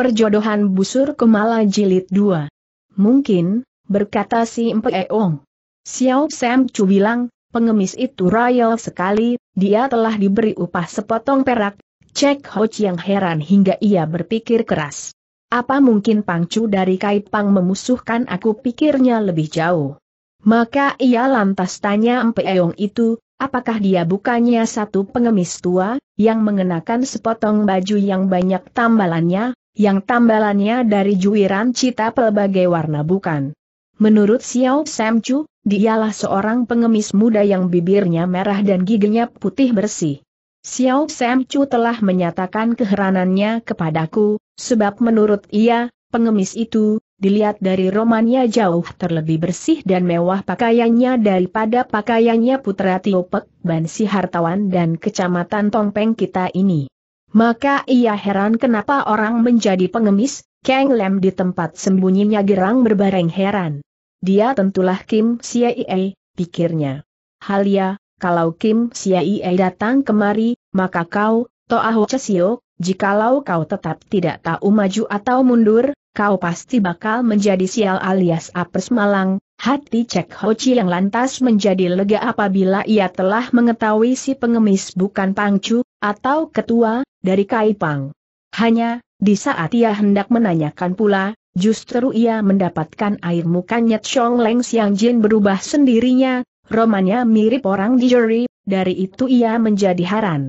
Perjodohan Busur Kemala Jilid 2 Mungkin, berkata si Mpe Eong. Xiao Sam Chu bilang, pengemis itu royal sekali, dia telah diberi upah sepotong perak, cek Ho Chiang heran hingga ia berpikir keras. Apa mungkin Pang Chu dari Kai pang memusuhkan aku pikirnya lebih jauh. Maka ia lantas tanya Mpe Eong itu, Apakah dia bukannya satu pengemis tua, yang mengenakan sepotong baju yang banyak tambalannya, yang tambalannya dari juiran cita pelbagai warna bukan. Menurut Xiao Samchu, dialah seorang pengemis muda yang bibirnya merah dan giginya putih bersih. Xiao Samchu telah menyatakan keheranannya kepadaku, sebab menurut ia, pengemis itu, dilihat dari romannya jauh terlebih bersih dan mewah pakaiannya daripada pakaiannya putra Tiopek, Bansi Hartawan dan kecamatan Tongpeng kita ini. Maka ia heran kenapa orang menjadi pengemis, Kang Lem di tempat sembunyinya gerang berbareng heran. Dia tentulah Kim Siaie, pikirnya. Halia, ya, kalau Kim Siaie datang kemari, maka kau, Toaho Cesio, jikalau kau tetap tidak tahu maju atau mundur, kau pasti bakal menjadi sial alias apes malang, Hati Cek Ho Chi yang lantas menjadi lega apabila ia telah mengetahui si pengemis bukan Pangcu, atau ketua, dari Kaipang. Hanya, di saat ia hendak menanyakan pula, justru ia mendapatkan air mukanya Chong Leng Xiang Jin berubah sendirinya, romannya mirip orang di juri, dari itu ia menjadi haran.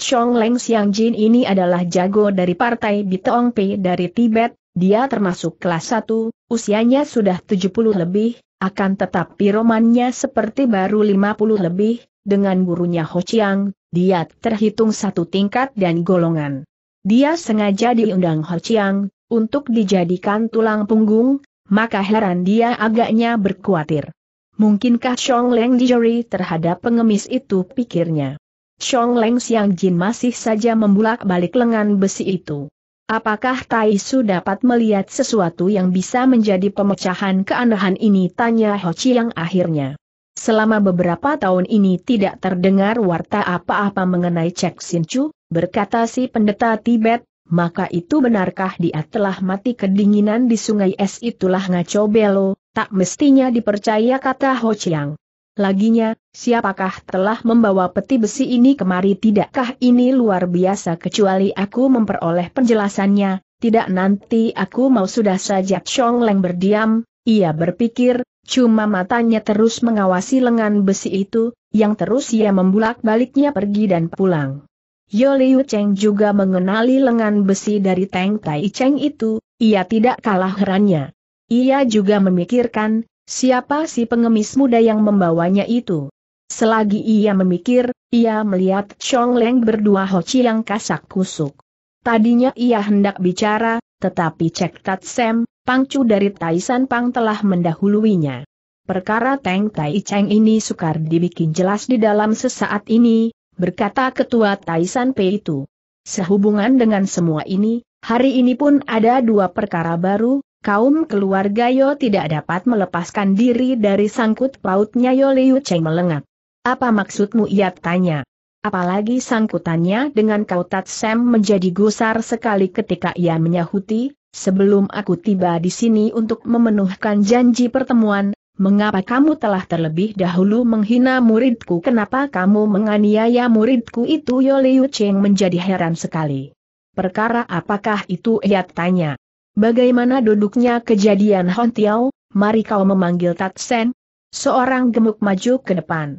Chong Leng Xiang Jin ini adalah jago dari partai Bitong P dari Tibet, dia termasuk kelas 1, usianya sudah 70 lebih, akan tetapi romannya seperti baru 50 lebih, dengan gurunya Ho Chiang, dia terhitung satu tingkat dan golongan. Dia sengaja diundang Ho Chiang, untuk dijadikan tulang punggung, maka heran dia agaknya berkuatir. Mungkinkah Xiong Leng dijeri terhadap pengemis itu pikirnya. Xiong Leng Siang Jin masih saja membulak balik lengan besi itu. Apakah Tai Su dapat melihat sesuatu yang bisa menjadi pemecahan keanehan ini tanya Ho Chiang akhirnya. Selama beberapa tahun ini tidak terdengar warta apa-apa mengenai Cek Sin berkata si pendeta Tibet, maka itu benarkah dia telah mati kedinginan di sungai es itulah ngaco belo, tak mestinya dipercaya kata Ho Chiang. Laginya, siapakah telah membawa peti besi ini kemari tidakkah ini luar biasa kecuali aku memperoleh penjelasannya, tidak nanti aku mau sudah saja Chong Leng berdiam, ia berpikir, Cuma matanya terus mengawasi lengan besi itu, yang terus ia membulak baliknya pergi dan pulang. Yo Liu Cheng juga mengenali lengan besi dari Teng Tai Cheng itu, ia tidak kalah herannya. Ia juga memikirkan, siapa si pengemis muda yang membawanya itu. Selagi ia memikir, ia melihat Chong Leng berdua Ho Chi yang kasak kusuk. Tadinya ia hendak bicara, tetapi Cek Tat sem. Pangcu dari Taisan Pang telah mendahuluinya. Perkara Teng Tai Cheng ini sukar dibikin jelas di dalam sesaat ini, berkata ketua Taisan Pei itu. Sehubungan dengan semua ini, hari ini pun ada dua perkara baru, kaum keluarga Yo tidak dapat melepaskan diri dari sangkut pautnya Yo Liu Cheng melengak. Apa maksudmu ia tanya? Apalagi sangkutannya dengan kau Sam menjadi gusar sekali ketika ia menyahuti, Sebelum aku tiba di sini untuk memenuhkan janji pertemuan, mengapa kamu telah terlebih dahulu menghina muridku? Kenapa kamu menganiaya muridku itu? Yu Cheng menjadi heran sekali. Perkara apakah itu? Ia tanya. Bagaimana duduknya kejadian Hon Tiao? Mari kau memanggil Tat Sen. Seorang gemuk maju ke depan.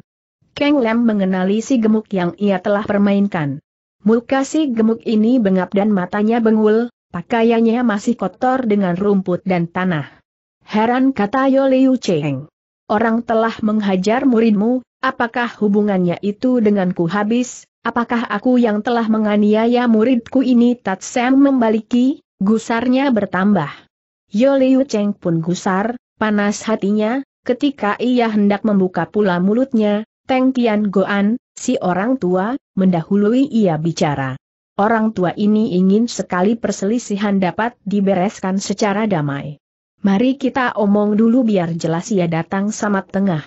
Keng Lam mengenali si gemuk yang ia telah permainkan. Muka si gemuk ini bengap dan matanya bengul, Pakaiannya masih kotor dengan rumput dan tanah. Heran kata Yoliu Cheng. Orang telah menghajar muridmu, apakah hubungannya itu denganku habis? Apakah aku yang telah menganiaya muridku ini Tatsem membaliki? Gusarnya bertambah. Yoliu Cheng pun gusar, panas hatinya, ketika ia hendak membuka pula mulutnya, Teng Tian Goan, si orang tua, mendahului ia bicara. Orang tua ini ingin sekali perselisihan dapat dibereskan secara damai. Mari kita omong dulu biar jelas ia datang sama tengah.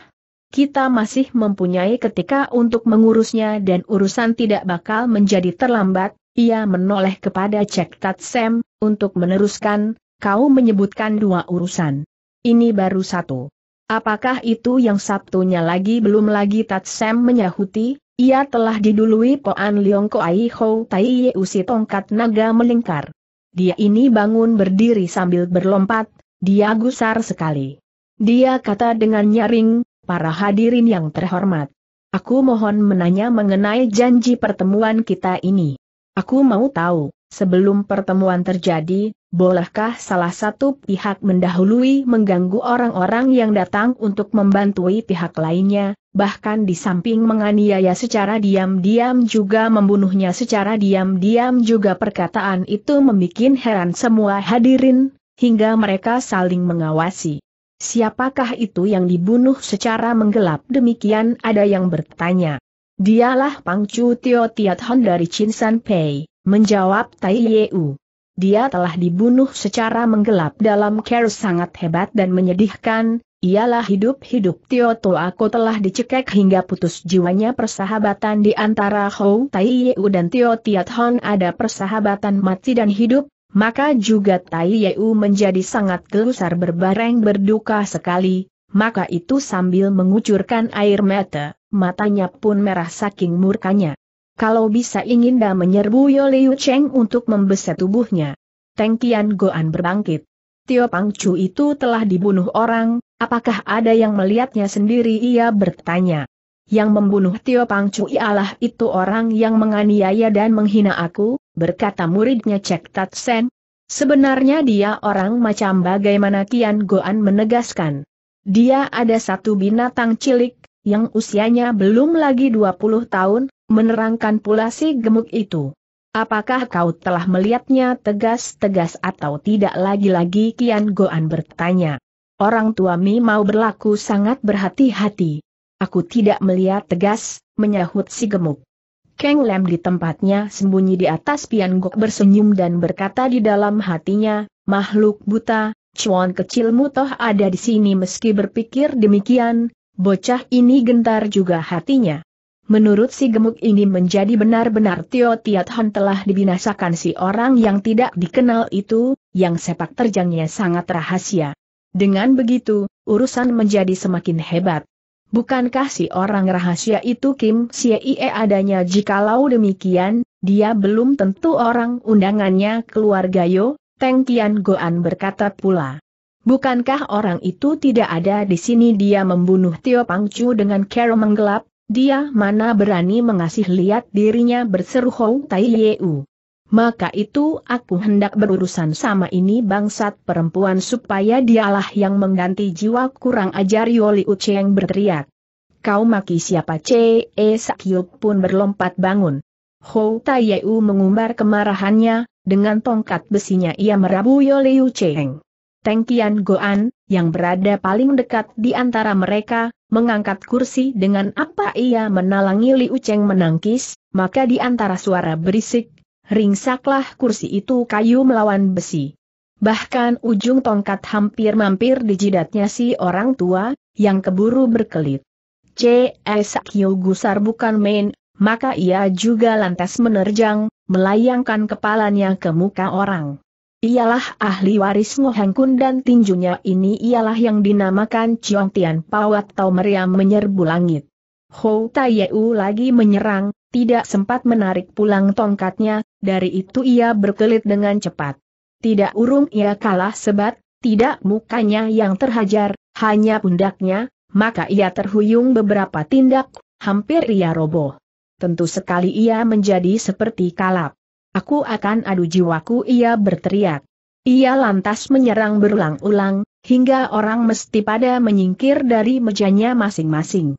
Kita masih mempunyai ketika untuk mengurusnya dan urusan tidak bakal menjadi terlambat, ia menoleh kepada Cek Tat Sam, untuk meneruskan, kau menyebutkan dua urusan. Ini baru satu. Apakah itu yang satunya lagi belum lagi Tat Sam menyahuti, ia telah didului Poan Leong Koai Ho Tai Usi tongkat naga melingkar. Dia ini bangun berdiri sambil berlompat, dia gusar sekali. Dia kata dengan nyaring, para hadirin yang terhormat. Aku mohon menanya mengenai janji pertemuan kita ini. Aku mau tahu, Sebelum pertemuan terjadi, bolehkah salah satu pihak mendahului mengganggu orang-orang yang datang untuk membantui pihak lainnya, bahkan di samping menganiaya secara diam-diam juga membunuhnya secara diam-diam juga perkataan itu membuat heran semua hadirin, hingga mereka saling mengawasi. Siapakah itu yang dibunuh secara menggelap demikian ada yang bertanya. Dialah Pangcu Tio Tiat Hon dari Chinsan Pei. Menjawab Tai Yeu. Dia telah dibunuh secara menggelap dalam care sangat hebat dan menyedihkan, ialah hidup-hidup Tio Aku telah dicekek hingga putus jiwanya persahabatan di antara Hou Tai Yeu dan Tio Tiat Hon ada persahabatan mati dan hidup, maka juga Tai Yeu menjadi sangat gelusar berbareng berduka sekali, maka itu sambil mengucurkan air mata, matanya pun merah saking murkanya. Kalau bisa ingin dah menyerbu Yo Cheng untuk membeset tubuhnya. Teng Tian Goan berbangkit. Tio Pang Chu itu telah dibunuh orang, apakah ada yang melihatnya sendiri ia bertanya. Yang membunuh Tio Pang Chu ialah itu orang yang menganiaya dan menghina aku, berkata muridnya Cek Tat Sen. Sebenarnya dia orang macam bagaimana Tian Goan menegaskan. Dia ada satu binatang cilik, yang usianya belum lagi 20 tahun, Menerangkan pula si gemuk itu. Apakah kau telah melihatnya tegas-tegas atau tidak lagi-lagi Kian Goan bertanya. Orang tua Mi mau berlaku sangat berhati-hati. Aku tidak melihat tegas, menyahut si gemuk. Keng Lem di tempatnya sembunyi di atas Pian Gok bersenyum dan berkata di dalam hatinya, makhluk buta, cuan kecilmu toh ada di sini meski berpikir demikian, bocah ini gentar juga hatinya. Menurut si gemuk ini menjadi benar-benar Tio Tiat Han telah dibinasakan si orang yang tidak dikenal itu, yang sepak terjangnya sangat rahasia. Dengan begitu, urusan menjadi semakin hebat. Bukankah si orang rahasia itu Kim Siee adanya jikalau demikian, dia belum tentu orang undangannya keluarga Yo, Teng Kian Goan berkata pula. Bukankah orang itu tidak ada di sini dia membunuh Tio Pangcu dengan kero menggelap, dia mana berani mengasih lihat dirinya berseru Hou Tai Yeu. Maka itu aku hendak berurusan sama ini bangsat perempuan supaya dialah yang mengganti jiwa kurang ajar Yoli Uceng berteriak. Kau maki siapa Ce Sakyuk pun berlompat bangun. Hou Tai Yeu mengumbar kemarahannya, dengan tongkat besinya ia merabu Yoli Uceng. Tengkian Goan, yang berada paling dekat di antara mereka, mengangkat kursi dengan apa ia menalangi Liu Cheng menangkis, maka di antara suara berisik, ringsaklah kursi itu kayu melawan besi. Bahkan ujung tongkat hampir mampir di jidatnya si orang tua, yang keburu berkelit. C. S. Kyo Gusar bukan main, maka ia juga lantas menerjang, melayangkan kepalanya ke muka orang. Ialah ahli waris Ngohang Kun dan tinjunya ini ialah yang dinamakan Chiong Tian Pao atau meriam menyerbu langit. Hou Yeu lagi menyerang, tidak sempat menarik pulang tongkatnya, dari itu ia berkelit dengan cepat. Tidak urung ia kalah sebat, tidak mukanya yang terhajar, hanya pundaknya, maka ia terhuyung beberapa tindak, hampir ia roboh. Tentu sekali ia menjadi seperti kalap. Aku akan adu jiwaku ia berteriak. Ia lantas menyerang berulang-ulang, hingga orang mesti pada menyingkir dari mejanya masing-masing.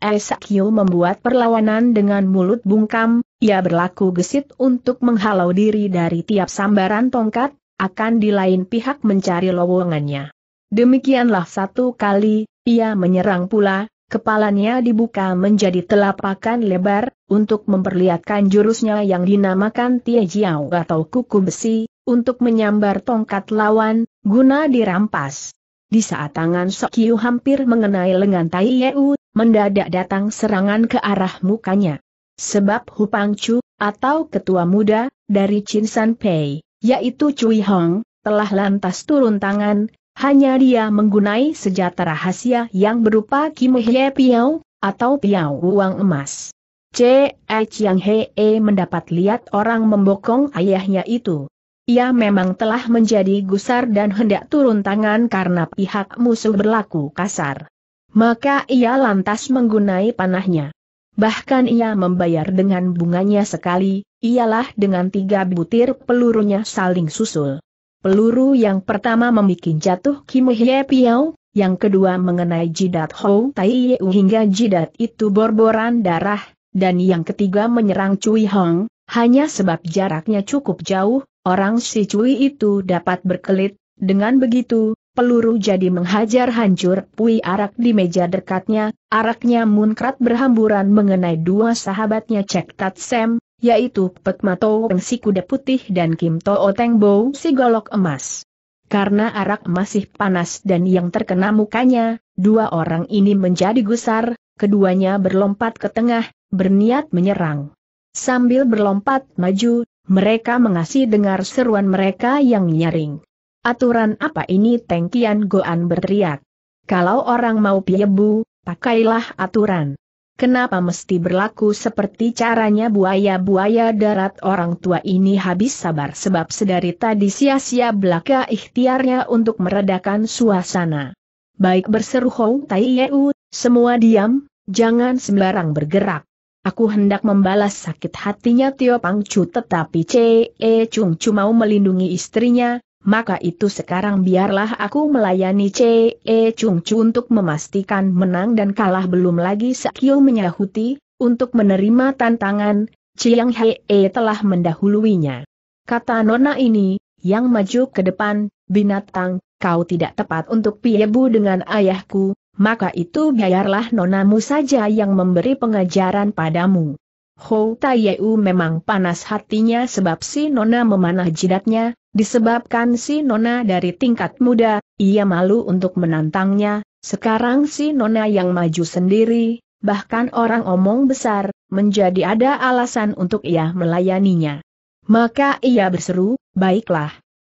S. Kyo membuat perlawanan dengan mulut bungkam, ia berlaku gesit untuk menghalau diri dari tiap sambaran tongkat, akan di lain pihak mencari lowongannya. Demikianlah satu kali, ia menyerang pula, Kepalanya dibuka menjadi telapakan lebar, untuk memperlihatkan jurusnya yang dinamakan Tie Jiao atau kuku besi, untuk menyambar tongkat lawan, guna dirampas. Di saat tangan Sokyu hampir mengenai lengan Tai Yeu, mendadak datang serangan ke arah mukanya. Sebab Hupang Chu, atau ketua muda, dari Chin San Pei, yaitu Cui Hong, telah lantas turun tangan, hanya dia menggunai senjata rahasia yang berupa Kim Hye Piao, atau Piao uang emas. C. E. Chiang Hee mendapat lihat orang membokong ayahnya itu. Ia memang telah menjadi gusar dan hendak turun tangan karena pihak musuh berlaku kasar. Maka ia lantas menggunai panahnya. Bahkan ia membayar dengan bunganya sekali, ialah dengan tiga butir pelurunya saling susul. Peluru yang pertama membuat jatuh Kim Hye Piao, yang kedua mengenai jidat Hou Tai Yeu hingga jidat itu borboran darah, dan yang ketiga menyerang Cui Hong, hanya sebab jaraknya cukup jauh, orang si Cui itu dapat berkelit, dengan begitu, peluru jadi menghajar hancur Pui Arak di meja dekatnya, araknya munkrat berhamburan mengenai dua sahabatnya Cek Tat Sem, yaitu Petmato Weng si kuda putih dan Kim To'o Tengbo si golok emas. Karena arak masih panas dan yang terkena mukanya, dua orang ini menjadi gusar, keduanya berlompat ke tengah, berniat menyerang. Sambil berlompat maju, mereka mengasih dengar seruan mereka yang nyaring. Aturan apa ini Tengkian Goan berteriak. Kalau orang mau piebu, pakailah aturan. Kenapa mesti berlaku seperti caranya buaya-buaya darat orang tua ini habis sabar sebab sedari tadi sia-sia belaka ikhtiarnya untuk meredakan suasana. Baik berseru Hong Tai Yeu, semua diam, jangan sembarang bergerak. Aku hendak membalas sakit hatinya Tio Pangcu tetapi Ce E Chung Chu mau melindungi istrinya, maka itu sekarang biarlah aku melayani Ce Chung Chu untuk memastikan menang dan kalah belum lagi Sekio menyahuti, untuk menerima tantangan, Chiang Hei telah mendahuluinya. Kata nona ini, yang maju ke depan, binatang, kau tidak tepat untuk piebu dengan ayahku, maka itu biarlah nonamu saja yang memberi pengajaran padamu. Hou Taiyu memang panas hatinya sebab si Nona memanah jidatnya, disebabkan si Nona dari tingkat muda, ia malu untuk menantangnya, sekarang si Nona yang maju sendiri, bahkan orang omong besar, menjadi ada alasan untuk ia melayaninya. Maka ia berseru, baiklah.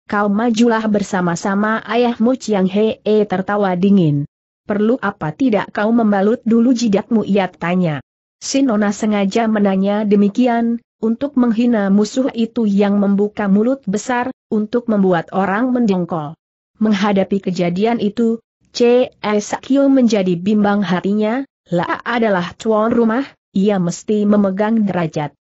Kau majulah bersama-sama ayahmu Chiang -e tertawa dingin. Perlu apa tidak kau membalut dulu jidatmu ia tanya. Sinona sengaja menanya demikian, untuk menghina musuh itu yang membuka mulut besar, untuk membuat orang mendengkol. Menghadapi kejadian itu, C. Esakyo menjadi bimbang hatinya, La adalah tuan rumah, ia mesti memegang derajat.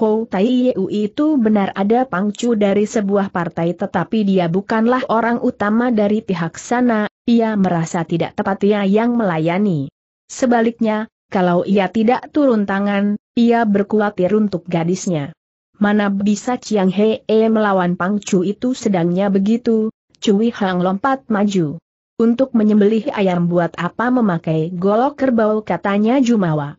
Ho Tai Yeu itu benar ada pangcu dari sebuah partai tetapi dia bukanlah orang utama dari pihak sana, ia merasa tidak tepat ia yang melayani. Sebaliknya, kalau ia tidak turun tangan, ia berkuatir untuk gadisnya. Mana bisa Chiang Hee melawan Pang Chu itu sedangnya begitu, Cui Hang lompat maju. Untuk menyembelih ayam buat apa memakai golok kerbau katanya Jumawa.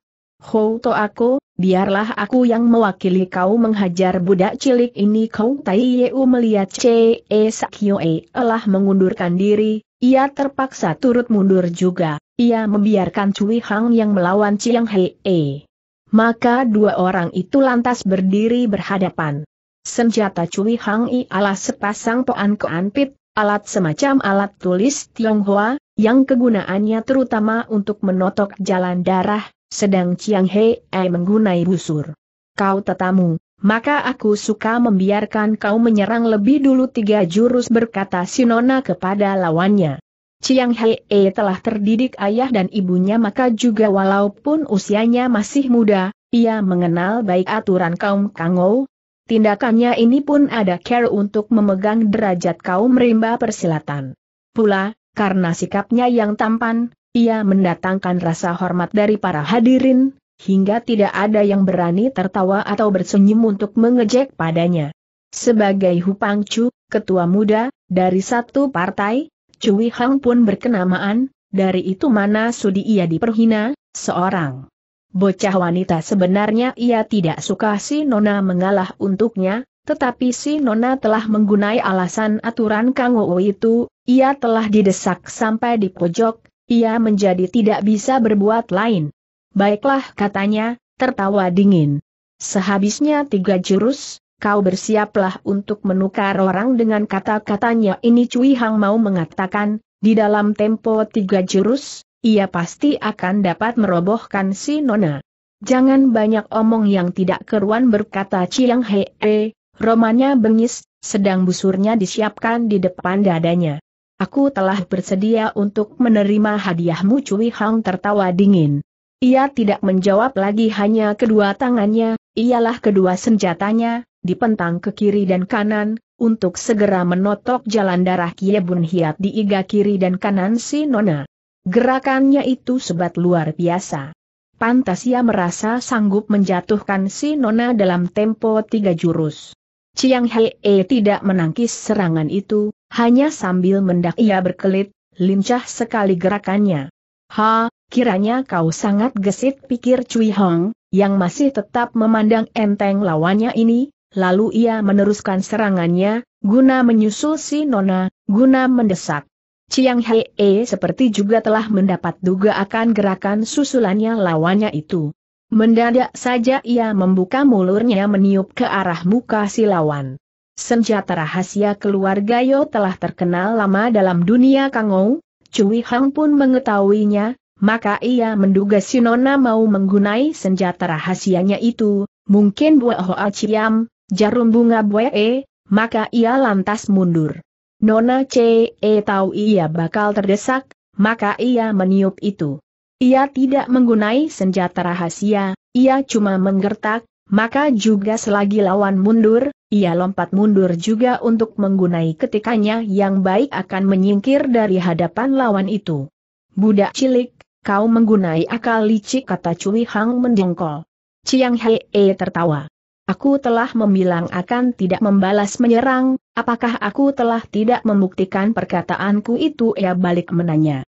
Ho to aku, biarlah aku yang mewakili kau menghajar budak cilik ini kau Tai Yeu melihat Ce e Sakyo E elah mengundurkan diri, ia terpaksa turut mundur juga, ia membiarkan Cui Hang yang melawan Chiang Hei. Maka dua orang itu lantas berdiri berhadapan. Senjata Cui Hang ala sepasang poan koan pit, alat semacam alat tulis Tionghoa, yang kegunaannya terutama untuk menotok jalan darah, sedang Chiang Hei menggunai busur. Kau tetamu, maka aku suka membiarkan kau menyerang lebih dulu tiga jurus berkata Sinona kepada lawannya. Chiang Hee telah terdidik ayah dan ibunya maka juga walaupun usianya masih muda, ia mengenal baik aturan kaum Kangou. Tindakannya ini pun ada care untuk memegang derajat kaum rimba persilatan. Pula, karena sikapnya yang tampan, ia mendatangkan rasa hormat dari para hadirin, hingga tidak ada yang berani tertawa atau bersenyum untuk mengejek padanya. Sebagai Hupang Chu, ketua muda, dari satu partai, Cui Hang pun berkenamaan, dari itu mana sudi ia diperhina, seorang bocah wanita sebenarnya ia tidak suka si Nona mengalah untuknya, tetapi si Nona telah menggunai alasan aturan Kang Wo itu, ia telah didesak sampai di pojok, ia menjadi tidak bisa berbuat lain. Baiklah katanya, tertawa dingin. Sehabisnya tiga jurus, kau bersiaplah untuk menukar orang dengan kata-katanya ini Cui Hang mau mengatakan, di dalam tempo tiga jurus, ia pasti akan dapat merobohkan si Nona. Jangan banyak omong yang tidak keruan berkata Yang Hee, Romanya bengis, sedang busurnya disiapkan di depan dadanya. Aku telah bersedia untuk menerima hadiahmu Cui Hang tertawa dingin. Ia tidak menjawab lagi hanya kedua tangannya, ialah kedua senjatanya, dipentang ke kiri dan kanan, untuk segera menotok jalan darah Kiebun Hiat di iga kiri dan kanan si Nona. Gerakannya itu sebat luar biasa. Pantas ia merasa sanggup menjatuhkan si Nona dalam tempo tiga jurus. Chiang Hei -e tidak menangkis serangan itu, hanya sambil mendak ia berkelit, lincah sekali gerakannya. Ha, Kiranya kau sangat gesit pikir Cui Hong, yang masih tetap memandang enteng lawannya ini, lalu ia meneruskan serangannya, guna menyusul si Nona, guna mendesak. Chiang Hei -e seperti juga telah mendapat duga akan gerakan susulannya lawannya itu. Mendadak saja ia membuka mulurnya meniup ke arah muka si lawan. Senjata rahasia keluarga Yo telah terkenal lama dalam dunia Kangou, Cui Hang pun mengetahuinya, maka ia menduga si Nona mau menggunai senjata rahasianya itu, mungkin buah Hoa Ciam, jarum bunga e, maka ia lantas mundur. Nona C E tahu ia bakal terdesak, maka ia meniup itu. Ia tidak menggunai senjata rahasia, ia cuma menggertak, maka juga selagi lawan mundur, ia lompat mundur juga untuk menggunai ketikanya yang baik akan menyingkir dari hadapan lawan itu. Budak cilik, Kau menggunai akal licik kata Cui Hang mendengkol. Chiang Hei -e tertawa. Aku telah membilang akan tidak membalas menyerang, apakah aku telah tidak membuktikan perkataanku itu ia balik menanya.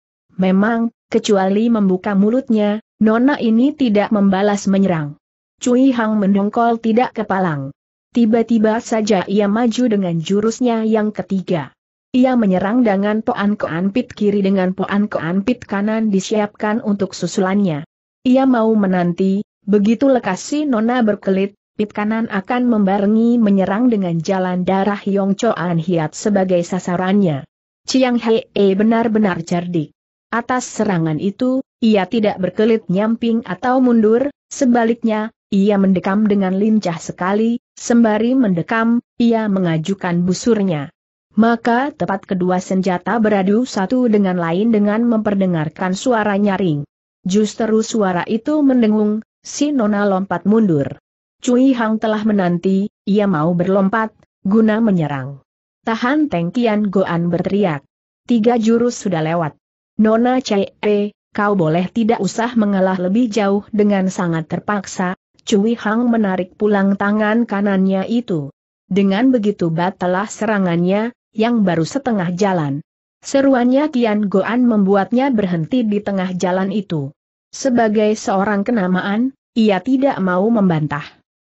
Memang, kecuali membuka mulutnya, Nona ini tidak membalas menyerang. Cui Hang mendongkol tidak kepalang. Tiba-tiba saja ia maju dengan jurusnya yang ketiga. Ia menyerang dengan poan keanpit kiri dengan poan keanpit kanan disiapkan untuk susulannya. Ia mau menanti, begitu lekas si Nona berkelit, pit kanan akan membarengi menyerang dengan jalan darah Yong Choan Hiat sebagai sasarannya. Chiang Hei eh, benar-benar cerdik. Atas serangan itu, ia tidak berkelit nyamping atau mundur, sebaliknya, ia mendekam dengan lincah sekali, sembari mendekam, ia mengajukan busurnya. Maka tepat kedua senjata beradu satu dengan lain dengan memperdengarkan suara nyaring. Justru suara itu mendengung, si Nona lompat mundur. Cui Hang telah menanti, ia mau berlompat, guna menyerang. Tahan Teng Kian Goan berteriak. Tiga jurus sudah lewat. Nona Cai Cee, kau boleh tidak usah mengalah lebih jauh dengan sangat terpaksa, Cui Hang menarik pulang tangan kanannya itu. Dengan begitu batalah serangannya, yang baru setengah jalan. Seruannya Kian Goan membuatnya berhenti di tengah jalan itu. Sebagai seorang kenamaan, ia tidak mau membantah.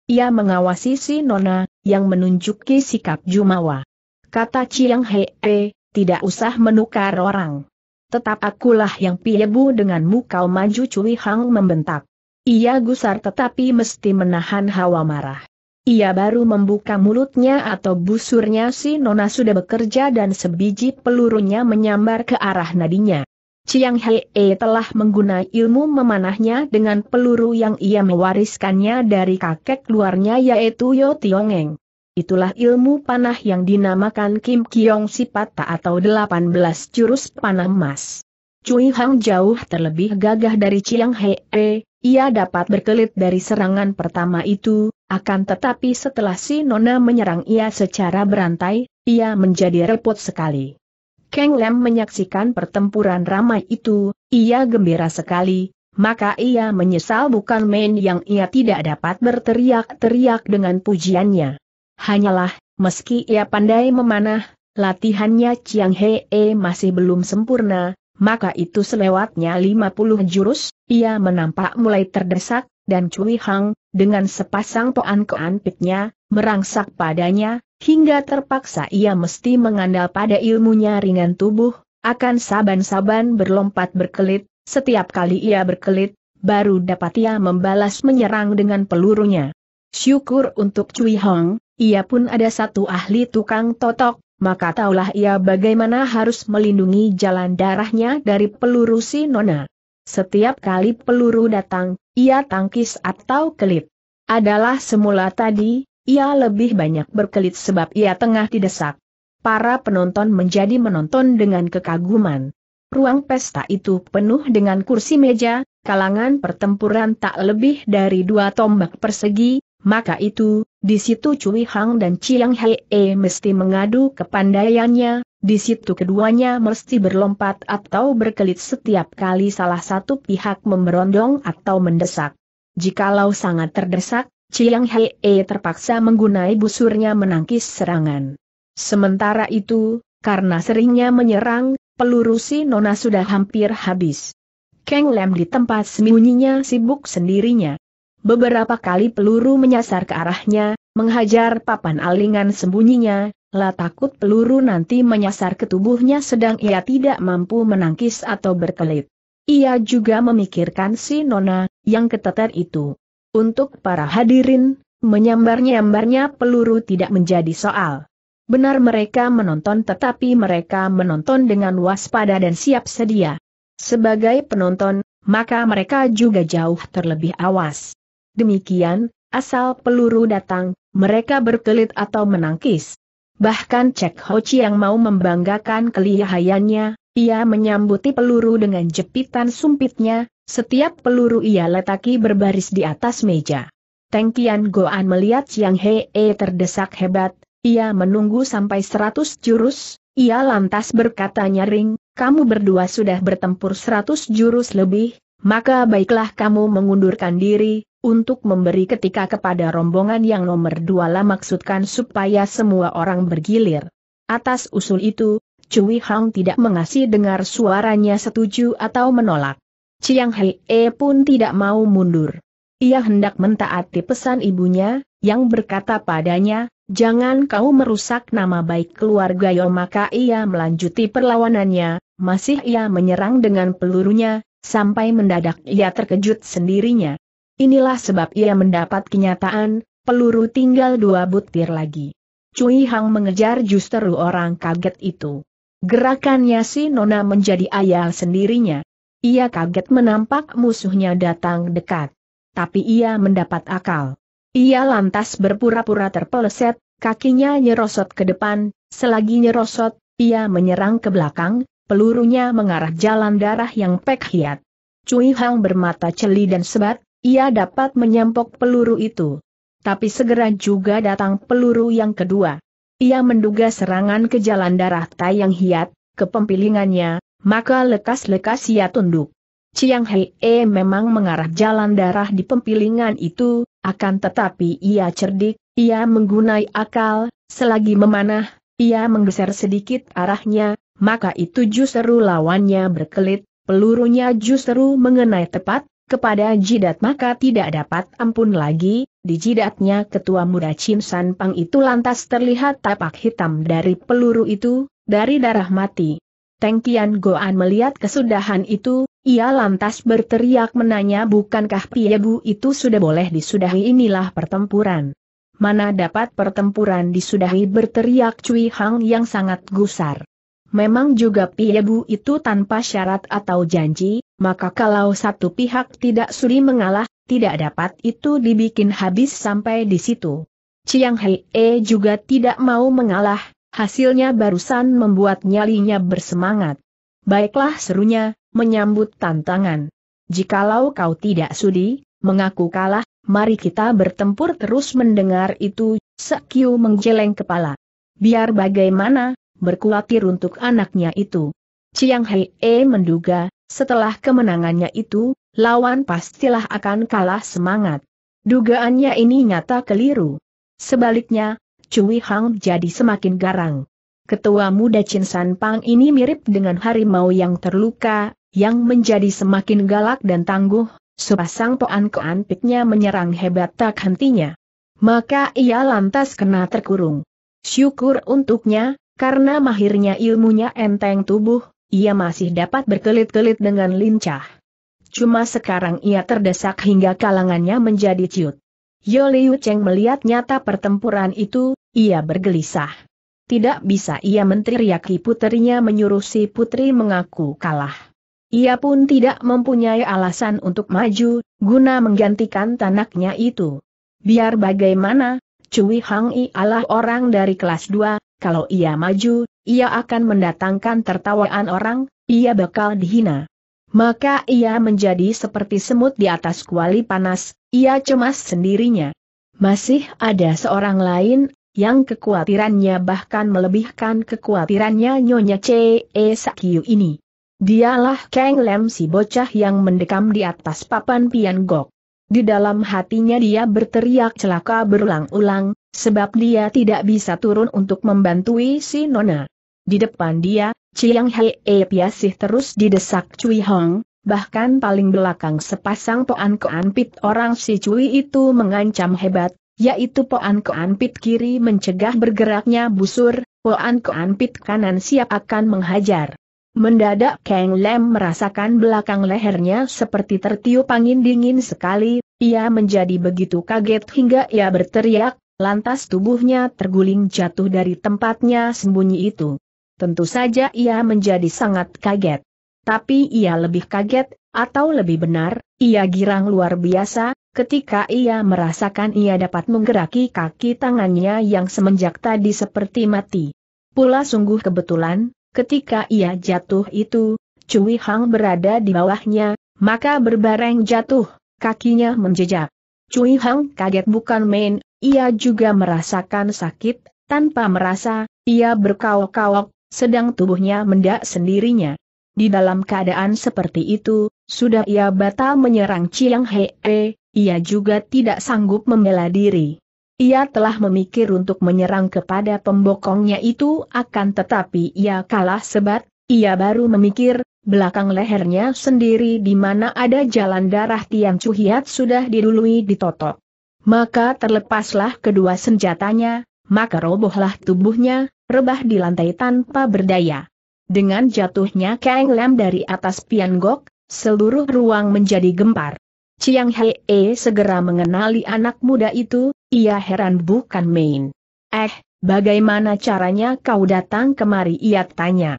Ia mengawasi si Nona, yang menunjuki sikap Jumawa. Kata Chiang Hee, eh, tidak usah menukar orang. Tetap akulah yang piebu denganmu kau maju Cui Hang membentak. Ia gusar tetapi mesti menahan hawa marah. Ia baru membuka mulutnya atau busurnya si Nona sudah bekerja dan sebiji pelurunya menyambar ke arah nadinya. Chiang Hee telah menggunakan ilmu memanahnya dengan peluru yang ia mewariskannya dari kakek luarnya yaitu Yo Tiongeng. Itulah ilmu panah yang dinamakan Kim Kiong Sipata atau 18 jurus panah emas. Cui Hang jauh terlebih gagah dari Chiang Hee, ia dapat berkelit dari serangan pertama itu, akan tetapi setelah si Nona menyerang ia secara berantai, ia menjadi repot sekali. Kang Lem menyaksikan pertempuran ramai itu, ia gembira sekali, maka ia menyesal bukan main yang ia tidak dapat berteriak-teriak dengan pujiannya. Hanyalah, meski ia pandai memanah, latihannya Chiang Hee masih belum sempurna, maka itu selewatnya 50 jurus, ia menampak mulai terdesak, dan Cui Hang, dengan sepasang toan keanpitnya, merangsak padanya, hingga terpaksa ia mesti mengandal pada ilmunya ringan tubuh, akan saban-saban berlompat berkelit, setiap kali ia berkelit, baru dapat ia membalas menyerang dengan pelurunya. Syukur untuk Cui Hong, ia pun ada satu ahli tukang totok, maka taulah ia bagaimana harus melindungi jalan darahnya dari peluru si Nona. Setiap kali peluru datang, ia tangkis atau kelit. Adalah semula tadi, ia lebih banyak berkelit sebab ia tengah didesak. Para penonton menjadi menonton dengan kekaguman. Ruang pesta itu penuh dengan kursi meja, kalangan pertempuran tak lebih dari dua tombak persegi, maka itu, di situ Cui Hang dan Chiang Hei e mesti mengadu kepandaiannya, di situ keduanya mesti berlompat atau berkelit setiap kali salah satu pihak memberondong atau mendesak. Jikalau sangat terdesak, Chiang Hei e terpaksa menggunai busurnya menangkis serangan. Sementara itu, karena seringnya menyerang, peluru si Nona sudah hampir habis. Keng Lem di tempat sembunyinya sibuk sendirinya. Beberapa kali peluru menyasar ke arahnya, menghajar papan alingan sembunyinya, lah takut peluru nanti menyasar ke tubuhnya sedang ia tidak mampu menangkis atau berkelit. Ia juga memikirkan si Nona, yang keteter itu. Untuk para hadirin, menyambar-nyambarnya peluru tidak menjadi soal. Benar mereka menonton tetapi mereka menonton dengan waspada dan siap sedia. Sebagai penonton, maka mereka juga jauh terlebih awas. Demikian, asal peluru datang, mereka berkelit atau menangkis. Bahkan Cek Ho yang mau membanggakan kelihayannya, ia menyambuti peluru dengan jepitan sumpitnya, setiap peluru ia letaki berbaris di atas meja. Tengkian Goan melihat Chiang Hee terdesak hebat, ia menunggu sampai seratus jurus, ia lantas berkata nyaring, kamu berdua sudah bertempur seratus jurus lebih, maka baiklah kamu mengundurkan diri, untuk memberi ketika kepada rombongan yang nomor dua lah maksudkan supaya semua orang bergilir. Atas usul itu, Cui Hang tidak mengasih dengar suaranya setuju atau menolak. Chiang Hei pun tidak mau mundur. Ia hendak mentaati pesan ibunya, yang berkata padanya, jangan kau merusak nama baik keluarga Yo maka ia melanjuti perlawanannya, masih ia menyerang dengan pelurunya, sampai mendadak ia terkejut sendirinya. Inilah sebab ia mendapat kenyataan, peluru tinggal dua butir lagi. Cui Hang mengejar justru orang kaget itu. Gerakannya si Nona menjadi ayal sendirinya. Ia kaget menampak musuhnya datang dekat. Tapi ia mendapat akal. Ia lantas berpura-pura terpeleset, kakinya nyerosot ke depan, selagi nyerosot, ia menyerang ke belakang, pelurunya mengarah jalan darah yang pek hiat. Cui Hang bermata celi dan sebat, ia dapat menyampok peluru itu. Tapi segera juga datang peluru yang kedua. Ia menduga serangan ke jalan darah Tai yang hiat, pempilingannya, maka lekas-lekas ia tunduk. Chiang Hei -e memang mengarah jalan darah di pempilingan itu, akan tetapi ia cerdik, ia menggunai akal, selagi memanah, ia menggeser sedikit arahnya, maka itu justru lawannya berkelit, pelurunya justru mengenai tepat, kepada jidat maka tidak dapat ampun lagi, di jidatnya ketua muda Chin San Pang itu lantas terlihat tapak hitam dari peluru itu, dari darah mati. Teng Kian Goan melihat kesudahan itu, ia lantas berteriak menanya bukankah Piebu itu sudah boleh disudahi inilah pertempuran. Mana dapat pertempuran disudahi berteriak Cui Hang yang sangat gusar. Memang juga Piebu itu tanpa syarat atau janji, maka kalau satu pihak tidak suri mengalah, tidak dapat itu dibikin habis sampai di situ. Chiang Hei juga tidak mau mengalah, hasilnya barusan membuat nyalinya bersemangat. Baiklah serunya, menyambut tantangan. Jikalau kau tidak sudi, mengaku kalah, mari kita bertempur terus mendengar itu, Sekiu menggeleng kepala. Biar bagaimana, berkuatir untuk anaknya itu. Chiang Hei menduga, setelah kemenangannya itu, lawan pastilah akan kalah semangat. Dugaannya ini nyata keliru. Sebaliknya, Cui Hang jadi semakin garang. Ketua muda Chin San Pang ini mirip dengan harimau yang terluka, yang menjadi semakin galak dan tangguh, sepasang poan keantiknya menyerang hebat tak hentinya. Maka ia lantas kena terkurung. Syukur untuknya, karena mahirnya ilmunya enteng tubuh, ia masih dapat berkelit-kelit dengan lincah. Cuma sekarang ia terdesak hingga kalangannya menjadi ciut. Yo Liu Cheng melihat nyata pertempuran itu, ia bergelisah. Tidak bisa ia menteriaki putrinya menyuruh si putri mengaku kalah. Ia pun tidak mempunyai alasan untuk maju, guna menggantikan tanaknya itu. Biar bagaimana, Cui Hang I adalah orang dari kelas 2, kalau ia maju, ia akan mendatangkan tertawaan orang, ia bakal dihina. Maka ia menjadi seperti semut di atas kuali panas, ia cemas sendirinya. Masih ada seorang lain, yang kekhawatirannya bahkan melebihkan kekhawatirannya Nyonya C.E. Sakyu ini. Dialah Kang Lem si bocah yang mendekam di atas papan pian gok. Di dalam hatinya dia berteriak celaka berulang-ulang, sebab dia tidak bisa turun untuk membantu si Nona. Di depan dia, Chiang Hei e Piasih terus didesak Cui Hong, bahkan paling belakang sepasang Poan Koan Pit orang si Cui itu mengancam hebat, yaitu Poan Koan Pit kiri mencegah bergeraknya busur, Poan Koan Pit kanan siap akan menghajar. Mendadak Kang Lem merasakan belakang lehernya seperti tertiup angin dingin sekali, ia menjadi begitu kaget hingga ia berteriak, lantas tubuhnya terguling jatuh dari tempatnya sembunyi itu. Tentu saja ia menjadi sangat kaget. Tapi ia lebih kaget, atau lebih benar, ia girang luar biasa, ketika ia merasakan ia dapat menggeraki kaki tangannya yang semenjak tadi seperti mati. Pula sungguh kebetulan, Ketika ia jatuh itu, Cui Hang berada di bawahnya, maka berbareng jatuh, kakinya menjejak. Cui Hang kaget bukan main, ia juga merasakan sakit, tanpa merasa, ia berkaok-kaok, sedang tubuhnya mendak sendirinya. Di dalam keadaan seperti itu, sudah ia batal menyerang Chiang Hee, ia juga tidak sanggup membela diri. Ia telah memikir untuk menyerang kepada pembokongnya itu akan tetapi ia kalah sebat, ia baru memikir, belakang lehernya sendiri di mana ada jalan darah Tian Chu sudah didului ditotok. Maka terlepaslah kedua senjatanya, maka robohlah tubuhnya, rebah di lantai tanpa berdaya. Dengan jatuhnya Kang Lam dari atas Pian Gok, seluruh ruang menjadi gempar. Chiang Hei segera mengenali anak muda itu, ia heran bukan main. Eh, bagaimana caranya kau datang kemari ia tanya.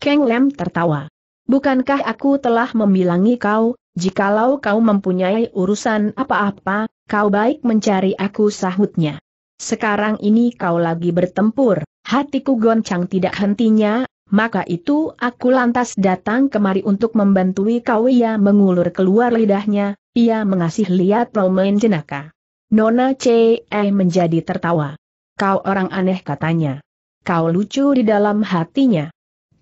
Kang Lem tertawa. Bukankah aku telah memilangi kau, jikalau kau mempunyai urusan apa-apa, kau baik mencari aku sahutnya. Sekarang ini kau lagi bertempur, hatiku goncang tidak hentinya, maka itu aku lantas datang kemari untuk membantui kau ia mengulur keluar lidahnya, ia mengasih lihat Romain jenaka. Nona Chee menjadi tertawa. Kau orang aneh katanya. Kau lucu di dalam hatinya.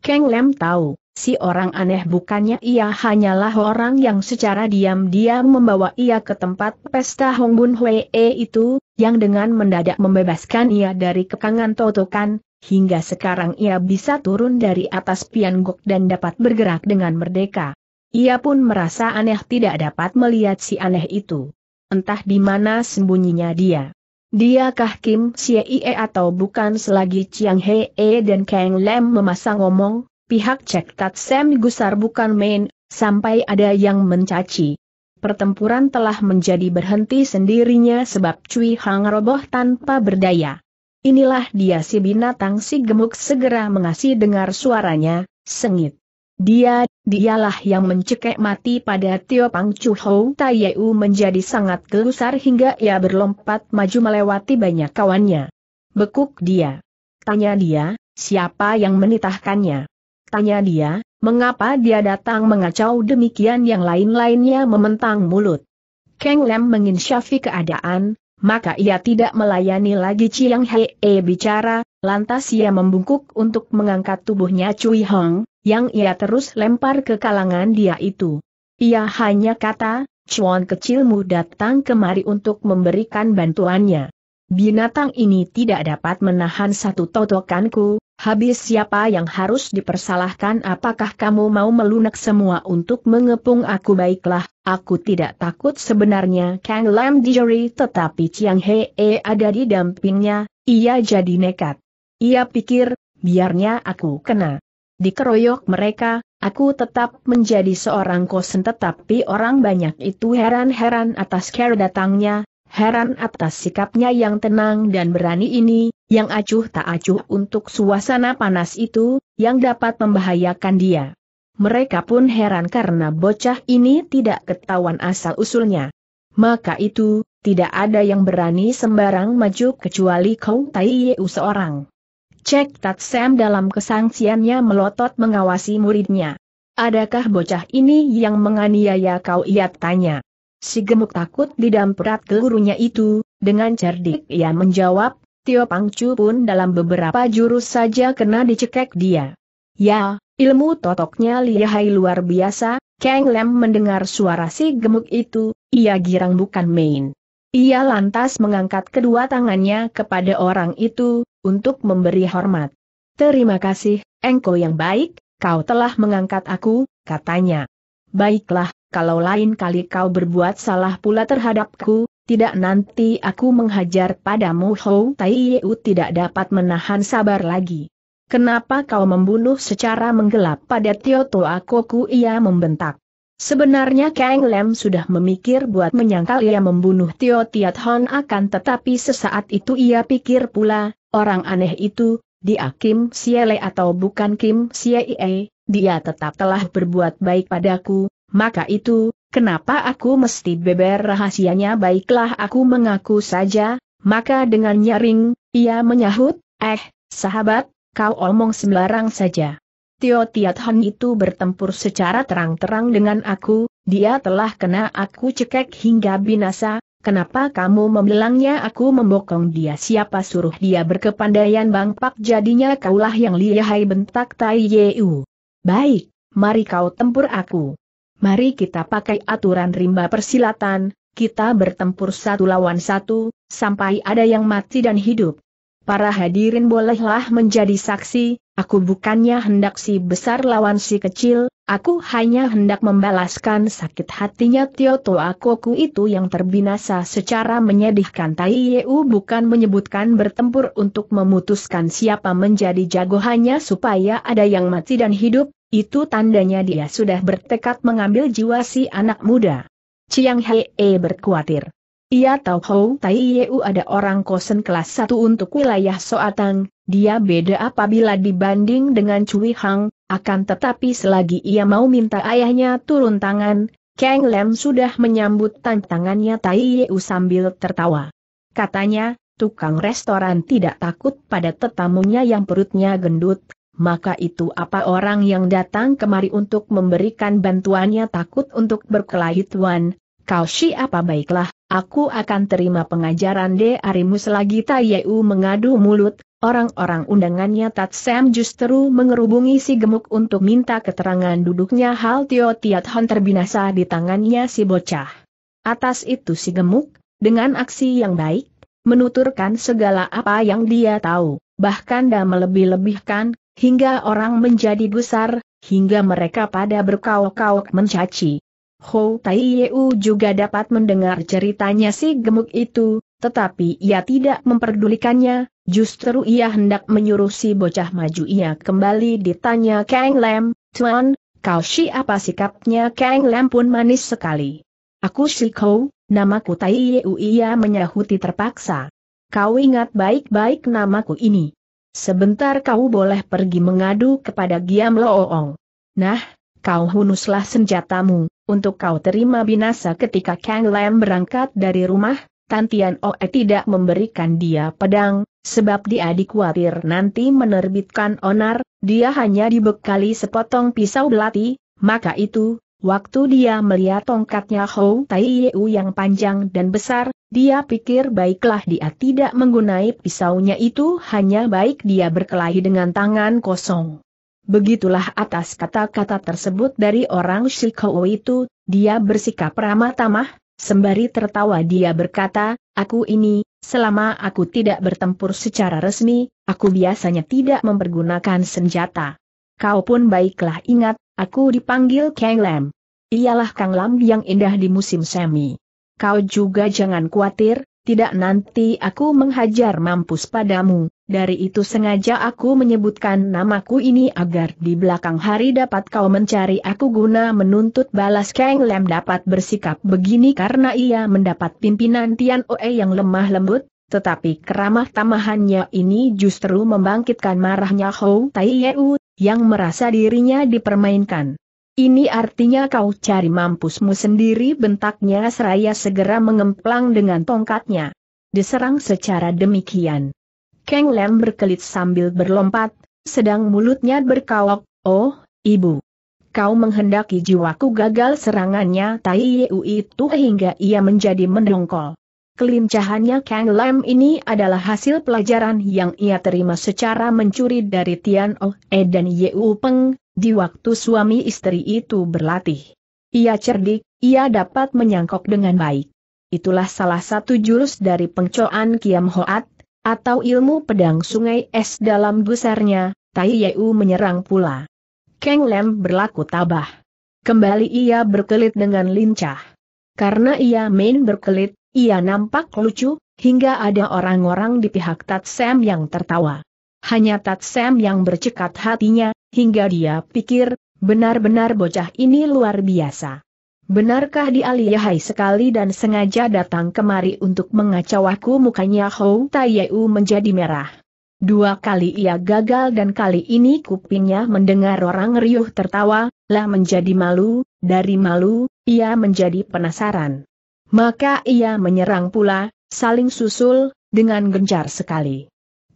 Keng Lem tahu, si orang aneh bukannya ia hanyalah orang yang secara diam-diam membawa ia ke tempat pesta Hong Bun Hwee itu, yang dengan mendadak membebaskan ia dari kekangan totokan, hingga sekarang ia bisa turun dari atas pianggok dan dapat bergerak dengan merdeka. Ia pun merasa aneh tidak dapat melihat si aneh itu entah di mana sembunyinya dia. Diakah Kim Siee atau bukan selagi Chiang Hee dan Kang Lem memasang omong, pihak Cek Tat Sem gusar bukan main, sampai ada yang mencaci. Pertempuran telah menjadi berhenti sendirinya sebab Cui Hang roboh tanpa berdaya. Inilah dia si binatang si gemuk segera mengasih dengar suaranya, sengit. Dia Dialah yang mencekek mati pada Tio Pang Chu Hou Tai Yeu menjadi sangat gelusar hingga ia berlompat maju melewati banyak kawannya. Bekuk dia. Tanya dia, siapa yang menitahkannya? Tanya dia, mengapa dia datang mengacau demikian yang lain-lainnya mementang mulut. Kang Lem menginsyafi keadaan, maka ia tidak melayani lagi Chiang Hei bicara, lantas ia membungkuk untuk mengangkat tubuhnya Cui Hong, yang ia terus lempar ke kalangan dia itu. Ia hanya kata, cuan kecilmu datang kemari untuk memberikan bantuannya. Binatang ini tidak dapat menahan satu totokanku, habis siapa yang harus dipersalahkan apakah kamu mau melunak semua untuk mengepung aku baiklah, aku tidak takut sebenarnya Kang Lam Dijeri tetapi Chiang Hee ada di dampingnya, ia jadi nekat. Ia pikir, biarnya aku kena dikeroyok mereka, aku tetap menjadi seorang kosen tetapi orang banyak itu heran-heran atas care datangnya, heran atas sikapnya yang tenang dan berani ini, yang acuh tak acuh untuk suasana panas itu, yang dapat membahayakan dia. Mereka pun heran karena bocah ini tidak ketahuan asal-usulnya. Maka itu, tidak ada yang berani sembarang maju kecuali Kong Tai Yeu seorang. Cek Tat Sam dalam kesangsiannya melotot mengawasi muridnya. Adakah bocah ini yang menganiaya kau ia tanya. Si gemuk takut didamprat gurunya itu, dengan cerdik ia menjawab, Tio Pangcu pun dalam beberapa jurus saja kena dicekek dia. Ya, ilmu totoknya lihai luar biasa, Kang Lem mendengar suara si gemuk itu, ia girang bukan main. Ia lantas mengangkat kedua tangannya kepada orang itu, untuk memberi hormat. Terima kasih, engkau yang baik, kau telah mengangkat aku, katanya. Baiklah, kalau lain kali kau berbuat salah pula terhadapku, tidak nanti aku menghajar padamu Hou Tai Yeu tidak dapat menahan sabar lagi. Kenapa kau membunuh secara menggelap pada Tio Toa Koku ia membentak. Sebenarnya Kang Lem sudah memikir buat menyangkal ia membunuh Tio Tiat Hon akan tetapi sesaat itu ia pikir pula, Orang aneh itu, dia Kim Siele atau bukan Kim Siele, dia tetap telah berbuat baik padaku, maka itu, kenapa aku mesti beber rahasianya baiklah aku mengaku saja, maka dengan nyaring, ia menyahut, eh, sahabat, kau omong sembarang saja. Tio Tiat Han itu bertempur secara terang-terang dengan aku, dia telah kena aku cekek hingga binasa, Kenapa kamu membelangnya aku membokong dia siapa suruh dia berkepandaian bangpak jadinya kaulah yang lihai bentak Tai Yeu. Baik, mari kau tempur aku. Mari kita pakai aturan rimba persilatan, kita bertempur satu lawan satu, sampai ada yang mati dan hidup. Para hadirin bolehlah menjadi saksi, Aku bukannya hendak si besar lawan si kecil, aku hanya hendak membalaskan sakit hatinya Tioto koku itu yang terbinasa secara menyedihkan Tai Yeu bukan menyebutkan bertempur untuk memutuskan siapa menjadi jago hanya supaya ada yang mati dan hidup, itu tandanya dia sudah bertekad mengambil jiwa si anak muda. Chiang Hei berkuatir. Ia tahu Hou Tai Yeu ada orang kosen kelas 1 untuk wilayah Soatang, dia beda apabila dibanding dengan Cui Hang, akan tetapi selagi ia mau minta ayahnya turun tangan, Kang Lem sudah menyambut tantangannya Tai Yeu sambil tertawa. Katanya, tukang restoran tidak takut pada tetamunya yang perutnya gendut, maka itu apa orang yang datang kemari untuk memberikan bantuannya takut untuk berkelahi tuan, kau siapa baiklah, Aku akan terima pengajaran de Arimu selagi Taiyeu mengadu mulut, orang-orang undangannya Tatsem justru mengerubungi si gemuk untuk minta keterangan duduknya Hal Tio Tiat Hon terbinasa di tangannya si bocah. Atas itu si gemuk, dengan aksi yang baik, menuturkan segala apa yang dia tahu, bahkan dan melebih-lebihkan, hingga orang menjadi gusar, hingga mereka pada berkau-kau mencaci. Hou Tai Yeu juga dapat mendengar ceritanya si gemuk itu, tetapi ia tidak memperdulikannya, justru ia hendak menyuruh si bocah maju ia kembali ditanya Kang Lam. Tuan, kau siapa sikapnya Kang Lam pun manis sekali. Aku si Kou, namaku Tai Yeu ia menyahuti terpaksa. Kau ingat baik-baik namaku ini. Sebentar kau boleh pergi mengadu kepada Giam Loong. Nah, kau hunuslah senjatamu, untuk kau terima binasa ketika Kang Lam berangkat dari rumah, Tantian Oe tidak memberikan dia pedang, sebab dia dikhawatir nanti menerbitkan onar, dia hanya dibekali sepotong pisau belati, maka itu, waktu dia melihat tongkatnya Hou Tai Yeu yang panjang dan besar, dia pikir baiklah dia tidak menggunai pisaunya itu hanya baik dia berkelahi dengan tangan kosong. Begitulah atas kata-kata tersebut dari orang Shikou itu, dia bersikap ramah tamah, sembari tertawa dia berkata, aku ini, selama aku tidak bertempur secara resmi, aku biasanya tidak mempergunakan senjata. Kau pun baiklah ingat, aku dipanggil Kang Lam. Ialah Kang Lam yang indah di musim semi. Kau juga jangan khawatir, tidak nanti aku menghajar mampus padamu, dari itu sengaja aku menyebutkan namaku ini agar di belakang hari dapat kau mencari aku guna menuntut balas Kang Lem dapat bersikap begini karena ia mendapat pimpinan Tian Oe yang lemah lembut, tetapi keramah tamahannya ini justru membangkitkan marahnya Hou Tai Yeu, yang merasa dirinya dipermainkan. Ini artinya kau cari mampusmu sendiri bentaknya seraya segera mengemplang dengan tongkatnya. Diserang secara demikian. Keng Lem berkelit sambil berlompat, sedang mulutnya berkawak, oh, ibu. Kau menghendaki jiwaku gagal serangannya Tai Yeu itu hingga ia menjadi mendongkol. Kelincahannya Kang Lam ini adalah hasil pelajaran yang ia terima secara mencuri dari Tian Oh E dan Yeu Peng, di waktu suami istri itu berlatih. Ia cerdik, ia dapat menyangkok dengan baik. Itulah salah satu jurus dari pengcoan Kiam Hoat, atau ilmu pedang sungai es dalam gusarnya, Tai Yeu menyerang pula. Kang Lem berlaku tabah. Kembali ia berkelit dengan lincah. Karena ia main berkelit, ia nampak lucu, hingga ada orang-orang di pihak Tat Sam yang tertawa. Hanya Tat Sam yang bercekat hatinya, hingga dia pikir, benar-benar bocah ini luar biasa. Benarkah dia lihai sekali dan sengaja datang kemari untuk mengacau aku mukanya Hou Taiyu menjadi merah. Dua kali ia gagal dan kali ini kupingnya mendengar orang riuh tertawa, lah menjadi malu, dari malu, ia menjadi penasaran. Maka ia menyerang pula, saling susul, dengan gencar sekali.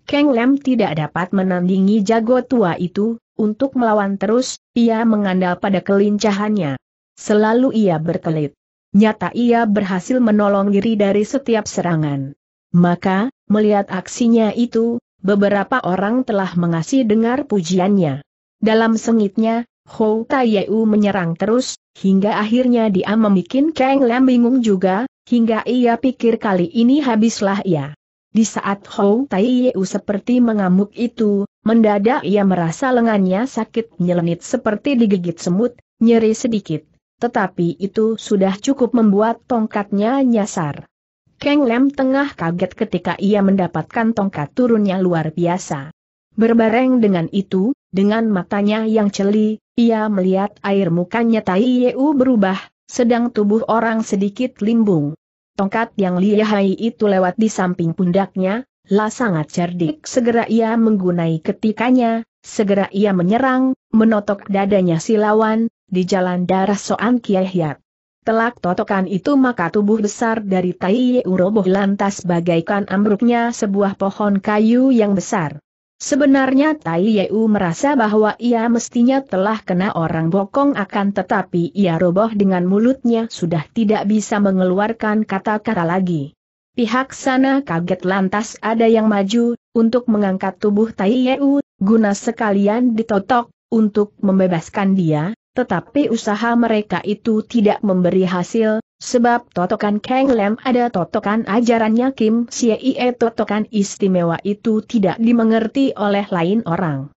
Keng Lem tidak dapat menandingi jago tua itu, untuk melawan terus, ia mengandal pada kelincahannya. Selalu ia berkelit. Nyata ia berhasil menolong diri dari setiap serangan. Maka, melihat aksinya itu, beberapa orang telah mengasih dengar pujiannya. Dalam sengitnya, Hou Taiyu menyerang terus, hingga akhirnya dia membuat Kang Lam bingung juga, hingga ia pikir kali ini habislah ia. Di saat Hou Taiyu seperti mengamuk itu, mendadak ia merasa lengannya sakit nyelenit seperti digigit semut, nyeri sedikit. Tetapi itu sudah cukup membuat tongkatnya nyasar. Kang Lem tengah kaget ketika ia mendapatkan tongkat turunnya luar biasa. Berbareng dengan itu, dengan matanya yang celi, ia melihat air mukanya Tai Yeu berubah, sedang tubuh orang sedikit limbung. Tongkat yang lihai itu lewat di samping pundaknya, lah sangat cerdik. Segera ia menggunai ketikanya, segera ia menyerang, menotok dadanya silawan di jalan darah Soan Kiai Hiat. Telak totokan itu maka tubuh besar dari Tai roboh lantas bagaikan ambruknya sebuah pohon kayu yang besar. Sebenarnya Tai Yeu merasa bahwa ia mestinya telah kena orang bokong akan tetapi ia roboh dengan mulutnya sudah tidak bisa mengeluarkan kata-kata lagi. Pihak sana kaget lantas ada yang maju, untuk mengangkat tubuh Tai Yeu, guna sekalian ditotok, untuk membebaskan dia, tetapi usaha mereka itu tidak memberi hasil, sebab totokan Kang Lem ada totokan ajarannya Kim Siee totokan istimewa itu tidak dimengerti oleh lain orang.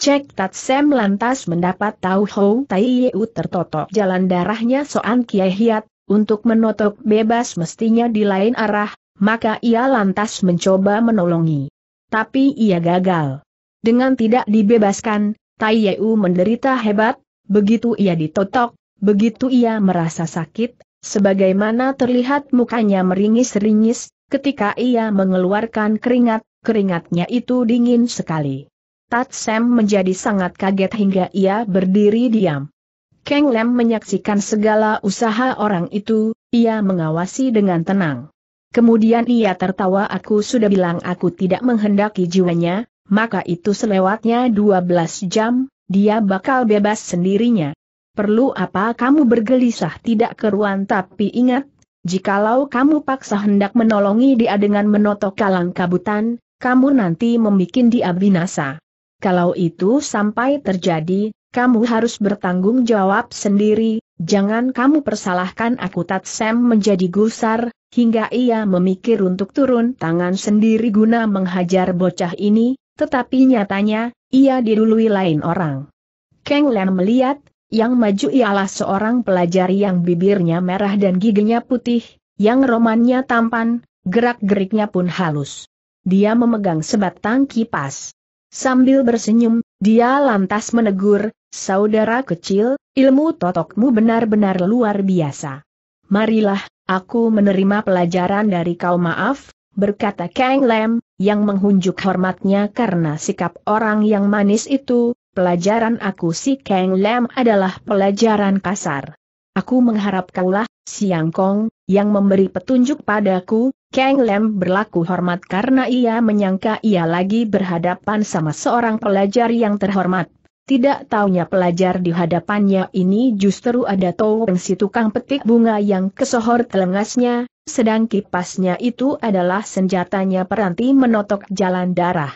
Cek Tat Sam lantas mendapat tahu Hou Tai Yeu tertotok jalan darahnya Soan Kiai Hiat, untuk menotok bebas mestinya di lain arah, maka ia lantas mencoba menolongi. Tapi ia gagal. Dengan tidak dibebaskan, Tai Yeu menderita hebat, Begitu ia ditotok, begitu ia merasa sakit, sebagaimana terlihat mukanya meringis-ringis, ketika ia mengeluarkan keringat, keringatnya itu dingin sekali. Tatsem menjadi sangat kaget hingga ia berdiri diam. Keng Lem menyaksikan segala usaha orang itu, ia mengawasi dengan tenang. Kemudian ia tertawa aku sudah bilang aku tidak menghendaki jiwanya, maka itu selewatnya 12 jam, dia bakal bebas sendirinya. Perlu apa kamu bergelisah tidak keruan tapi ingat, jikalau kamu paksa hendak menolongi dia dengan menotok kalang kabutan, kamu nanti membuat dia binasa. Kalau itu sampai terjadi, kamu harus bertanggung jawab sendiri, jangan kamu persalahkan aku Tat Sam menjadi gusar, hingga ia memikir untuk turun tangan sendiri guna menghajar bocah ini, tetapi nyatanya, ia didului lain orang. Kang Lan melihat, yang maju ialah seorang pelajar yang bibirnya merah dan giginya putih, yang romannya tampan, gerak-geriknya pun halus. Dia memegang sebatang kipas. Sambil bersenyum, dia lantas menegur, saudara kecil, ilmu totokmu benar-benar luar biasa. Marilah, aku menerima pelajaran dari kau maaf, berkata Kang lem yang menghunjuk hormatnya karena sikap orang yang manis itu, pelajaran aku si Kang lem adalah pelajaran kasar. Aku mengharap kaulah, Siang Kong, yang memberi petunjuk padaku, Kang lem berlaku hormat karena ia menyangka ia lagi berhadapan sama seorang pelajar yang terhormat. Tidak taunya pelajar di hadapannya ini justru ada tahu si tukang petik bunga yang kesohor telengasnya, sedang kipasnya itu adalah senjatanya peranti menotok jalan darah.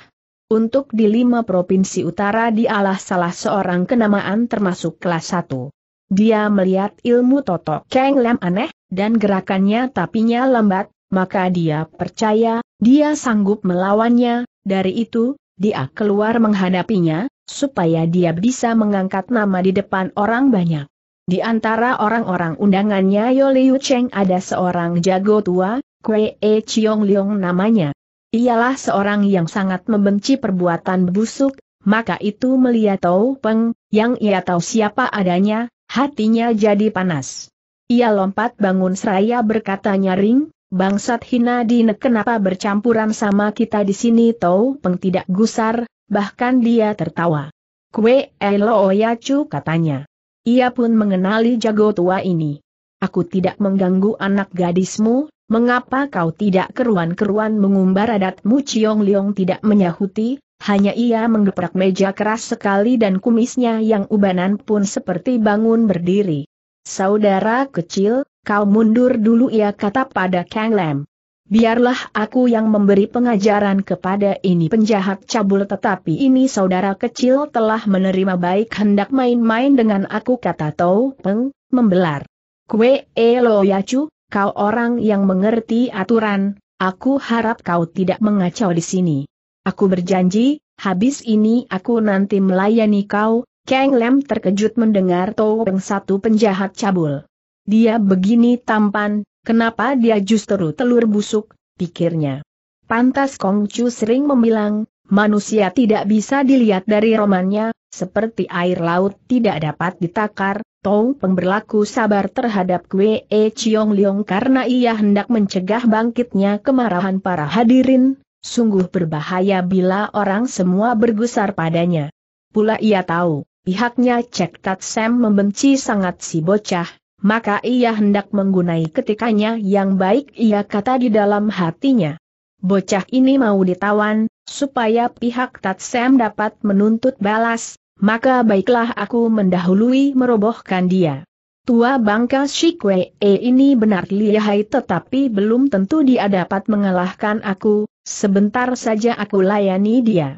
Untuk di lima provinsi utara dialah salah seorang kenamaan termasuk kelas 1. Dia melihat ilmu Toto Keng Lem aneh, dan gerakannya tapinya lambat, maka dia percaya, dia sanggup melawannya, dari itu, dia keluar menghadapinya, supaya dia bisa mengangkat nama di depan orang banyak. Di antara orang-orang undangannya Yo Liu Cheng ada seorang jago tua, Kwe E Chiong Leong namanya. Ialah seorang yang sangat membenci perbuatan busuk, maka itu melihat Tau Peng, yang ia tahu siapa adanya, hatinya jadi panas. Ia lompat bangun seraya berkata nyaring, bangsat hina dine kenapa bercampuran sama kita di sini Tau Peng tidak gusar, bahkan dia tertawa. Kue Elo ya Chu katanya. Ia pun mengenali jago tua ini. Aku tidak mengganggu anak gadismu, mengapa kau tidak keruan-keruan mengumbar adatmu Ciong Liong tidak menyahuti, hanya ia menggeprak meja keras sekali dan kumisnya yang ubanan pun seperti bangun berdiri. Saudara kecil, kau mundur dulu ia kata pada Kang Lam. Biarlah aku yang memberi pengajaran kepada ini penjahat cabul tetapi ini saudara kecil telah menerima baik hendak main-main dengan aku kata Tau Peng, membelar. Kue Elo Yacu, kau orang yang mengerti aturan, aku harap kau tidak mengacau di sini. Aku berjanji, habis ini aku nanti melayani kau, Kang Lem terkejut mendengar Tau Peng satu penjahat cabul. Dia begini tampan, Kenapa dia justru telur busuk, pikirnya. Pantas Kongcu sering memilang, manusia tidak bisa dilihat dari romannya, seperti air laut tidak dapat ditakar, Tong berlaku sabar terhadap Kwe E Chiong Leong karena ia hendak mencegah bangkitnya kemarahan para hadirin, sungguh berbahaya bila orang semua bergusar padanya. Pula ia tahu, pihaknya Cek Tat Sam membenci sangat si bocah, maka ia hendak menggunai ketikanya yang baik ia kata di dalam hatinya. Bocah ini mau ditawan, supaya pihak Tatsem dapat menuntut balas, maka baiklah aku mendahului merobohkan dia. Tua bangka Shikwe, Shikwee ini benar lihai tetapi belum tentu dia dapat mengalahkan aku, sebentar saja aku layani dia.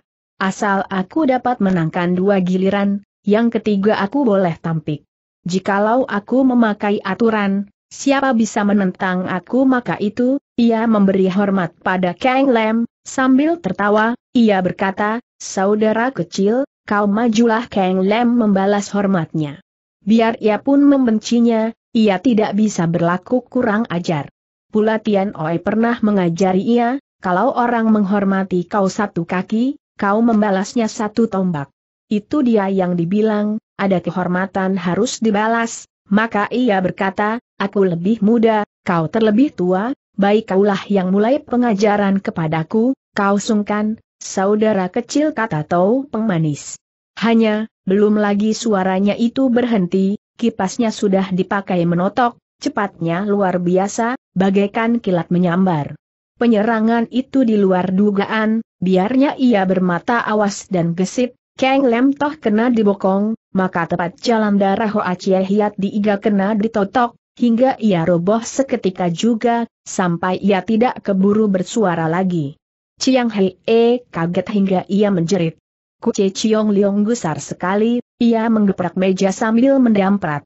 Asal aku dapat menangkan dua giliran, yang ketiga aku boleh tampik jikalau aku memakai aturan, siapa bisa menentang aku maka itu, ia memberi hormat pada Kang Lem, sambil tertawa, ia berkata, saudara kecil, kau majulah Kang Lem membalas hormatnya. Biar ia pun membencinya, ia tidak bisa berlaku kurang ajar. Pula Tian Oi pernah mengajari ia, kalau orang menghormati kau satu kaki, kau membalasnya satu tombak. Itu dia yang dibilang, ada kehormatan harus dibalas, maka ia berkata, aku lebih muda, kau terlebih tua, baik kaulah yang mulai pengajaran kepadaku, kau sungkan, saudara kecil kata Tau pengmanis. Hanya, belum lagi suaranya itu berhenti, kipasnya sudah dipakai menotok, cepatnya luar biasa, bagaikan kilat menyambar. Penyerangan itu di luar dugaan, biarnya ia bermata awas dan gesit, Kang Lem toh kena dibokong, maka tepat jalan darah Hoa Chie Hiat diiga kena ditotok, hingga ia roboh seketika juga, sampai ia tidak keburu bersuara lagi. Chiang Hei E kaget hingga ia menjerit. Kuce Chiong Leong gusar sekali, ia menggeprak meja sambil mendamprat.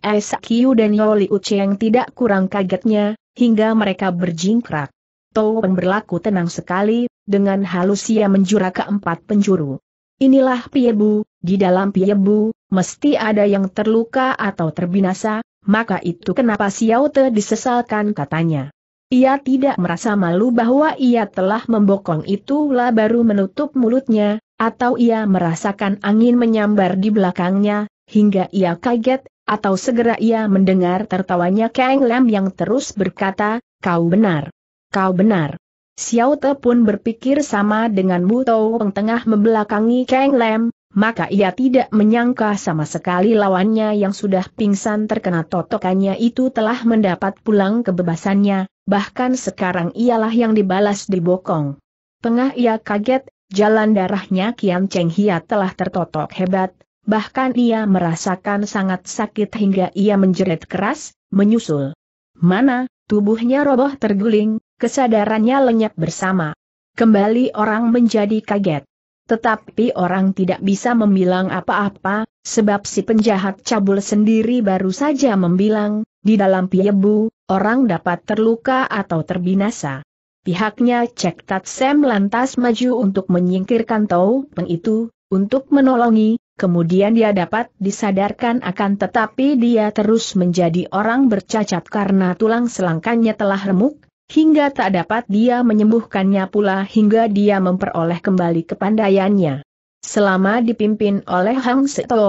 S Kiu dan Yoli Uceng tidak kurang kagetnya, hingga mereka berjingkrak. Toweng berlaku tenang sekali, dengan halus ia menjura ke empat penjuru. Inilah Piebu, di dalam Piebu, mesti ada yang terluka atau terbinasa, maka itu kenapa Xiao Te disesalkan katanya. Ia tidak merasa malu bahwa ia telah membokong itulah baru menutup mulutnya, atau ia merasakan angin menyambar di belakangnya, hingga ia kaget, atau segera ia mendengar tertawanya Kang Lam yang terus berkata, kau benar. Kau benar. Xiao Te pun berpikir sama dengan Mu Tong tengah membelakangi Kang Lem, maka ia tidak menyangka sama sekali lawannya yang sudah pingsan terkena totokannya itu telah mendapat pulang kebebasannya, bahkan sekarang ialah yang dibalas di bokong. Tengah ia kaget, jalan darahnya Kian Cheng Hia telah tertotok hebat, bahkan ia merasakan sangat sakit hingga ia menjerit keras, menyusul. Mana, tubuhnya roboh terguling, kesadarannya lenyap bersama. Kembali orang menjadi kaget. Tetapi orang tidak bisa membilang apa-apa, sebab si penjahat cabul sendiri baru saja membilang, di dalam piyebu, orang dapat terluka atau terbinasa. Pihaknya Cek tatsem lantas maju untuk menyingkirkan Tau Peng itu, untuk menolongi, kemudian dia dapat disadarkan akan tetapi dia terus menjadi orang bercacat karena tulang selangkannya telah remuk, hingga tak dapat dia menyembuhkannya pula hingga dia memperoleh kembali kepandaiannya. Selama dipimpin oleh Hang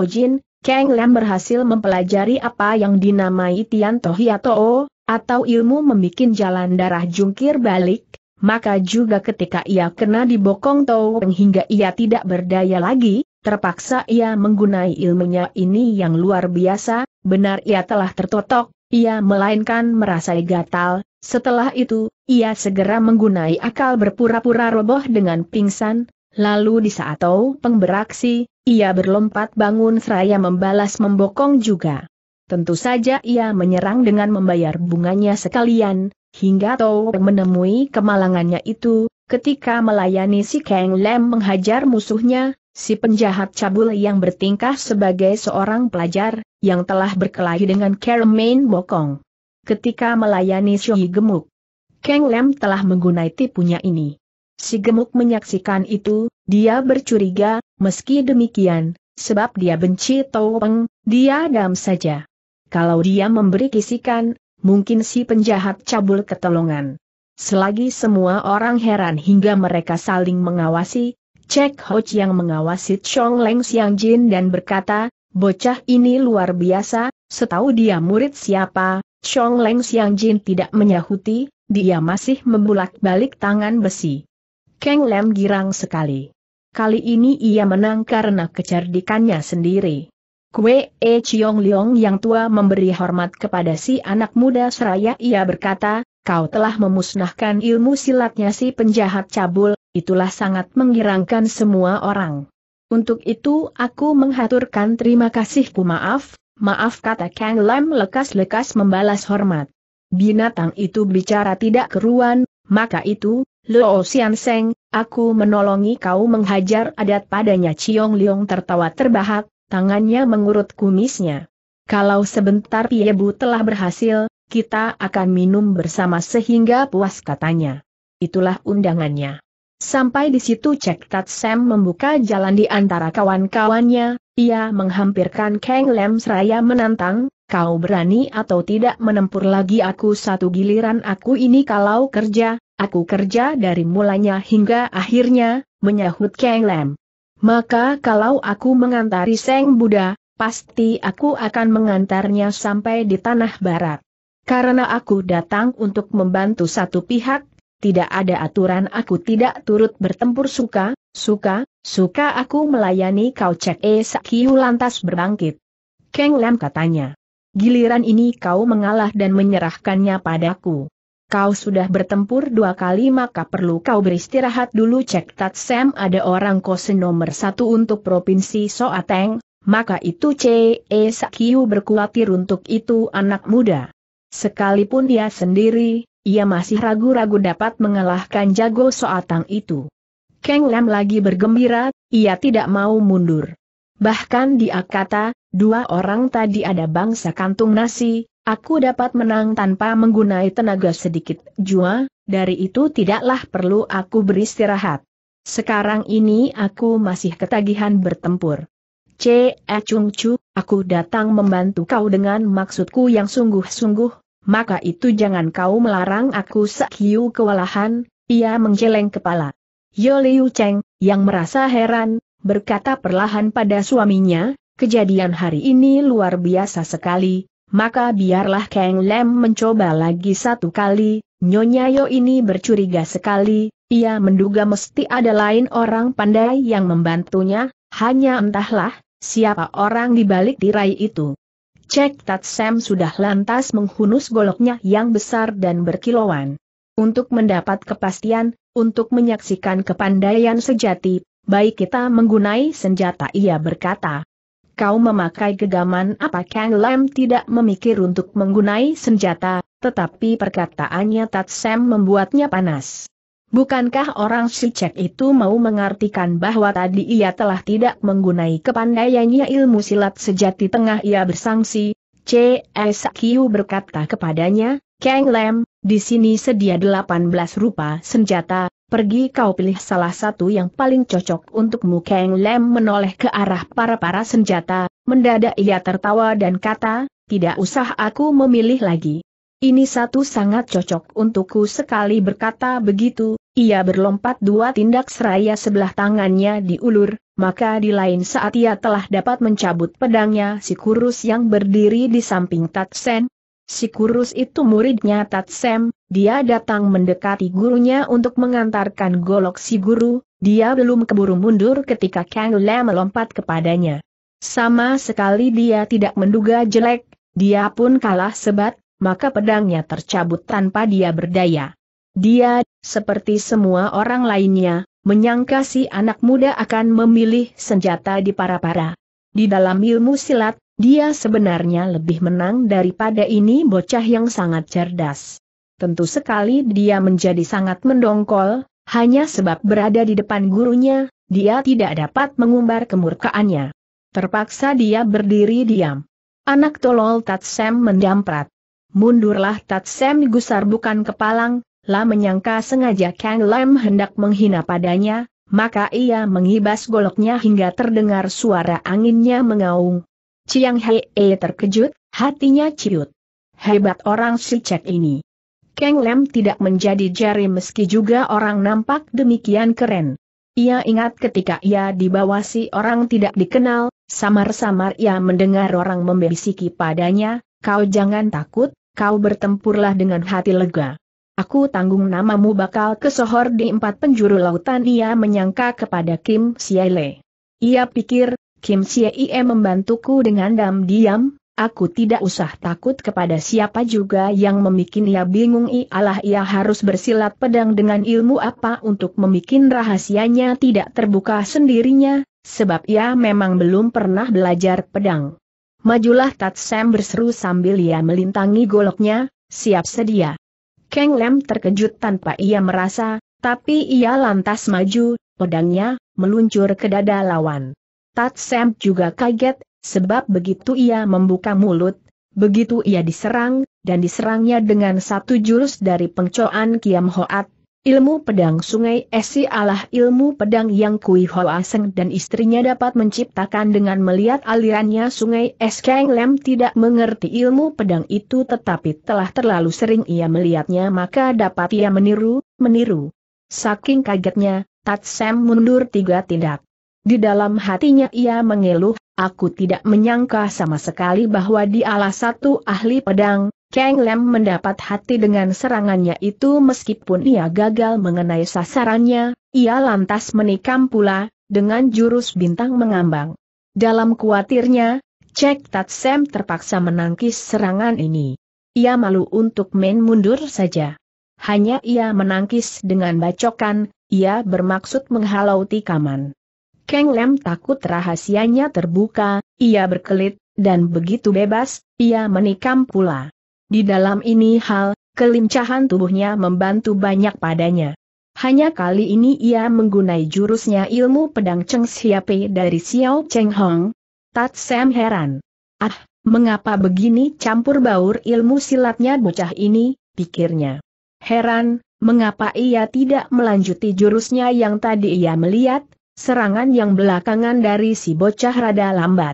Jin, Kang Lam berhasil mempelajari apa yang dinamai Tian Tohiatoo, atau ilmu membuat jalan darah jungkir balik, maka juga ketika ia kena dibokong Toweng hingga ia tidak berdaya lagi, terpaksa ia menggunai ilmunya ini yang luar biasa, benar ia telah tertotok, ia melainkan merasa gatal, setelah itu, ia segera menggunai akal berpura-pura roboh dengan pingsan, lalu di saat tahu pengberaksi, ia berlompat bangun seraya membalas membokong juga. Tentu saja ia menyerang dengan membayar bunganya sekalian, hingga Tau menemui kemalangannya itu, ketika melayani si Kang Lem menghajar musuhnya, si penjahat cabul yang bertingkah sebagai seorang pelajar, yang telah berkelahi dengan Kermain Bokong ketika melayani Shui Gemuk. Kang Lem telah menggunai tipunya ini. Si Gemuk menyaksikan itu, dia bercuriga, meski demikian, sebab dia benci Peng, dia dam saja. Kalau dia memberi kisikan, mungkin si penjahat cabul ketolongan. Selagi semua orang heran hingga mereka saling mengawasi, Cek Hoch yang mengawasi Chong Leng Siang Jin dan berkata, bocah ini luar biasa, setahu dia murid siapa, Chong Leng Xiang Jin tidak menyahuti, dia masih membulak-balik tangan besi. Keng Lem girang sekali. Kali ini ia menang karena kecerdikannya sendiri. Kue E Chiong Leong yang tua memberi hormat kepada si anak muda seraya ia berkata, kau telah memusnahkan ilmu silatnya si penjahat cabul, itulah sangat mengirangkan semua orang. Untuk itu aku menghaturkan terima kasihku maaf, Maaf kata Kang Lam lekas-lekas membalas hormat. Binatang itu bicara tidak keruan, maka itu, Luo Xian Seng, aku menolongi kau menghajar adat padanya Ciong Liong tertawa terbahak, tangannya mengurut kumisnya. Kalau sebentar Piebu telah berhasil, kita akan minum bersama sehingga puas katanya. Itulah undangannya. Sampai di situ Cek Tat Sam membuka jalan di antara kawan-kawannya, ia menghampirkan Kang Lem seraya menantang, kau berani atau tidak menempur lagi aku satu giliran aku ini kalau kerja, aku kerja dari mulanya hingga akhirnya, menyahut Kang Lem. Maka kalau aku mengantari Seng Buddha, pasti aku akan mengantarnya sampai di tanah barat. Karena aku datang untuk membantu satu pihak, tidak ada aturan aku tidak turut bertempur suka, suka, suka aku melayani kau cek e sakiu lantas berbangkit. Keng Lam katanya. Giliran ini kau mengalah dan menyerahkannya padaku. Kau sudah bertempur dua kali maka perlu kau beristirahat dulu cek Tat sem ada orang kose nomor satu untuk provinsi Soateng, maka itu C.E. Sakiu berkuatir untuk itu anak muda. Sekalipun dia sendiri, ia masih ragu-ragu dapat mengalahkan jago soatang itu. Keng Lam lagi bergembira, ia tidak mau mundur. Bahkan dia kata, dua orang tadi ada bangsa kantung nasi, aku dapat menang tanpa menggunai tenaga sedikit jua, dari itu tidaklah perlu aku beristirahat. Sekarang ini aku masih ketagihan bertempur. C. E. Chung Chu, aku datang membantu kau dengan maksudku yang sungguh-sungguh, maka itu jangan kau melarang aku sekiu kewalahan, ia menggeleng kepala. Yo Liu Cheng, yang merasa heran, berkata perlahan pada suaminya, kejadian hari ini luar biasa sekali, maka biarlah Kang Lem mencoba lagi satu kali, Nyonya Yo ini bercuriga sekali, ia menduga mesti ada lain orang pandai yang membantunya, hanya entahlah, siapa orang di balik tirai itu. Cek Tat Sam sudah lantas menghunus goloknya yang besar dan berkilauan. Untuk mendapat kepastian, untuk menyaksikan kepandaian sejati, baik kita menggunai senjata ia berkata. Kau memakai gegaman apa Kang Lam tidak memikir untuk menggunai senjata, tetapi perkataannya Tat Sam membuatnya panas. Bukankah orang si cek itu mau mengartikan bahwa tadi ia telah tidak menggunai kepandaiannya ilmu silat sejati tengah ia bersangsi? CSQ berkata kepadanya, Kang Lem, di sini sedia 18 rupa senjata, pergi kau pilih salah satu yang paling cocok untukmu Kang Lem menoleh ke arah para-para senjata, mendadak ia tertawa dan kata, tidak usah aku memilih lagi. Ini satu sangat cocok untukku sekali berkata begitu, ia berlompat dua tindak seraya sebelah tangannya diulur, maka di lain saat ia telah dapat mencabut pedangnya si kurus yang berdiri di samping Tatsen. Si kurus itu muridnya Tatsem, dia datang mendekati gurunya untuk mengantarkan golok si guru, dia belum keburu mundur ketika Kang Le melompat kepadanya. Sama sekali dia tidak menduga jelek, dia pun kalah sebat, maka pedangnya tercabut tanpa dia berdaya. Dia, seperti semua orang lainnya, menyangka si anak muda akan memilih senjata di para-para. Di dalam ilmu silat, dia sebenarnya lebih menang daripada ini bocah yang sangat cerdas. Tentu sekali dia menjadi sangat mendongkol, hanya sebab berada di depan gurunya, dia tidak dapat mengumbar kemurkaannya. Terpaksa dia berdiri diam. Anak tolol Tatsem mendamprat. Mundurlah tat sem gusar bukan kepalang, lah menyangka sengaja Kang Lam hendak menghina padanya, maka ia mengibas goloknya hingga terdengar suara anginnya mengaung. Chiang Hei terkejut, hatinya ciut. Hebat orang si Cek ini. Kang Lam tidak menjadi jari meski juga orang nampak demikian keren. Ia ingat ketika ia dibawasi orang tidak dikenal, samar-samar ia mendengar orang membisiki padanya, kau jangan takut, kau bertempurlah dengan hati lega. Aku tanggung namamu bakal kesohor di empat penjuru lautan ia menyangka kepada Kim Siele. Ia pikir, Kim Siele membantuku dengan dam-diam, aku tidak usah takut kepada siapa juga yang memikin ia bingung ialah ia harus bersilat pedang dengan ilmu apa untuk memikin rahasianya tidak terbuka sendirinya, sebab ia memang belum pernah belajar pedang. Majulah Tat Sam berseru sambil ia melintangi goloknya, siap sedia. Keng Lem terkejut tanpa ia merasa, tapi ia lantas maju, pedangnya, meluncur ke dada lawan. Tat Sam juga kaget, sebab begitu ia membuka mulut, begitu ia diserang, dan diserangnya dengan satu jurus dari pengcoan Kiam Hoat, Ilmu pedang sungai Esi Allah ilmu pedang yang Kui Hoa Seng dan istrinya dapat menciptakan dengan melihat alirannya sungai Es Kang Lem tidak mengerti ilmu pedang itu tetapi telah terlalu sering ia melihatnya maka dapat ia meniru, meniru. Saking kagetnya, Sam mundur tiga tindak. Di dalam hatinya ia mengeluh, aku tidak menyangka sama sekali bahwa dialah satu ahli pedang, Kang Lam mendapat hati dengan serangannya itu meskipun ia gagal mengenai sasarannya, ia lantas menikam pula, dengan jurus bintang mengambang. Dalam kuatirnya, Cek Tat Sam terpaksa menangkis serangan ini. Ia malu untuk main mundur saja. Hanya ia menangkis dengan bacokan, ia bermaksud menghalau tikaman. Kang Lem takut rahasianya terbuka, ia berkelit, dan begitu bebas, ia menikam pula. Di dalam ini hal, kelincahan tubuhnya membantu banyak padanya. Hanya kali ini ia menggunai jurusnya ilmu pedang Cheng Siape dari Xiao Cheng Hong. Tat Sam heran. Ah, mengapa begini campur baur ilmu silatnya bocah ini, pikirnya. Heran, mengapa ia tidak melanjuti jurusnya yang tadi ia melihat, serangan yang belakangan dari si bocah rada lambat.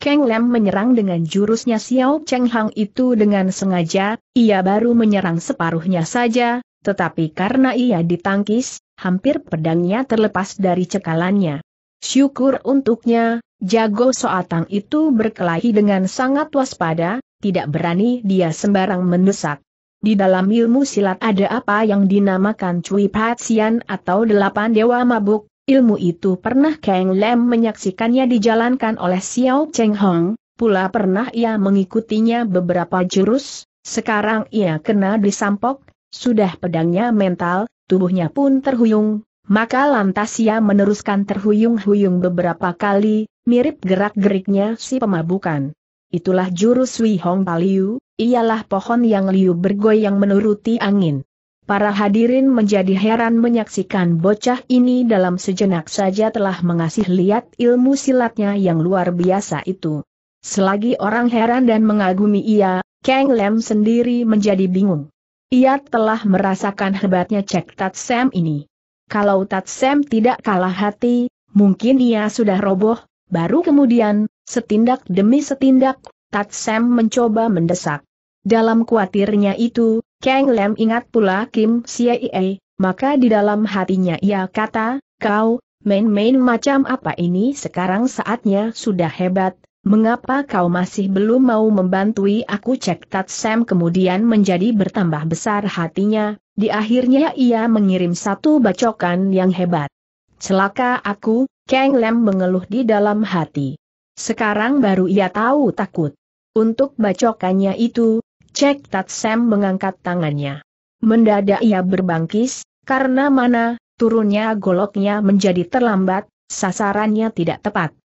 Keng Lem menyerang dengan jurusnya Xiao Cheng Hang itu dengan sengaja, ia baru menyerang separuhnya saja, tetapi karena ia ditangkis, hampir pedangnya terlepas dari cekalannya. Syukur untuknya, jago soatang itu berkelahi dengan sangat waspada, tidak berani dia sembarang mendesak. Di dalam ilmu silat ada apa yang dinamakan Cui Patsian atau delapan dewa mabuk, Ilmu itu pernah Kang Lem menyaksikannya dijalankan oleh Xiao Cheng Hong, pula pernah ia mengikutinya beberapa jurus, sekarang ia kena disampok, sudah pedangnya mental, tubuhnya pun terhuyung, maka lantas ia meneruskan terhuyung-huyung beberapa kali, mirip gerak-geriknya si pemabukan. Itulah jurus Wei Hong Paliu, ialah pohon yang liu bergoyang menuruti angin. Para hadirin menjadi heran menyaksikan bocah ini dalam sejenak saja telah mengasih lihat ilmu silatnya yang luar biasa itu. Selagi orang heran dan mengagumi ia, Kang Lem sendiri menjadi bingung. Ia telah merasakan hebatnya Cek Tat Sam ini. Kalau Tat Sam tidak kalah hati, mungkin ia sudah roboh, baru kemudian, setindak demi setindak, Tat Sam mencoba mendesak. Dalam kuatirnya itu, Kang Lem ingat pula Kim Siei, maka di dalam hatinya ia kata, kau, main-main macam apa ini sekarang saatnya sudah hebat, mengapa kau masih belum mau membantui aku cek Tat Sam kemudian menjadi bertambah besar hatinya, di akhirnya ia mengirim satu bacokan yang hebat. Celaka aku, Kang Lem mengeluh di dalam hati. Sekarang baru ia tahu takut. Untuk bacokannya itu, Cek Tat Sam mengangkat tangannya. Mendadak ia berbangkis, karena mana, turunnya goloknya menjadi terlambat, sasarannya tidak tepat.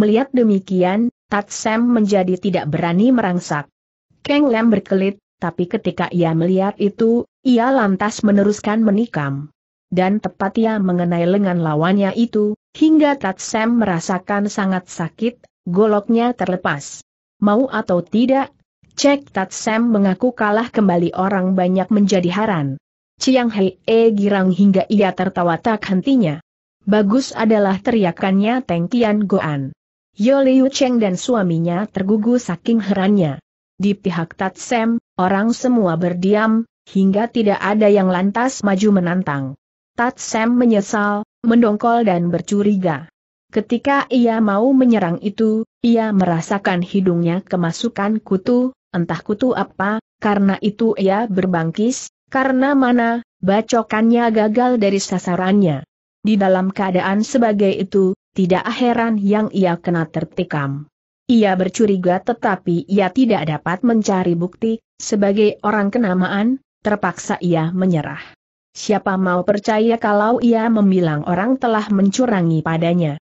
Melihat demikian, Tat Sam menjadi tidak berani merangsak. Keng Lam berkelit, tapi ketika ia melihat itu, ia lantas meneruskan menikam. Dan tepat ia mengenai lengan lawannya itu, hingga Tat Sam merasakan sangat sakit, goloknya terlepas. Mau atau tidak, Cek Tat Sam mengaku kalah kembali orang banyak menjadi haran. Ciang Hei E girang hingga ia tertawa tak hentinya. Bagus adalah teriakannya Teng Tian Goan. Yo Liu Cheng dan suaminya tergugu saking herannya. Di pihak Tat Sam, orang semua berdiam, hingga tidak ada yang lantas maju menantang. Tat Sam menyesal, mendongkol dan bercuriga. Ketika ia mau menyerang itu, ia merasakan hidungnya kemasukan kutu, entah kutu apa, karena itu ia berbangkis, karena mana, bacokannya gagal dari sasarannya. Di dalam keadaan sebagai itu, tidak heran yang ia kena tertikam. Ia bercuriga tetapi ia tidak dapat mencari bukti, sebagai orang kenamaan, terpaksa ia menyerah. Siapa mau percaya kalau ia membilang orang telah mencurangi padanya.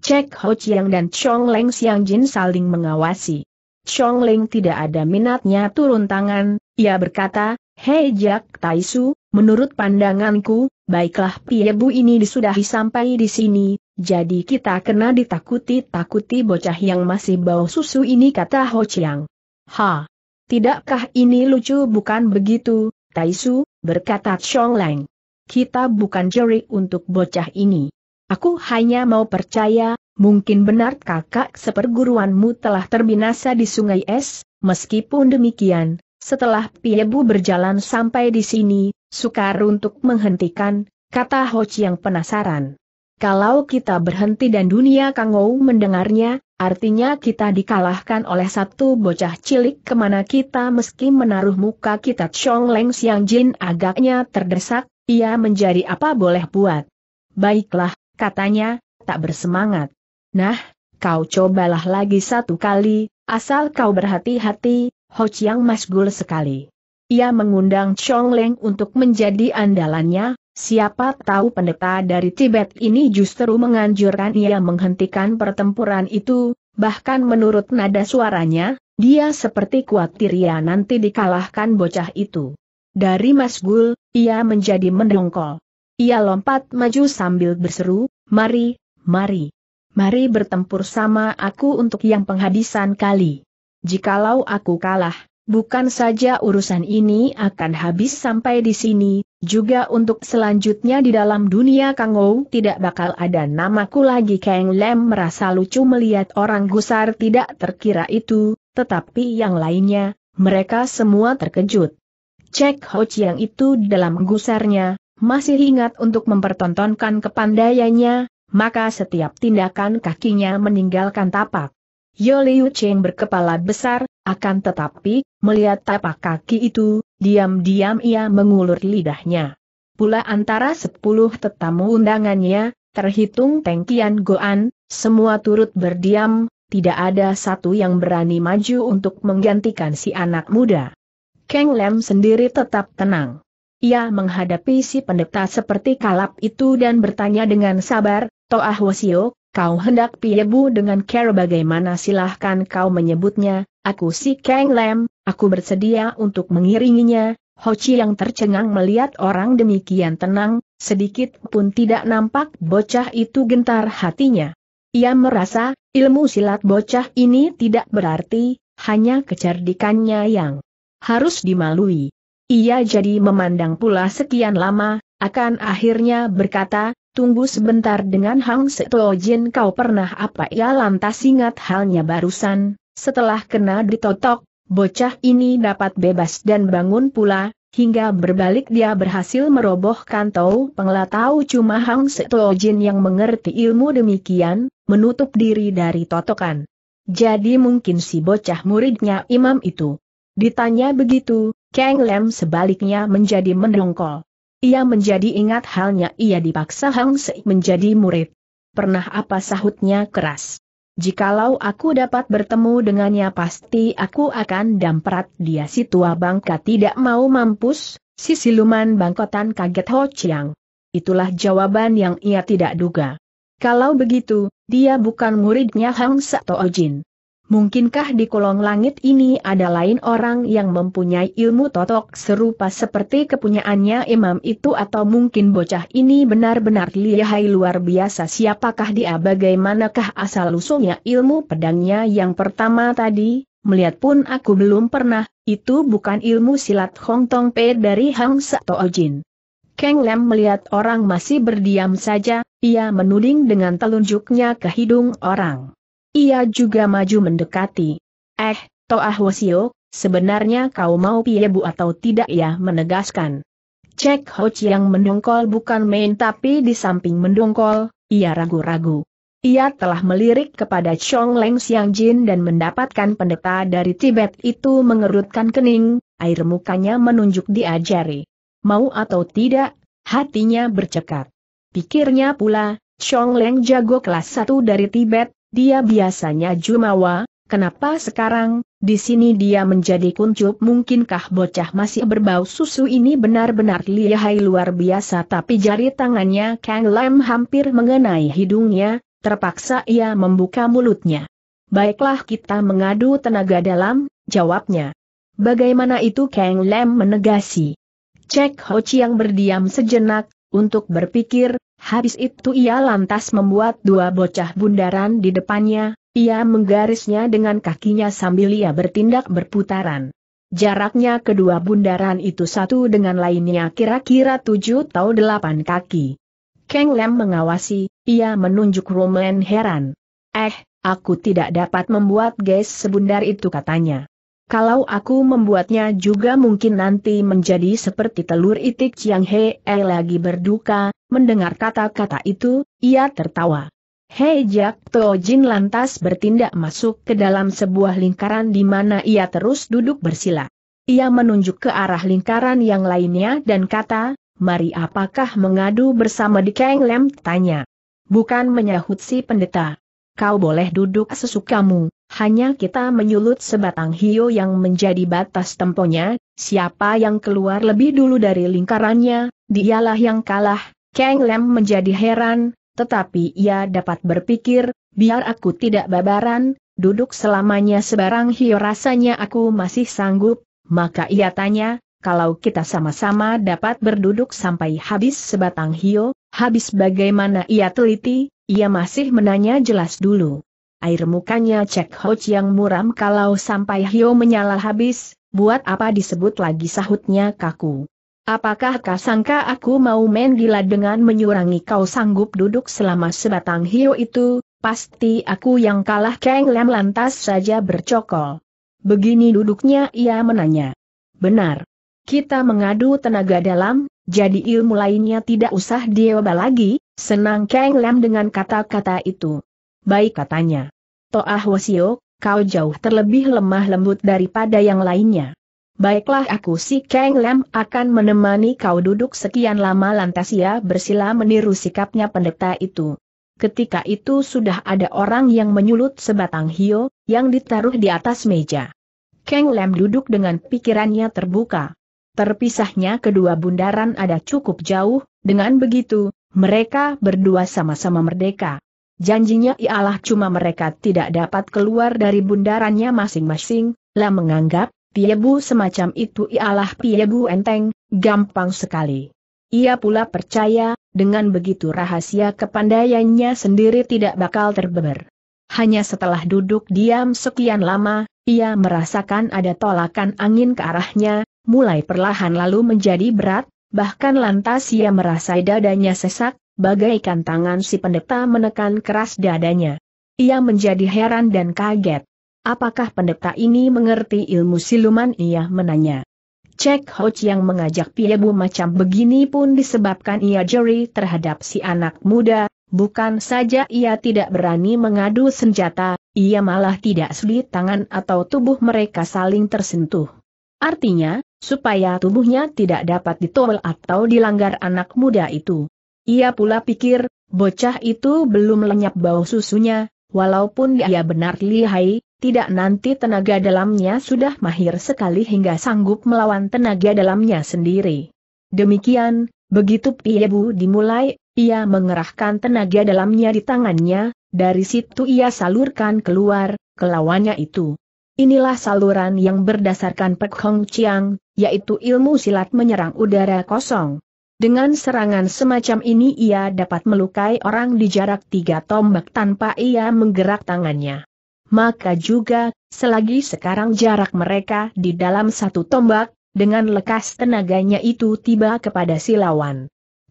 Cek Ho Chiang dan Chong Leng Siang Jin saling mengawasi. Chong Ling tidak ada minatnya turun tangan, ia berkata, Hei Jack Taisu, menurut pandanganku, baiklah Piebu ini disudahi sampai di sini, jadi kita kena ditakuti-takuti bocah yang masih bau susu ini kata Ho Chiang. Ha! Tidakkah ini lucu bukan begitu, Taisu, berkata Chong Ling. Kita bukan juri untuk bocah ini. Aku hanya mau percaya, mungkin benar kakak seperguruanmu telah terbinasa di sungai es, meskipun demikian, setelah Piebu berjalan sampai di sini, sukar untuk menghentikan, kata Hoci yang penasaran. Kalau kita berhenti dan dunia Kang Kangou mendengarnya, artinya kita dikalahkan oleh satu bocah cilik kemana kita meski menaruh muka kita Chong Leng Xiang Jin agaknya terdesak, ia menjadi apa boleh buat. Baiklah, katanya, tak bersemangat. Nah, kau cobalah lagi satu kali, asal kau berhati-hati, Ho Chiang masgul sekali. Ia mengundang Chong Leng untuk menjadi andalannya, siapa tahu pendeta dari Tibet ini justru menganjurkan ia menghentikan pertempuran itu, bahkan menurut nada suaranya, dia seperti khawatir ia nanti dikalahkan bocah itu. Dari Masgul, ia menjadi mendongkol. Ia lompat maju sambil berseru, mari, mari mari bertempur sama aku untuk yang penghabisan kali. Jikalau aku kalah, bukan saja urusan ini akan habis sampai di sini, juga untuk selanjutnya di dalam dunia Kangou tidak bakal ada namaku lagi Kang Lem merasa lucu melihat orang gusar tidak terkira itu, tetapi yang lainnya, mereka semua terkejut. Cek Ho Chiang itu dalam gusarnya, masih ingat untuk mempertontonkan kepandaiannya, maka setiap tindakan kakinya meninggalkan tapak. Yo Liu Cheng berkepala besar, akan tetapi, melihat tapak kaki itu, diam-diam ia mengulur lidahnya. Pula antara sepuluh tetamu undangannya, terhitung Tengkian Goan, semua turut berdiam, tidak ada satu yang berani maju untuk menggantikan si anak muda. Kang Lem sendiri tetap tenang. Ia menghadapi si pendeta seperti kalap itu dan bertanya dengan sabar, Toah Wasio, kau hendak piebu dengan care bagaimana silahkan kau menyebutnya, aku si Kang Lem, aku bersedia untuk mengiringinya, Ho Chi yang tercengang melihat orang demikian tenang, sedikit pun tidak nampak bocah itu gentar hatinya. Ia merasa, ilmu silat bocah ini tidak berarti, hanya kecerdikannya yang harus dimalui. Ia jadi memandang pula sekian lama, akan akhirnya berkata, Tunggu sebentar dengan Hang Setojin kau pernah apa ya lantas ingat halnya barusan, setelah kena ditotok, bocah ini dapat bebas dan bangun pula, hingga berbalik dia berhasil merobohkan Tau Pengla tahu cuma Hang Setojin yang mengerti ilmu demikian, menutup diri dari totokan. Jadi mungkin si bocah muridnya imam itu. Ditanya begitu, Kang Lem sebaliknya menjadi mendongkol. Ia menjadi ingat halnya ia dipaksa Hang Se menjadi murid. Pernah apa sahutnya keras. Jikalau aku dapat bertemu dengannya pasti aku akan damprat dia si tua bangka tidak mau mampus, si siluman bangkotan kaget Ho Chiang. Itulah jawaban yang ia tidak duga. Kalau begitu, dia bukan muridnya Hang Se Jin. Mungkinkah di kolong langit ini ada lain orang yang mempunyai ilmu totok serupa seperti kepunyaannya imam itu atau mungkin bocah ini benar-benar lihai luar biasa siapakah dia bagaimanakah asal-usulnya ilmu pedangnya yang pertama tadi, melihat pun aku belum pernah, itu bukan ilmu silat Hong Tong Pe dari Hang Sato Ojin. Kang Lam melihat orang masih berdiam saja, ia menuding dengan telunjuknya ke hidung orang. Ia juga maju mendekati. Eh, Toah Wosio, sebenarnya kau mau bu atau tidak ya menegaskan. Cek Ho yang mendongkol bukan main tapi di samping mendongkol, ia ragu-ragu. Ia telah melirik kepada Chong Leng Xiang Jin dan mendapatkan pendeta dari Tibet itu mengerutkan kening, air mukanya menunjuk diajari. Mau atau tidak, hatinya bercekat. Pikirnya pula, Chong Leng jago kelas 1 dari Tibet, dia biasanya jumawa, kenapa sekarang, di sini dia menjadi kuncup mungkinkah bocah masih berbau susu ini benar-benar lihai luar biasa tapi jari tangannya Kang Lam hampir mengenai hidungnya, terpaksa ia membuka mulutnya. Baiklah kita mengadu tenaga dalam, jawabnya. Bagaimana itu Kang Lam menegasi? Cek Ho Chiang berdiam sejenak, untuk berpikir, Habis itu ia lantas membuat dua bocah bundaran di depannya, ia menggarisnya dengan kakinya sambil ia bertindak berputaran. Jaraknya kedua bundaran itu satu dengan lainnya kira-kira tujuh atau delapan kaki. Keng Lem mengawasi, ia menunjuk Roman heran. Eh, aku tidak dapat membuat guys sebundar itu katanya. Kalau aku membuatnya juga mungkin nanti menjadi seperti telur itik Chiang He eh, lagi berduka, Mendengar kata-kata itu, ia tertawa. Hei Jack Jin lantas bertindak masuk ke dalam sebuah lingkaran di mana ia terus duduk bersila. Ia menunjuk ke arah lingkaran yang lainnya dan kata, mari apakah mengadu bersama di Kang Lem tanya. Bukan menyahut si pendeta. Kau boleh duduk sesukamu, hanya kita menyulut sebatang hio yang menjadi batas temponya, siapa yang keluar lebih dulu dari lingkarannya, dialah yang kalah, Kang Lem menjadi heran, tetapi ia dapat berpikir, biar aku tidak babaran, duduk selamanya sebarang hiu rasanya aku masih sanggup, maka ia tanya, kalau kita sama-sama dapat berduduk sampai habis sebatang hiu, habis bagaimana ia teliti, ia masih menanya jelas dulu. Air mukanya cek hoj yang muram kalau sampai hiu menyala habis, buat apa disebut lagi sahutnya kaku. Apakah kau sangka aku mau main gila dengan menyurangi kau sanggup duduk selama sebatang hiu itu, pasti aku yang kalah Kang Lam lantas saja bercokol. Begini duduknya ia menanya. Benar. Kita mengadu tenaga dalam, jadi ilmu lainnya tidak usah dioba lagi, senang Kang Lam dengan kata-kata itu. Baik katanya. Toah Wasio, kau jauh terlebih lemah lembut daripada yang lainnya. Baiklah aku si Kang Lam akan menemani kau duduk sekian lama lantas ia bersila meniru sikapnya pendeta itu. Ketika itu sudah ada orang yang menyulut sebatang hio, yang ditaruh di atas meja. Kang Lam duduk dengan pikirannya terbuka. Terpisahnya kedua bundaran ada cukup jauh, dengan begitu, mereka berdua sama-sama merdeka. Janjinya ialah cuma mereka tidak dapat keluar dari bundarannya masing-masing, lah menganggap, Piebu semacam itu ialah Piebu enteng, gampang sekali. Ia pula percaya, dengan begitu rahasia kepandaiannya sendiri tidak bakal terbeber. Hanya setelah duduk diam sekian lama, ia merasakan ada tolakan angin ke arahnya, mulai perlahan lalu menjadi berat, bahkan lantas ia merasa dadanya sesak, bagaikan tangan si pendeta menekan keras dadanya. Ia menjadi heran dan kaget. Apakah pendeta ini mengerti ilmu siluman? Ia menanya. Cek Hoch yang mengajak Piebu macam begini pun disebabkan ia jeri terhadap si anak muda, bukan saja ia tidak berani mengadu senjata, ia malah tidak sulit tangan atau tubuh mereka saling tersentuh. Artinya, supaya tubuhnya tidak dapat ditolak atau dilanggar anak muda itu. Ia pula pikir, bocah itu belum lenyap bau susunya, walaupun dia benar lihai, tidak nanti tenaga dalamnya sudah mahir sekali hingga sanggup melawan tenaga dalamnya sendiri. Demikian, begitu Piebu dimulai, ia mengerahkan tenaga dalamnya di tangannya, dari situ ia salurkan keluar, kelawannya itu. Inilah saluran yang berdasarkan Pek Hong Chiang, yaitu ilmu silat menyerang udara kosong. Dengan serangan semacam ini ia dapat melukai orang di jarak tiga tombak tanpa ia menggerak tangannya. Maka juga, selagi sekarang jarak mereka di dalam satu tombak, dengan lekas tenaganya itu tiba kepada si lawan.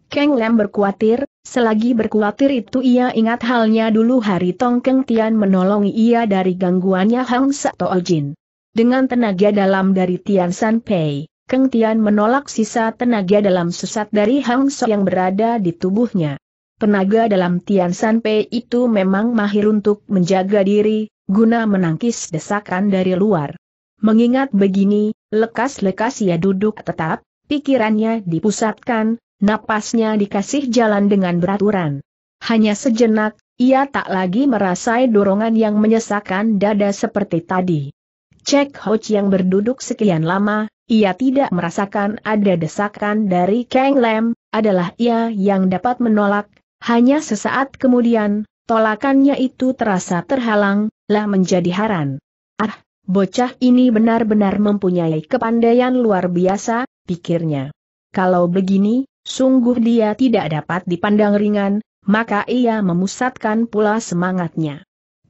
Keng Lem berkuatir, selagi berkuatir itu ia ingat halnya dulu hari Tong Keng Tian menolong ia dari gangguannya Hang Sato Jin. Dengan tenaga dalam dari Tian San Pei, Keng Tian menolak sisa tenaga dalam sesat dari Hang So yang berada di tubuhnya. Tenaga dalam Tian San Pei itu memang mahir untuk menjaga diri, guna menangkis desakan dari luar. Mengingat begini, lekas-lekas ia duduk tetap, pikirannya dipusatkan, napasnya dikasih jalan dengan beraturan. Hanya sejenak, ia tak lagi merasai dorongan yang menyesakan dada seperti tadi. Cek Hoch yang berduduk sekian lama, ia tidak merasakan ada desakan dari Kang Lem, adalah ia yang dapat menolak, hanya sesaat kemudian, Tolakannya itu terasa terhalang, lah menjadi haran. Ah, bocah ini benar-benar mempunyai kepandaian luar biasa, pikirnya. Kalau begini, sungguh dia tidak dapat dipandang ringan, maka ia memusatkan pula semangatnya.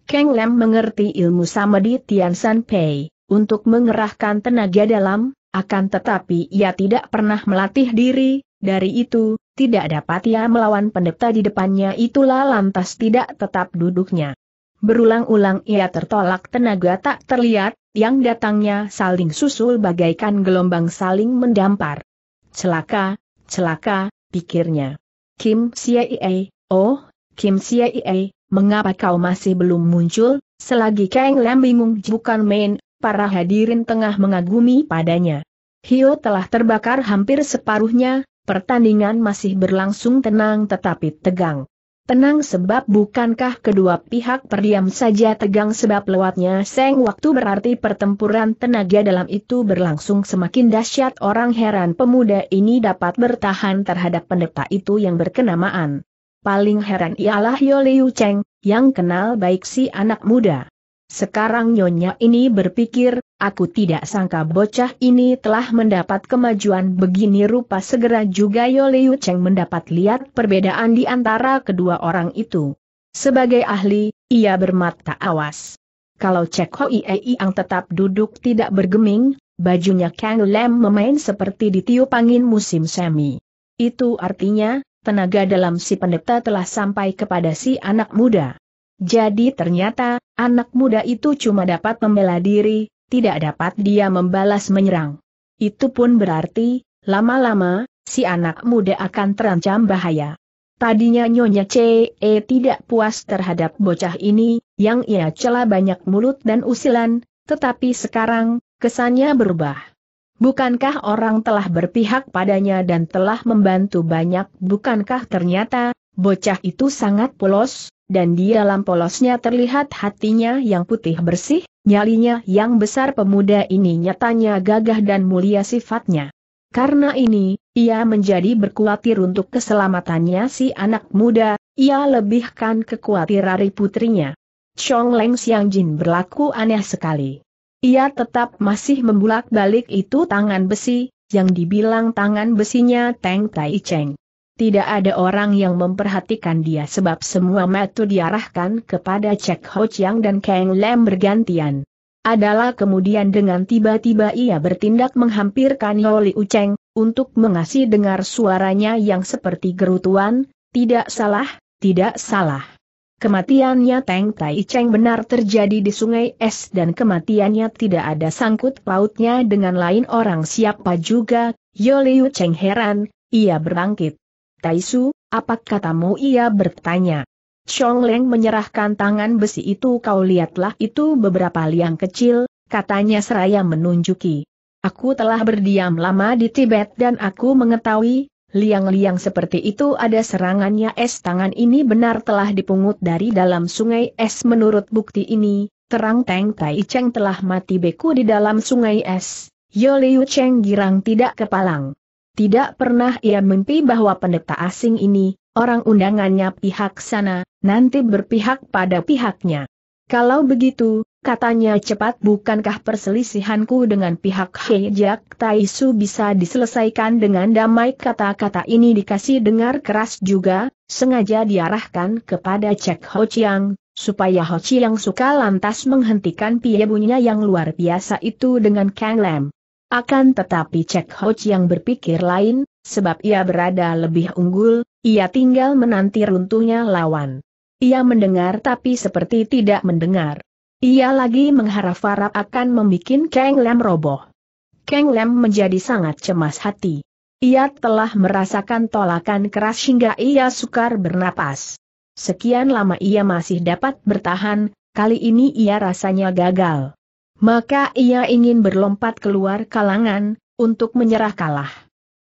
Kang Lem mengerti ilmu samadhi Tian San Pei, untuk mengerahkan tenaga dalam, akan tetapi ia tidak pernah melatih diri, dari itu, tidak dapat ia melawan pendeta di depannya itulah lantas tidak tetap duduknya. Berulang-ulang ia tertolak tenaga tak terlihat, yang datangnya saling susul bagaikan gelombang saling mendampar. Celaka, celaka, pikirnya. Kim Siae, oh, Kim Siae, mengapa kau masih belum muncul? Selagi Kang Lam bingung bukan main, para hadirin tengah mengagumi padanya. Hio telah terbakar hampir separuhnya, Pertandingan masih berlangsung tenang tetapi tegang. Tenang sebab bukankah kedua pihak perdiam saja tegang sebab lewatnya seng waktu berarti pertempuran tenaga dalam itu berlangsung semakin dahsyat orang heran pemuda ini dapat bertahan terhadap pendeta itu yang berkenamaan. Paling heran ialah Yoliu Cheng, yang kenal baik si anak muda. Sekarang nyonya ini berpikir, aku tidak sangka bocah ini telah mendapat kemajuan begini rupa segera juga Yoliu Cheng mendapat lihat perbedaan di antara kedua orang itu. Sebagai ahli, ia bermata awas. Kalau Cek Hoi ang tetap duduk tidak bergeming, bajunya Kang Lem memain seperti ditiup angin musim semi. Itu artinya, tenaga dalam si pendeta telah sampai kepada si anak muda. Jadi ternyata, anak muda itu cuma dapat membela diri, tidak dapat dia membalas menyerang. Itu pun berarti, lama-lama, si anak muda akan terancam bahaya. Tadinya Nyonya CE tidak puas terhadap bocah ini, yang ia celah banyak mulut dan usilan, tetapi sekarang, kesannya berubah. Bukankah orang telah berpihak padanya dan telah membantu banyak, bukankah ternyata, bocah itu sangat polos, dan di dalam polosnya terlihat hatinya yang putih bersih, nyalinya yang besar pemuda ini nyatanya gagah dan mulia sifatnya. Karena ini, ia menjadi berkuatir untuk keselamatannya si anak muda, ia lebihkan kekuatirari putrinya. Chong Leng Xiang Jin berlaku aneh sekali. Ia tetap masih membulak-balik itu tangan besi, yang dibilang tangan besinya Teng Tai Cheng tidak ada orang yang memperhatikan dia sebab semua metu diarahkan kepada Cek Ho Chiang dan Kang Lem bergantian. Adalah kemudian dengan tiba-tiba ia bertindak menghampirkan Yoli Uceng, untuk mengasih dengar suaranya yang seperti gerutuan, tidak salah, tidak salah. Kematiannya Teng Tai Cheng benar terjadi di sungai es dan kematiannya tidak ada sangkut pautnya dengan lain orang siapa juga, Yoli Uceng heran, ia berbangkit. Taisu, apa katamu ia bertanya. Chong Leng menyerahkan tangan besi itu kau lihatlah itu beberapa liang kecil, katanya seraya menunjuki. Aku telah berdiam lama di Tibet dan aku mengetahui, liang-liang seperti itu ada serangannya es tangan ini benar telah dipungut dari dalam sungai es menurut bukti ini, terang Teng Tai Cheng telah mati beku di dalam sungai es, Yoliu Liu Cheng girang tidak kepalang. Tidak pernah ia mimpi bahwa pendeta asing ini, orang undangannya pihak sana, nanti berpihak pada pihaknya. Kalau begitu, katanya cepat bukankah perselisihanku dengan pihak Hejak Taisu bisa diselesaikan dengan damai kata-kata ini dikasih dengar keras juga, sengaja diarahkan kepada Cek Ho Chiang, supaya Ho Chiang suka lantas menghentikan piebunya yang luar biasa itu dengan Kang Lam. Akan tetapi Cek Ho yang berpikir lain, sebab ia berada lebih unggul, ia tinggal menanti runtuhnya lawan. Ia mendengar tapi seperti tidak mendengar. Ia lagi mengharap-harap akan membuat Kang Lem roboh. Kang Lem menjadi sangat cemas hati. Ia telah merasakan tolakan keras hingga ia sukar bernapas. Sekian lama ia masih dapat bertahan, kali ini ia rasanya gagal. Maka ia ingin berlompat keluar kalangan, untuk menyerah kalah.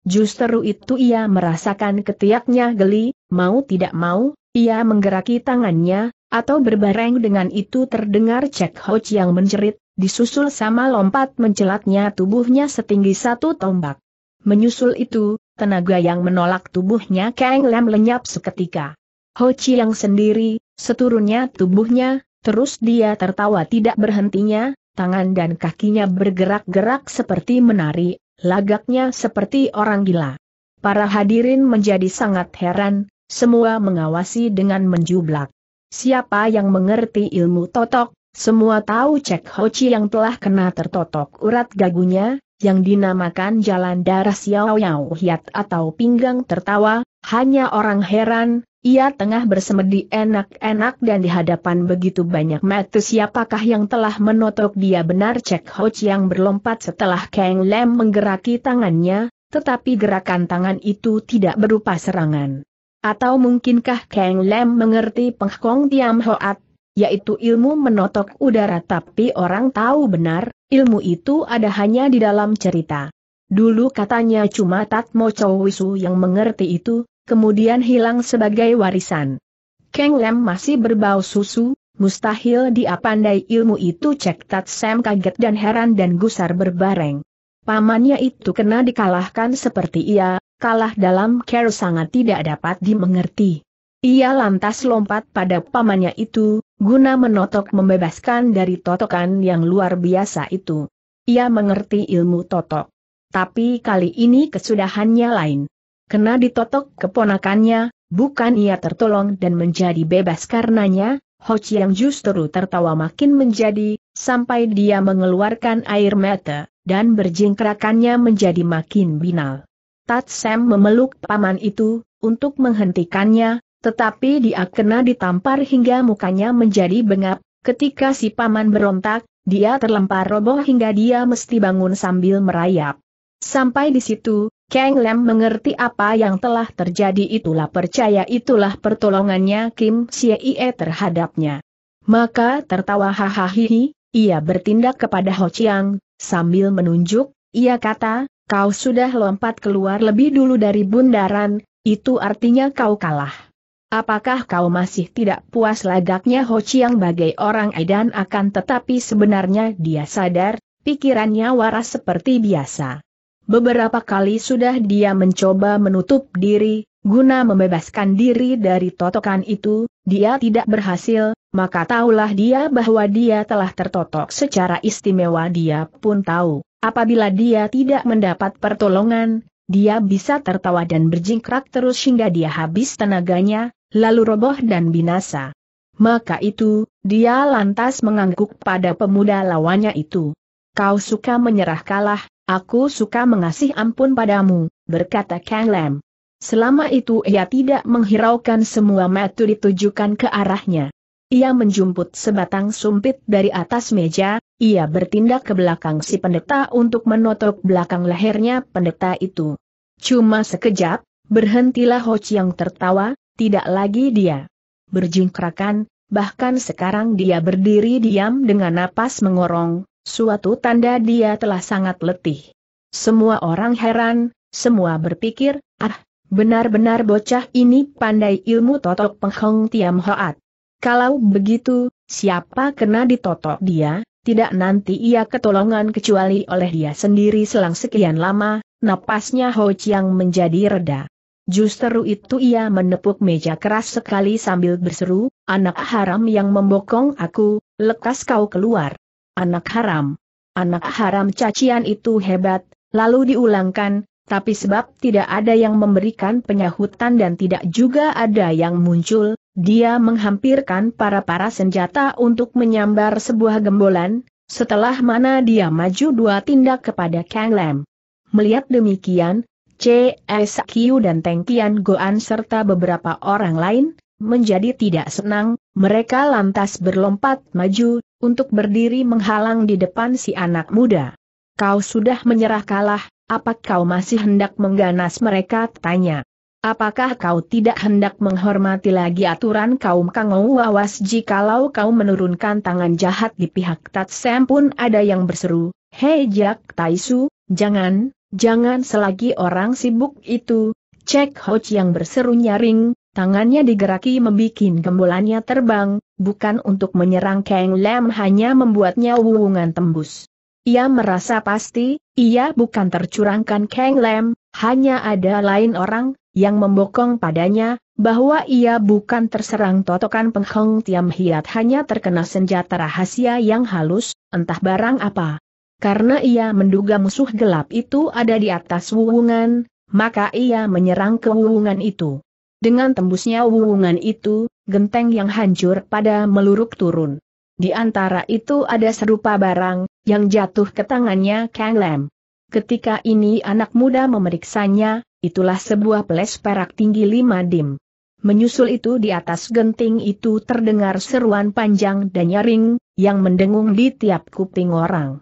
Justru itu ia merasakan ketiaknya geli, mau tidak mau, ia menggeraki tangannya, atau berbareng dengan itu terdengar Cek Hoch yang menjerit, disusul sama lompat mencelatnya tubuhnya setinggi satu tombak. Menyusul itu, tenaga yang menolak tubuhnya Kang Lam lenyap seketika. Ho Chi yang sendiri, seturunnya tubuhnya, terus dia tertawa tidak berhentinya, tangan dan kakinya bergerak-gerak seperti menari, lagaknya seperti orang gila. Para hadirin menjadi sangat heran, semua mengawasi dengan menjublak. Siapa yang mengerti ilmu totok, semua tahu Cek hoci yang telah kena tertotok urat gagunya, yang dinamakan jalan darah siau-yau Hiat atau pinggang tertawa, hanya orang heran, ia tengah bersemedi enak-enak dan di hadapan begitu banyak mata siapakah yang telah menotok dia benar Cek Ho yang berlompat setelah Kang Lem menggeraki tangannya, tetapi gerakan tangan itu tidak berupa serangan. Atau mungkinkah Kang Lem mengerti penghkong Tiam Hoat, yaitu ilmu menotok udara tapi orang tahu benar, ilmu itu ada hanya di dalam cerita. Dulu katanya cuma Tatmo Chowisu yang mengerti itu, kemudian hilang sebagai warisan. Keng Lem masih berbau susu, mustahil dia pandai ilmu itu Cek Tat Sam kaget dan heran dan gusar berbareng. Pamannya itu kena dikalahkan seperti ia, kalah dalam care sangat tidak dapat dimengerti. Ia lantas lompat pada pamannya itu, guna menotok membebaskan dari totokan yang luar biasa itu. Ia mengerti ilmu totok. Tapi kali ini kesudahannya lain kena ditotok keponakannya, bukan ia tertolong dan menjadi bebas karenanya, Ho Chiang justru tertawa makin menjadi, sampai dia mengeluarkan air mata, dan berjingkrakannya menjadi makin binal. Tat Sam memeluk paman itu, untuk menghentikannya, tetapi dia kena ditampar hingga mukanya menjadi bengap, ketika si paman berontak, dia terlempar roboh hingga dia mesti bangun sambil merayap. Sampai di situ, Kang Lam mengerti apa yang telah terjadi itulah percaya itulah pertolongannya Kim Siee terhadapnya. Maka tertawa hahaha, ia bertindak kepada Ho Chiang, sambil menunjuk, ia kata, kau sudah lompat keluar lebih dulu dari bundaran, itu artinya kau kalah. Apakah kau masih tidak puas lagaknya Ho Chiang bagai orang edan akan tetapi sebenarnya dia sadar, pikirannya waras seperti biasa. Beberapa kali sudah dia mencoba menutup diri, guna membebaskan diri dari totokan itu, dia tidak berhasil, maka tahulah dia bahwa dia telah tertotok secara istimewa dia pun tahu, apabila dia tidak mendapat pertolongan, dia bisa tertawa dan berjingkrak terus hingga dia habis tenaganya, lalu roboh dan binasa. Maka itu, dia lantas mengangguk pada pemuda lawannya itu. Kau suka menyerah kalah, Aku suka mengasih ampun padamu, berkata Kang Lam. Selama itu ia tidak menghiraukan semua metu ditujukan ke arahnya. Ia menjumput sebatang sumpit dari atas meja, ia bertindak ke belakang si pendeta untuk menotok belakang lehernya pendeta itu. Cuma sekejap, berhentilah Ho yang tertawa, tidak lagi dia berjingkrakan, bahkan sekarang dia berdiri diam dengan napas mengorong, Suatu tanda dia telah sangat letih. Semua orang heran, semua berpikir, ah, benar-benar bocah ini pandai ilmu totok penghong tiam hoat. Kalau begitu, siapa kena ditotok dia, tidak nanti ia ketolongan kecuali oleh dia sendiri selang sekian lama, napasnya Ho Chiang menjadi reda. Justru itu ia menepuk meja keras sekali sambil berseru, anak haram yang membokong aku, lekas kau keluar anak haram. Anak haram cacian itu hebat, lalu diulangkan, tapi sebab tidak ada yang memberikan penyahutan dan tidak juga ada yang muncul, dia menghampirkan para-para senjata untuk menyambar sebuah gembolan, setelah mana dia maju dua tindak kepada Kang Lam. Melihat demikian, CSQ dan Teng Kian Goan serta beberapa orang lain, menjadi tidak senang, mereka lantas berlompat maju, untuk berdiri menghalang di depan si anak muda. Kau sudah menyerah kalah, apa kau masih hendak mengganas mereka? Tanya. Apakah kau tidak hendak menghormati lagi aturan kaum kangau Wawas jikalau kau menurunkan tangan jahat di pihak Tatsem pun ada yang berseru, Hei Jak Taisu, jangan, jangan selagi orang sibuk itu, Cek Hoj yang berseru nyaring, Tangannya digeraki membikin gembolannya terbang, bukan untuk menyerang Kang Lam hanya membuatnya wuwungan tembus. Ia merasa pasti, ia bukan tercurangkan Kang Lam, hanya ada lain orang, yang membokong padanya, bahwa ia bukan terserang totokan pengheng Tiam Hiat hanya terkena senjata rahasia yang halus, entah barang apa. Karena ia menduga musuh gelap itu ada di atas wuwungan, maka ia menyerang ke wuwungan itu. Dengan tembusnya wuwungan itu, genteng yang hancur pada meluruk turun. Di antara itu ada serupa barang, yang jatuh ke tangannya Kang Lam. Ketika ini anak muda memeriksanya, itulah sebuah peles perak tinggi lima dim. Menyusul itu di atas genting itu terdengar seruan panjang dan nyaring, yang mendengung di tiap kuping orang.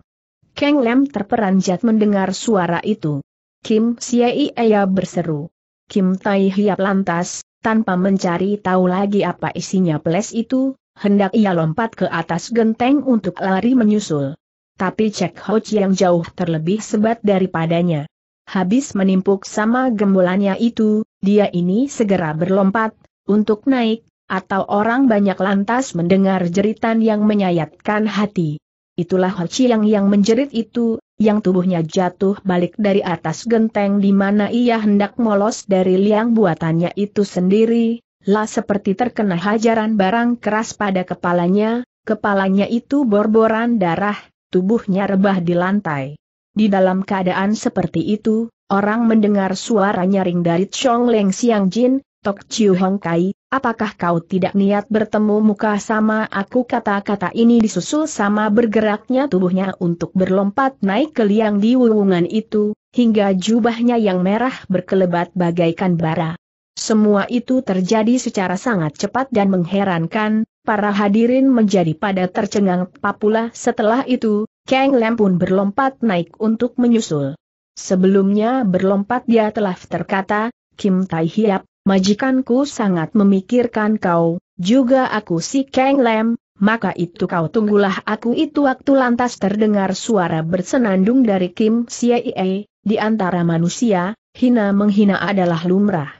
Kang Lam terperanjat mendengar suara itu. Kim Siai Aya berseru. Kim Tai Hiap lantas, tanpa mencari tahu lagi apa isinya peles itu, hendak ia lompat ke atas genteng untuk lari menyusul. Tapi Cek Ho yang jauh terlebih sebat daripadanya. Habis menimpuk sama gembolannya itu, dia ini segera berlompat, untuk naik, atau orang banyak lantas mendengar jeritan yang menyayatkan hati. Itulah Ho Chiang yang menjerit itu, yang tubuhnya jatuh balik dari atas genteng di mana ia hendak molos dari liang buatannya itu sendiri, lah seperti terkena hajaran barang keras pada kepalanya, kepalanya itu borboran darah, tubuhnya rebah di lantai. Di dalam keadaan seperti itu, orang mendengar suara nyaring dari Chong Leng Siang Jin, Tok Chiu Hong Kai, apakah kau tidak niat bertemu muka sama aku kata-kata ini disusul sama bergeraknya tubuhnya untuk berlompat naik ke liang di wuwungan itu, hingga jubahnya yang merah berkelebat bagaikan bara. Semua itu terjadi secara sangat cepat dan mengherankan, para hadirin menjadi pada tercengang papula setelah itu, Kang Lem pun berlompat naik untuk menyusul. Sebelumnya berlompat dia telah terkata, Kim Tai Hiap, majikanku sangat memikirkan kau, juga aku si Kang Lem, maka itu kau tunggulah aku itu waktu lantas terdengar suara bersenandung dari Kim Siei, di antara manusia, hina menghina adalah lumrah.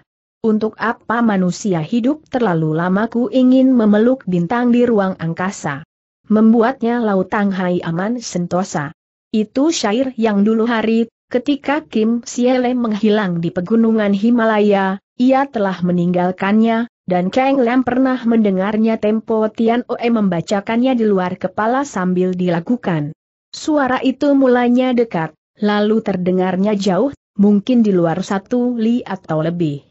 Untuk apa manusia hidup terlalu lama ku ingin memeluk bintang di ruang angkasa. Membuatnya laut Tanghai aman sentosa. Itu syair yang dulu hari, ketika Kim Siele menghilang di pegunungan Himalaya, ia telah meninggalkannya, dan Kang Lam pernah mendengarnya Tempo Tian Oe membacakannya di luar kepala sambil dilakukan. Suara itu mulanya dekat, lalu terdengarnya jauh, mungkin di luar satu li atau lebih.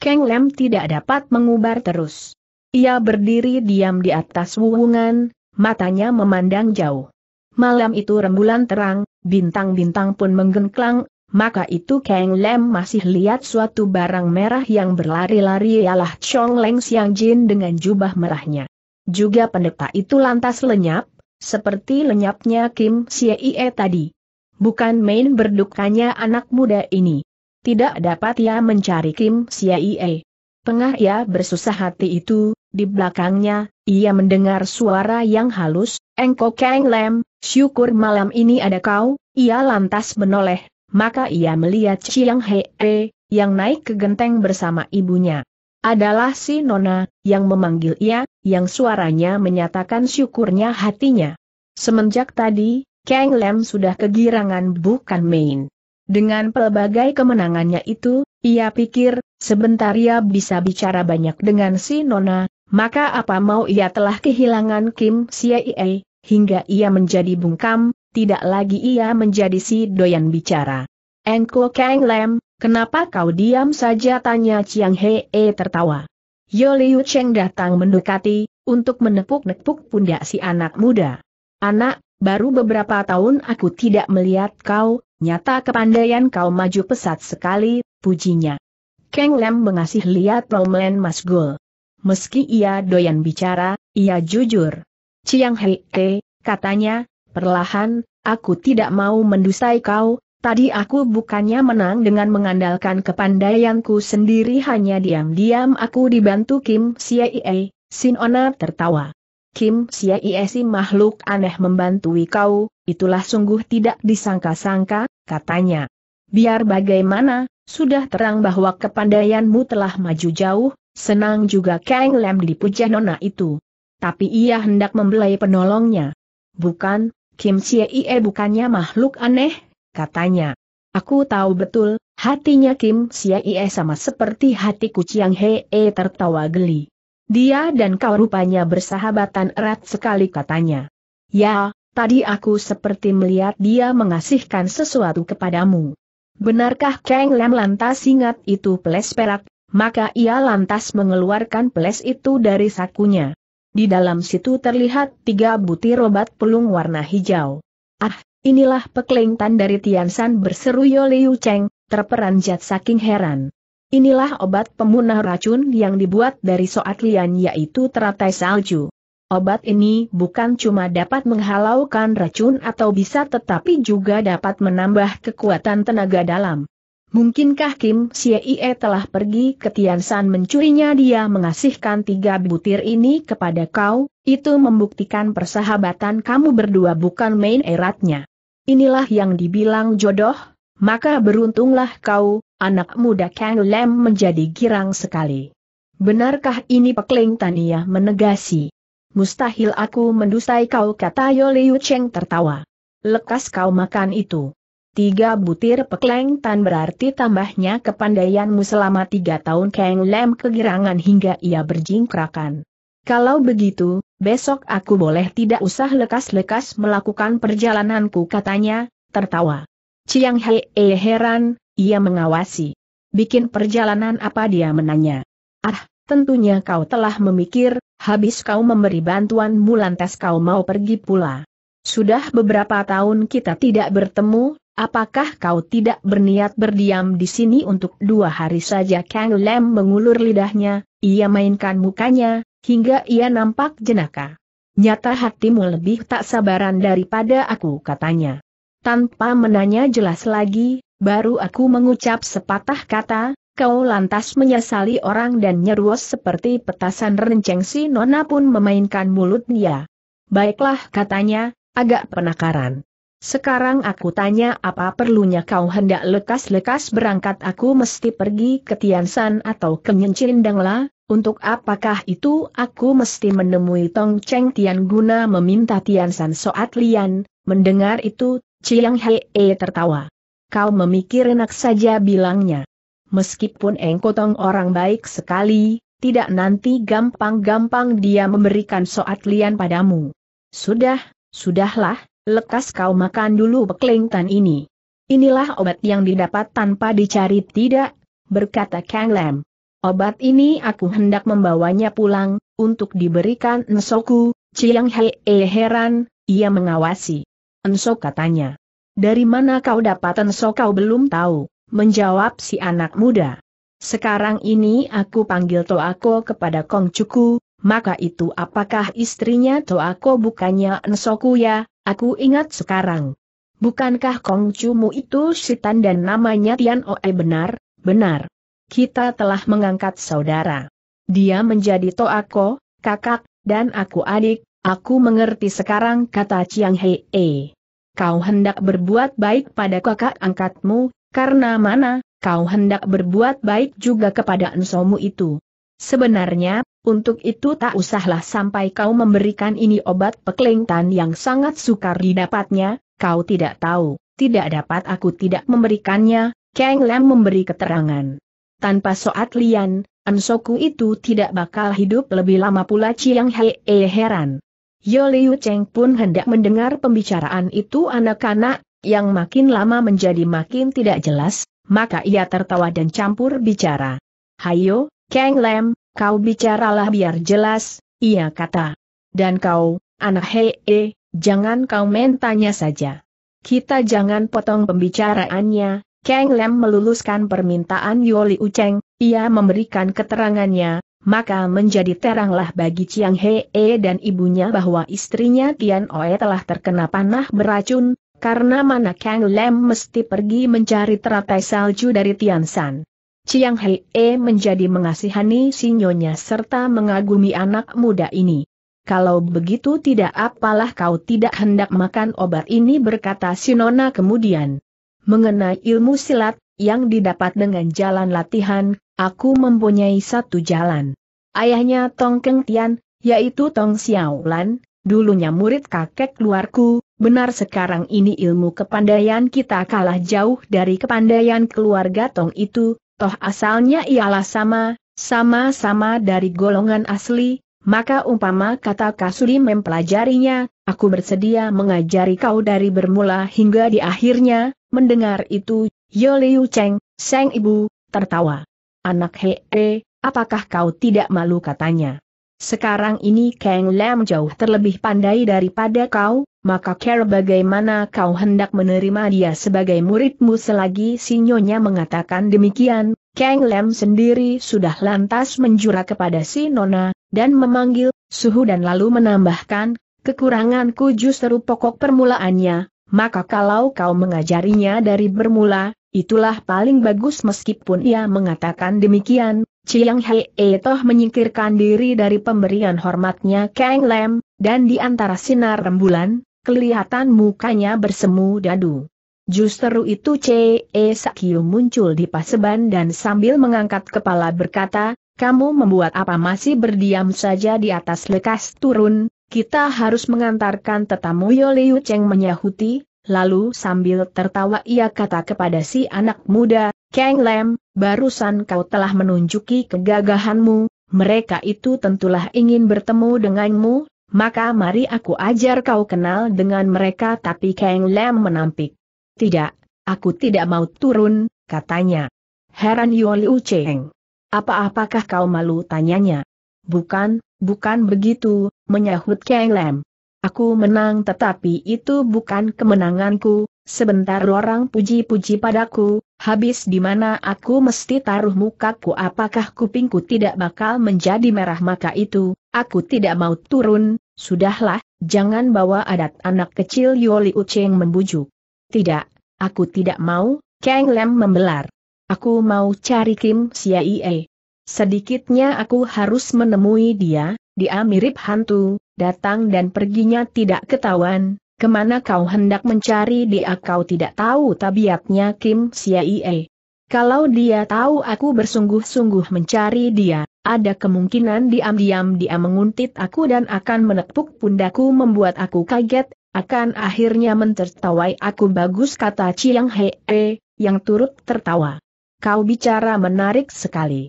Kang Lam tidak dapat mengubar terus. Ia berdiri diam di atas wuwungan, matanya memandang jauh. Malam itu rembulan terang, bintang-bintang pun menggengklang maka itu Kang Lem masih lihat suatu barang merah yang berlari-lari ialah Chong Leng Siang Jin dengan jubah merahnya. Juga pendeta itu lantas lenyap, seperti lenyapnya Kim Siee tadi. Bukan main berdukanya anak muda ini. Tidak dapat ia mencari Kim Siee. Tengah ia bersusah hati itu, di belakangnya, ia mendengar suara yang halus, Engko Kang Lem, syukur malam ini ada kau, ia lantas menoleh, maka ia melihat Chiang Hee, yang naik ke genteng bersama ibunya. Adalah si Nona, yang memanggil ia, yang suaranya menyatakan syukurnya hatinya. Semenjak tadi, Kang Lem sudah kegirangan bukan main. Dengan pelbagai kemenangannya itu, ia pikir, sebentar ia bisa bicara banyak dengan si Nona, maka apa mau ia telah kehilangan Kim Siei, hingga ia menjadi bungkam, tidak lagi ia menjadi si doyan bicara. Engko Kang Lem, kenapa kau diam saja tanya Chiang Hee tertawa. Yo Liu Cheng datang mendekati, untuk menepuk-nepuk pundak si anak muda. Anak, baru beberapa tahun aku tidak melihat kau, nyata kepandaian kau maju pesat sekali, pujinya. Kang Lem mengasih lihat Roman Mas Gul. Meski ia doyan bicara, ia jujur. Chiang Hee, katanya, Perlahan, aku tidak mau mendustai kau, tadi aku bukannya menang dengan mengandalkan kepandaianku sendiri hanya diam-diam aku dibantu Kim Siaie, Ona tertawa. Kim Siaie si makhluk aneh membantui kau, itulah sungguh tidak disangka-sangka, katanya. Biar bagaimana, sudah terang bahwa kepandaianmu telah maju jauh, senang juga Kang Lem dipuja nona itu. Tapi ia hendak membelai penolongnya. Bukan, Kim Chie Ie bukannya makhluk aneh, katanya. Aku tahu betul, hatinya Kim Chie Ie sama seperti hatiku He E tertawa geli. Dia dan kau rupanya bersahabatan erat sekali katanya. Ya, tadi aku seperti melihat dia mengasihkan sesuatu kepadamu. Benarkah Kang Lam lantas ingat itu peles perak, maka ia lantas mengeluarkan peles itu dari sakunya. Di dalam situ terlihat tiga butir obat pelung warna hijau. Ah, inilah peklengtan dari Tiansan berseru Yo Liu Cheng, terperanjat saking heran. Inilah obat pemunah racun yang dibuat dari soat lian yaitu teratai salju. Obat ini bukan cuma dapat menghalaukan racun atau bisa tetapi juga dapat menambah kekuatan tenaga dalam. Mungkinkah Kim Siee telah pergi ke Tiansan mencurinya dia mengasihkan tiga butir ini kepada kau, itu membuktikan persahabatan kamu berdua bukan main eratnya. Inilah yang dibilang jodoh, maka beruntunglah kau, anak muda Kang Lem menjadi girang sekali. Benarkah ini Pekling Tania menegasi? Mustahil aku mendustai kau kata Yoliu Cheng tertawa. Lekas kau makan itu. Tiga butir pekleng tan berarti tambahnya kepandaianmu selama tiga tahun Kang Lem kegirangan hingga ia berjingkrakan. Kalau begitu, besok aku boleh tidak usah lekas-lekas melakukan perjalananku katanya, tertawa. Chiang Hei eh, heran, ia mengawasi. Bikin perjalanan apa dia menanya. Ah, tentunya kau telah memikir, habis kau memberi bantuanmu lantas kau mau pergi pula. Sudah beberapa tahun kita tidak bertemu, Apakah kau tidak berniat berdiam di sini untuk dua hari saja? Kang Lem mengulur lidahnya, ia mainkan mukanya, hingga ia nampak jenaka. Nyata hatimu lebih tak sabaran daripada aku katanya. Tanpa menanya jelas lagi, baru aku mengucap sepatah kata, kau lantas menyesali orang dan nyeruos seperti petasan renceng si Nona pun memainkan mulut dia. Baiklah katanya, agak penakaran. Sekarang aku tanya apa perlunya kau hendak lekas-lekas berangkat aku mesti pergi ke Tiansan atau ke Dengla, untuk apakah itu aku mesti menemui Tong Cheng Tian guna meminta Tiansan Soat Lian, mendengar itu, Chiang Hei tertawa. Kau memikir enak saja bilangnya. Meskipun engkotong orang baik sekali, tidak nanti gampang-gampang dia memberikan Soat Lian padamu. Sudah, sudahlah, Lekas kau makan dulu beklengtan ini. Inilah obat yang didapat tanpa dicari tidak, berkata Kang Lam. Obat ini aku hendak membawanya pulang, untuk diberikan Nsoku, Chiang Hei eh, heran, ia mengawasi. Nsok katanya. Dari mana kau dapat Nsok kau belum tahu, menjawab si anak muda. Sekarang ini aku panggil Toako kepada Kong Cuku, maka itu apakah istrinya Toako bukannya ya? aku ingat sekarang. Bukankah Kong Chumu itu setan dan namanya Tian Oe benar, benar. Kita telah mengangkat saudara. Dia menjadi Toako, kakak, dan aku adik, aku mengerti sekarang kata Chiang Hei. -e. Kau hendak berbuat baik pada kakak angkatmu, karena mana, kau hendak berbuat baik juga kepada ensomu itu. Sebenarnya, untuk itu tak usahlah sampai kau memberikan ini obat peklengtan yang sangat sukar didapatnya, kau tidak tahu, tidak dapat aku tidak memberikannya, Kang Lam memberi keterangan. Tanpa soat lian, Ansoku itu tidak bakal hidup lebih lama pula Chiang Hei -e eh, heran. Yo Liu Cheng pun hendak mendengar pembicaraan itu anak-anak, yang makin lama menjadi makin tidak jelas, maka ia tertawa dan campur bicara. Hayo, Kang Lem, kau bicaralah biar jelas, ia kata. Dan kau, anak hee, eh, jangan kau mentanya saja. Kita jangan potong pembicaraannya, Kang Lem meluluskan permintaan Yoli Uceng, ia memberikan keterangannya, maka menjadi teranglah bagi Chiang Hee eh, dan ibunya bahwa istrinya Tian Oe telah terkena panah beracun, karena mana Kang Lem mesti pergi mencari teratai salju dari Tian San. Chiang Hei menjadi mengasihani sinyonya serta mengagumi anak muda ini. Kalau begitu tidak apalah kau tidak hendak makan obat ini berkata Sinona kemudian. Mengenai ilmu silat, yang didapat dengan jalan latihan, aku mempunyai satu jalan. Ayahnya Tong Keng Tian, yaitu Tong Xiaolan, dulunya murid kakek keluarku, benar sekarang ini ilmu kepandaian kita kalah jauh dari kepandaian keluarga Tong itu, toh asalnya ialah sama, sama-sama dari golongan asli, maka umpama kata Kasuri mempelajarinya, aku bersedia mengajari kau dari bermula hingga di akhirnya, mendengar itu, Yo Liu Cheng, Seng Ibu, tertawa. Anak hehe, e, apakah kau tidak malu katanya? Sekarang ini Kang Lam jauh terlebih pandai daripada kau, maka care bagaimana kau hendak menerima dia sebagai muridmu selagi sinyonya mengatakan demikian, Kang Lam sendiri sudah lantas menjura kepada si Nona, dan memanggil, suhu dan lalu menambahkan, kekuranganku justru pokok permulaannya, maka kalau kau mengajarinya dari bermula, itulah paling bagus meskipun ia mengatakan demikian, Chiang Hei Toh menyingkirkan diri dari pemberian hormatnya Kang Lem, dan di antara sinar rembulan, kelihatan mukanya bersemu dadu. Justru itu C.E. Sakyu muncul di paseban dan sambil mengangkat kepala berkata, kamu membuat apa masih berdiam saja di atas lekas turun, kita harus mengantarkan tetamu Yoliu Cheng menyahuti, Lalu sambil tertawa ia kata kepada si anak muda, Kang Lem, barusan kau telah menunjuki kegagahanmu, mereka itu tentulah ingin bertemu denganmu, maka mari aku ajar kau kenal dengan mereka tapi Kang Lem menampik. Tidak, aku tidak mau turun, katanya. Heran Yoliu Cheng. Apa-apakah kau malu tanyanya? Bukan, bukan begitu, menyahut Kang Lem. Aku menang tetapi itu bukan kemenanganku, sebentar orang puji-puji padaku, habis di mana aku mesti taruh mukaku apakah kupingku tidak bakal menjadi merah maka itu, aku tidak mau turun, sudahlah, jangan bawa adat anak kecil Yoli Uceng membujuk. Tidak, aku tidak mau, Kang Lem membelar. Aku mau cari Kim Siaie. Sedikitnya aku harus menemui dia, dia mirip hantu, datang dan perginya tidak ketahuan, kemana kau hendak mencari dia kau tidak tahu tabiatnya Kim Siaie. Kalau dia tahu aku bersungguh-sungguh mencari dia, ada kemungkinan diam-diam dia menguntit aku dan akan menepuk pundaku membuat aku kaget, akan akhirnya mentertawai aku bagus kata Chiang Hee, yang turut tertawa. Kau bicara menarik sekali.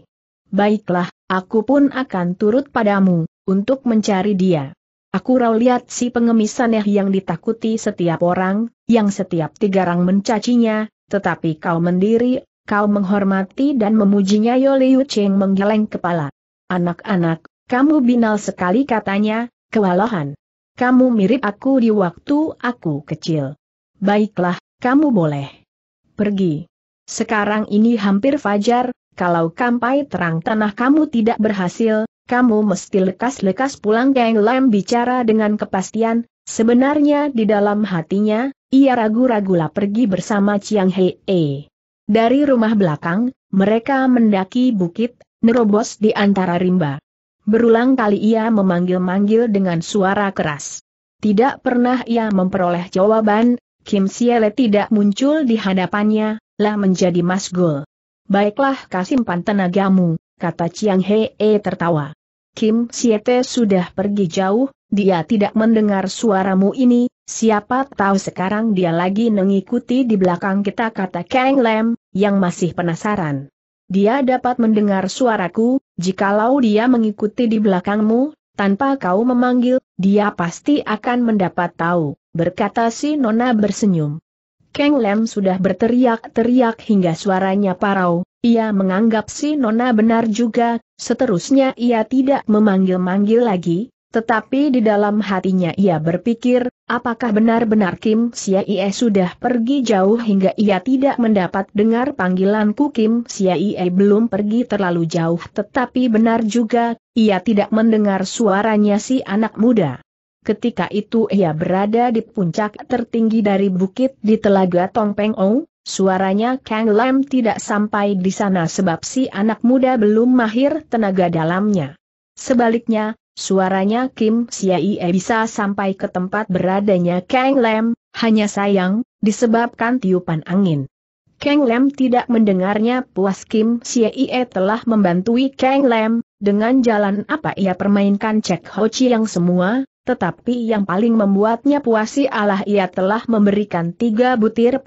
Baiklah, aku pun akan turut padamu, untuk mencari dia. Aku rau lihat si pengemis aneh yang ditakuti setiap orang, yang setiap tiga orang mencacinya, tetapi kau mendiri, kau menghormati dan memujinya Yo Liu Cheng menggeleng kepala. Anak-anak, kamu binal sekali katanya, kewalahan. Kamu mirip aku di waktu aku kecil. Baiklah, kamu boleh pergi. Sekarang ini hampir fajar, kalau kampai terang tanah kamu tidak berhasil, kamu mesti lekas-lekas pulang Kang Lam bicara dengan kepastian, sebenarnya di dalam hatinya, ia ragu-ragulah pergi bersama Chiang Hei. Dari rumah belakang, mereka mendaki bukit, nerobos di antara rimba. Berulang kali ia memanggil-manggil dengan suara keras. Tidak pernah ia memperoleh jawaban, Kim Siele tidak muncul di hadapannya, lah menjadi masgul. Baiklah kasimpan tenagamu, kata Chiang Hee tertawa. Kim Siete sudah pergi jauh, dia tidak mendengar suaramu ini, siapa tahu sekarang dia lagi mengikuti di belakang kita kata Kang Lem, yang masih penasaran. Dia dapat mendengar suaraku, jikalau dia mengikuti di belakangmu, tanpa kau memanggil, dia pasti akan mendapat tahu, berkata si Nona bersenyum. Kang Lem sudah berteriak-teriak hingga suaranya parau, ia menganggap si Nona benar juga, seterusnya ia tidak memanggil-manggil lagi, tetapi di dalam hatinya ia berpikir, apakah benar-benar Kim Siaie sudah pergi jauh hingga ia tidak mendapat dengar panggilanku Kim Siaie belum pergi terlalu jauh tetapi benar juga, ia tidak mendengar suaranya si anak muda. Ketika itu ia berada di puncak tertinggi dari bukit di Telaga Tongpeng Ou, suaranya Kang Lam tidak sampai di sana sebab si anak muda belum mahir tenaga dalamnya. Sebaliknya, suaranya Kim Siaie bisa sampai ke tempat beradanya Kang Lam, hanya sayang, disebabkan tiupan angin. Kang Lam tidak mendengarnya puas Kim Siaie telah membantui Kang Lam, dengan jalan apa ia permainkan Cek Ho Chi yang semua, tetapi yang paling membuatnya puasi Allah ia telah memberikan tiga butir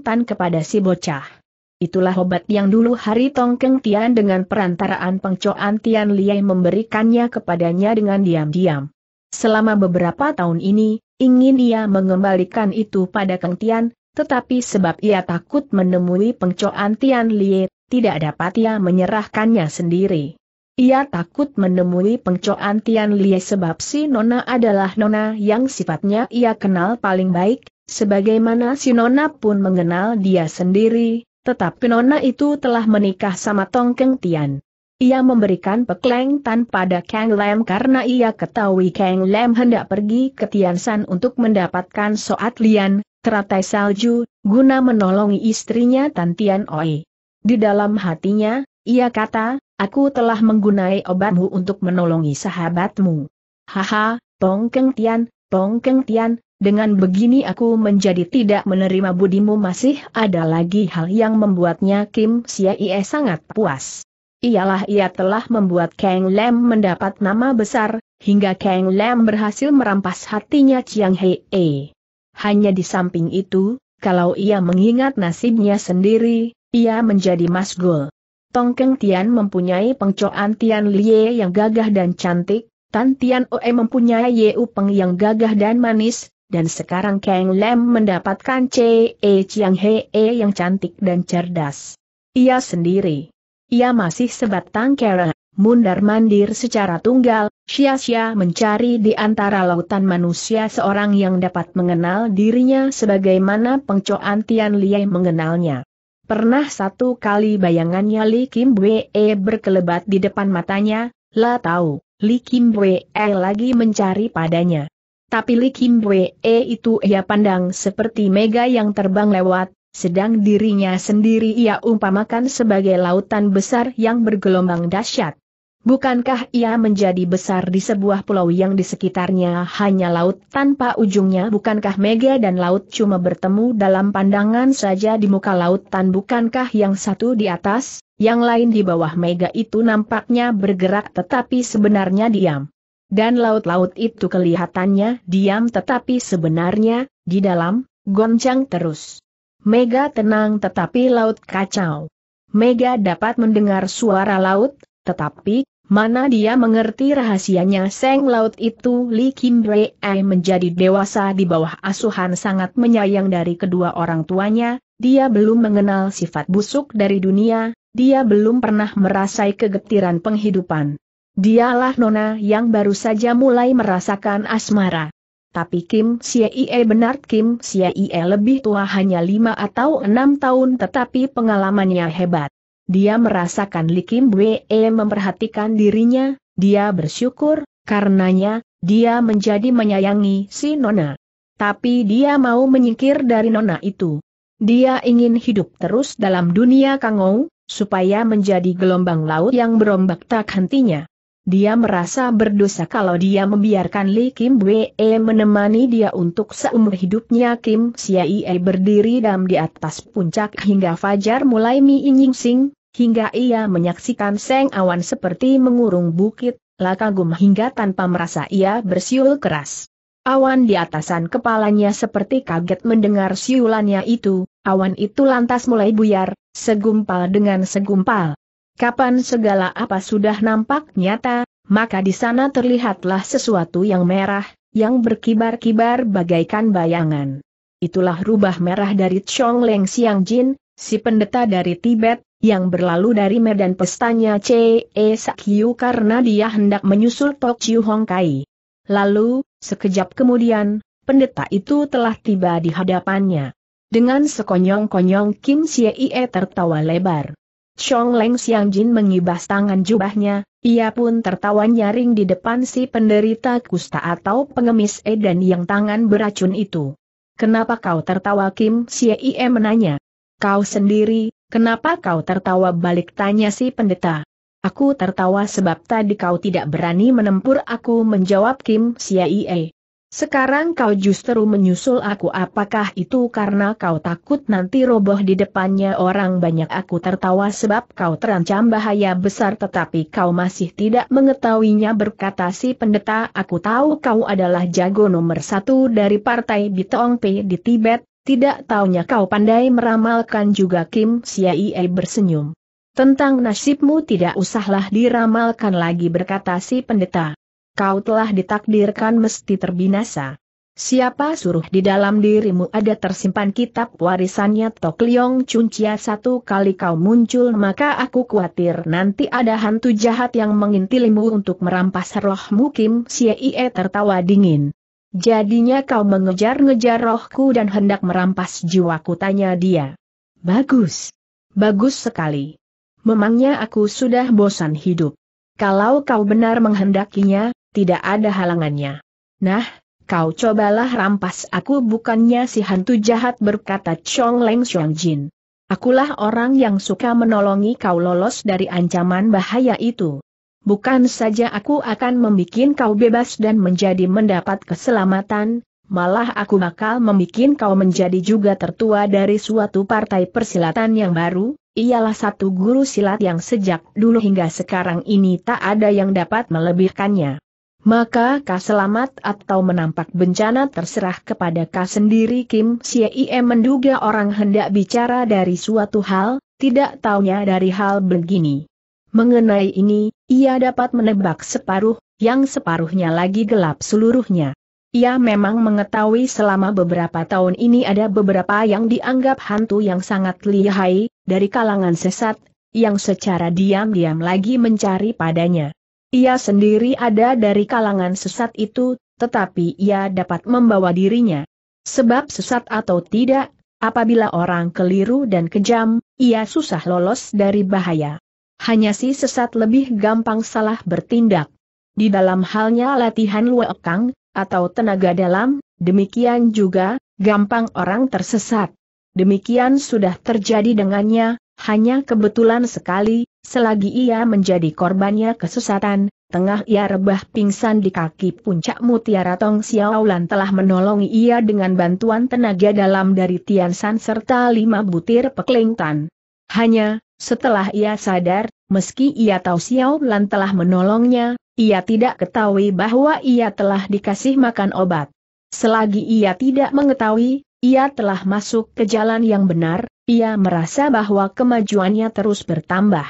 tan kepada si bocah. Itulah obat yang dulu hari Tongkeng Tian dengan perantaraan pengcoan Tian Liai memberikannya kepadanya dengan diam-diam. Selama beberapa tahun ini, ingin ia mengembalikan itu pada Keng Tian, tetapi sebab ia takut menemui pengcoan Tian Liai, tidak dapat ia menyerahkannya sendiri. Ia takut menemui pengcoan Tian Lie sebab si Nona adalah Nona yang sifatnya ia kenal paling baik, sebagaimana si Nona pun mengenal dia sendiri, tetapi Nona itu telah menikah sama Tongkeng Tian. Ia memberikan tanpa ada Kang Lam karena ia ketahui Kang Lam hendak pergi ke Tian San untuk mendapatkan soat lian, teratai salju, guna menolongi istrinya Tan Tian Oi. Di dalam hatinya, ia kata, Aku telah menggunai obatmu untuk menolongi sahabatmu. Haha, Tongkeng Tian, Tongkeng Tian, dengan begini aku menjadi tidak menerima budimu masih ada lagi hal yang membuatnya Kim Siaie sangat puas. Ialah ia telah membuat Kang Lam mendapat nama besar, hingga Kang Lam berhasil merampas hatinya Chiang Hei. Hanya di samping itu, kalau ia mengingat nasibnya sendiri, ia menjadi masgul. Tong Keng Tian mempunyai pengcoan Tian Lie yang gagah dan cantik, Tan Tian Oe mempunyai Yeu Peng yang gagah dan manis, dan sekarang Kang Lem mendapatkan Ce e Chiang He e yang cantik dan cerdas. Ia sendiri. Ia masih sebatang kera, mundar-mandir secara tunggal, sia-sia mencari di antara lautan manusia seorang yang dapat mengenal dirinya sebagaimana pengcoan Tian Lie mengenalnya. Pernah satu kali bayangannya Li Kim Wee berkelebat di depan matanya, lah tahu, Li Kim Wee lagi mencari padanya. Tapi Li Kim Wee itu ia pandang seperti mega yang terbang lewat, sedang dirinya sendiri ia umpamakan sebagai lautan besar yang bergelombang dahsyat. Bukankah ia menjadi besar di sebuah pulau yang di sekitarnya hanya laut tanpa ujungnya? Bukankah mega dan laut cuma bertemu dalam pandangan saja di muka lautan? Bukankah yang satu di atas, yang lain di bawah mega itu nampaknya bergerak tetapi sebenarnya diam? Dan laut-laut itu kelihatannya diam tetapi sebenarnya, di dalam, goncang terus. Mega tenang tetapi laut kacau. Mega dapat mendengar suara laut, tetapi, Mana dia mengerti rahasianya Seng Laut itu Li Kim Ai eh, menjadi dewasa di bawah asuhan sangat menyayang dari kedua orang tuanya, dia belum mengenal sifat busuk dari dunia, dia belum pernah merasai kegetiran penghidupan. Dialah Nona yang baru saja mulai merasakan asmara. Tapi Kim Siee benar Kim Siee lebih tua hanya lima atau enam tahun tetapi pengalamannya hebat dia merasakan Likim Wei memperhatikan dirinya, dia bersyukur, karenanya, dia menjadi menyayangi si Nona. Tapi dia mau menyingkir dari Nona itu. Dia ingin hidup terus dalam dunia Kangou, supaya menjadi gelombang laut yang berombak tak hentinya. Dia merasa berdosa kalau dia membiarkan Li Kim Wee menemani dia untuk seumur hidupnya Kim Siai berdiri dalam di atas puncak hingga fajar mulai Mi Sing, Hingga ia menyaksikan seng awan seperti mengurung bukit, lakagum hingga tanpa merasa ia bersiul keras. Awan di atasan kepalanya seperti kaget mendengar siulannya itu, awan itu lantas mulai buyar, segumpal dengan segumpal. Kapan segala apa sudah nampak nyata, maka di sana terlihatlah sesuatu yang merah, yang berkibar-kibar bagaikan bayangan. Itulah rubah merah dari Chong Leng Siang Jin, si pendeta dari Tibet, yang berlalu dari medan pestanya C.E. Sakyu karena dia hendak menyusul Tok Chiu Hong Kai. Lalu, sekejap kemudian, pendeta itu telah tiba di hadapannya. Dengan sekonyong-konyong Kim e tertawa lebar. Chong Leng Xiang Jin mengibas tangan jubahnya, ia pun tertawa nyaring di depan si penderita kusta atau pengemis e dan yang tangan beracun itu. Kenapa kau tertawa Kim e menanya? Kau sendiri, Kenapa kau tertawa balik tanya si pendeta? Aku tertawa sebab tadi kau tidak berani menempur aku menjawab Kim Siaie. Sekarang kau justru menyusul aku apakah itu karena kau takut nanti roboh di depannya orang banyak aku tertawa sebab kau terancam bahaya besar tetapi kau masih tidak mengetahuinya berkata si pendeta aku tahu kau adalah jago nomor satu dari partai Bitong P di Tibet, tidak taunya kau pandai meramalkan juga Kim Siaie bersenyum. Tentang nasibmu tidak usahlah diramalkan lagi berkata si pendeta. Kau telah ditakdirkan mesti terbinasa. Siapa suruh di dalam dirimu ada tersimpan kitab warisannya Tok Liong Cuncia satu kali kau muncul maka aku khawatir nanti ada hantu jahat yang mengintilimu untuk merampas rohmu Kim Siaie tertawa dingin. Jadinya kau mengejar-ngejar rohku dan hendak merampas jiwaku tanya dia. Bagus. Bagus sekali. Memangnya aku sudah bosan hidup. Kalau kau benar menghendakinya, tidak ada halangannya. Nah, kau cobalah rampas aku bukannya si hantu jahat berkata Chong Leng Xiong Jin. Akulah orang yang suka menolongi kau lolos dari ancaman bahaya itu bukan saja aku akan membuat kau bebas dan menjadi mendapat keselamatan, malah aku bakal membuat kau menjadi juga tertua dari suatu partai persilatan yang baru, ialah satu guru silat yang sejak dulu hingga sekarang ini tak ada yang dapat melebihkannya. Maka kau selamat atau menampak bencana terserah kepada kau sendiri Kim Sieie menduga orang hendak bicara dari suatu hal, tidak taunya dari hal begini. Mengenai ini, ia dapat menebak separuh, yang separuhnya lagi gelap seluruhnya. Ia memang mengetahui selama beberapa tahun ini ada beberapa yang dianggap hantu yang sangat lihai, dari kalangan sesat, yang secara diam-diam lagi mencari padanya. Ia sendiri ada dari kalangan sesat itu, tetapi ia dapat membawa dirinya. Sebab sesat atau tidak, apabila orang keliru dan kejam, ia susah lolos dari bahaya hanya si sesat lebih gampang salah bertindak. Di dalam halnya latihan luakang, atau tenaga dalam, demikian juga, gampang orang tersesat. Demikian sudah terjadi dengannya, hanya kebetulan sekali, selagi ia menjadi korbannya kesesatan, tengah ia rebah pingsan di kaki puncak mutiara Tong Xiaolan telah menolong ia dengan bantuan tenaga dalam dari Tian San serta lima butir peklingtan. Hanya, setelah ia sadar, meski ia tahu Xiao Lan telah menolongnya, ia tidak ketahui bahwa ia telah dikasih makan obat. Selagi ia tidak mengetahui, ia telah masuk ke jalan yang benar, ia merasa bahwa kemajuannya terus bertambah.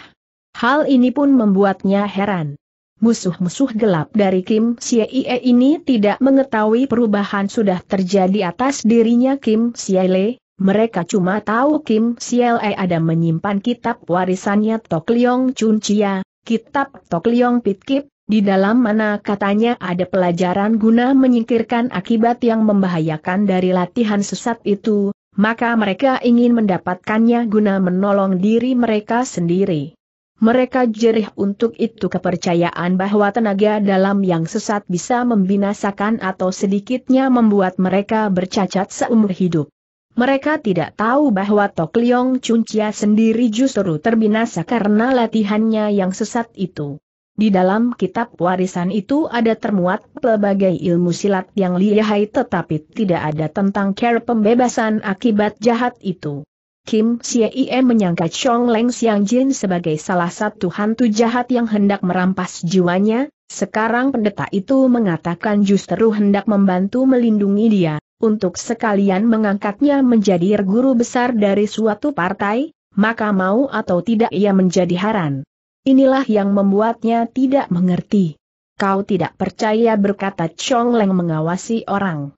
Hal ini pun membuatnya heran. Musuh-musuh gelap dari Kim Xie ini tidak mengetahui perubahan sudah terjadi atas dirinya Kim Xie mereka cuma tahu Kim Siele ada menyimpan kitab warisannya Tok Leong Chun Chia, kitab Tok Leong Pit Kip, di dalam mana katanya ada pelajaran guna menyingkirkan akibat yang membahayakan dari latihan sesat itu, maka mereka ingin mendapatkannya guna menolong diri mereka sendiri. Mereka jerih untuk itu kepercayaan bahwa tenaga dalam yang sesat bisa membinasakan atau sedikitnya membuat mereka bercacat seumur hidup. Mereka tidak tahu bahwa Tok Leong Chuncia sendiri justru terbinasa karena latihannya yang sesat itu. Di dalam kitab warisan itu ada termuat pelbagai ilmu silat yang lihai tetapi tidak ada tentang care pembebasan akibat jahat itu. Kim Sie menyangka Chong Leng Xiang Jin sebagai salah satu hantu jahat yang hendak merampas jiwanya, sekarang pendeta itu mengatakan justru hendak membantu melindungi dia untuk sekalian mengangkatnya menjadi guru besar dari suatu partai, maka mau atau tidak ia menjadi haran. Inilah yang membuatnya tidak mengerti. Kau tidak percaya berkata Chong Leng mengawasi orang.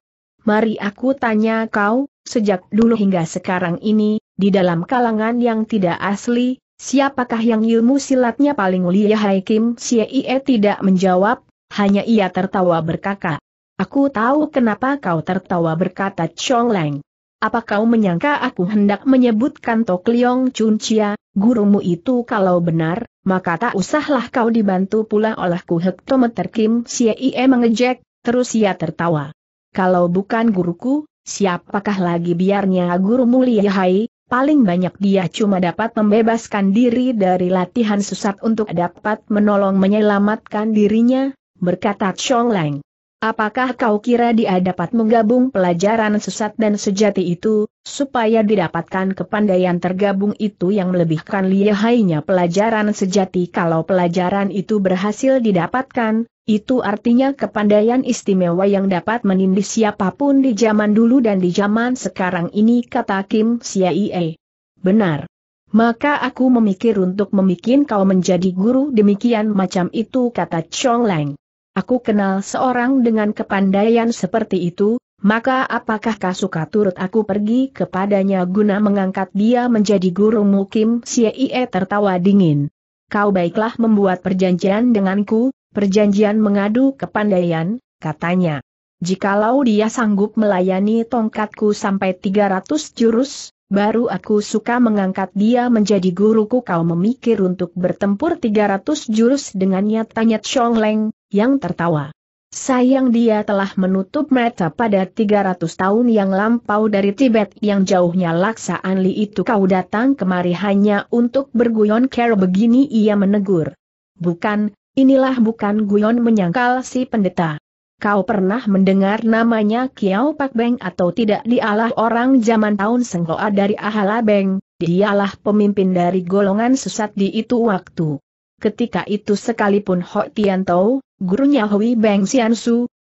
Mari aku tanya kau, sejak dulu hingga sekarang ini, di dalam kalangan yang tidak asli, siapakah yang ilmu silatnya paling lihai Kim Ie tidak menjawab, hanya ia tertawa berkakak. Aku tahu kenapa kau tertawa berkata Chong Leng. Apa kau menyangka aku hendak menyebutkan Tok Liong Chun Chia, gurumu itu kalau benar, maka tak usahlah kau dibantu pula olehku hektometer Kim Ie mengejek, terus ia tertawa. Kalau bukan guruku, siapakah lagi biarnya gurumu lihai, paling banyak dia cuma dapat membebaskan diri dari latihan susat untuk dapat menolong menyelamatkan dirinya, berkata Chong Leng. Apakah kau kira dia dapat menggabung pelajaran sesat dan sejati itu, supaya didapatkan kepandaian tergabung itu yang melebihkan lihainya pelajaran sejati kalau pelajaran itu berhasil didapatkan, itu artinya kepandaian istimewa yang dapat menindih siapapun di zaman dulu dan di zaman sekarang ini kata Kim Siaie. Benar. Maka aku memikir untuk memikin kau menjadi guru demikian macam itu kata Chong Lang. Aku kenal seorang dengan kepandaian seperti itu, maka apakah kau suka turut aku pergi kepadanya guna mengangkat dia menjadi guru mukim Siye tertawa dingin. Kau baiklah membuat perjanjian denganku, perjanjian mengadu kepandaian, katanya. Jikalau dia sanggup melayani tongkatku sampai 300 jurus, baru aku suka mengangkat dia menjadi guruku kau memikir untuk bertempur 300 jurus dengannya tanya Chong Leng, yang tertawa. Sayang dia telah menutup mata pada 300 tahun yang lampau dari Tibet yang jauhnya laksa Anli itu kau datang kemari hanya untuk berguyon care begini ia menegur. Bukan, inilah bukan guyon menyangkal si pendeta kau pernah mendengar namanya Kiao Pak Beng atau tidak dialah orang zaman tahun Sengkoa dari Ahala Beng, dialah pemimpin dari golongan sesat di itu waktu. Ketika itu sekalipun Ho Tian Tau, gurunya Hui Beng Xian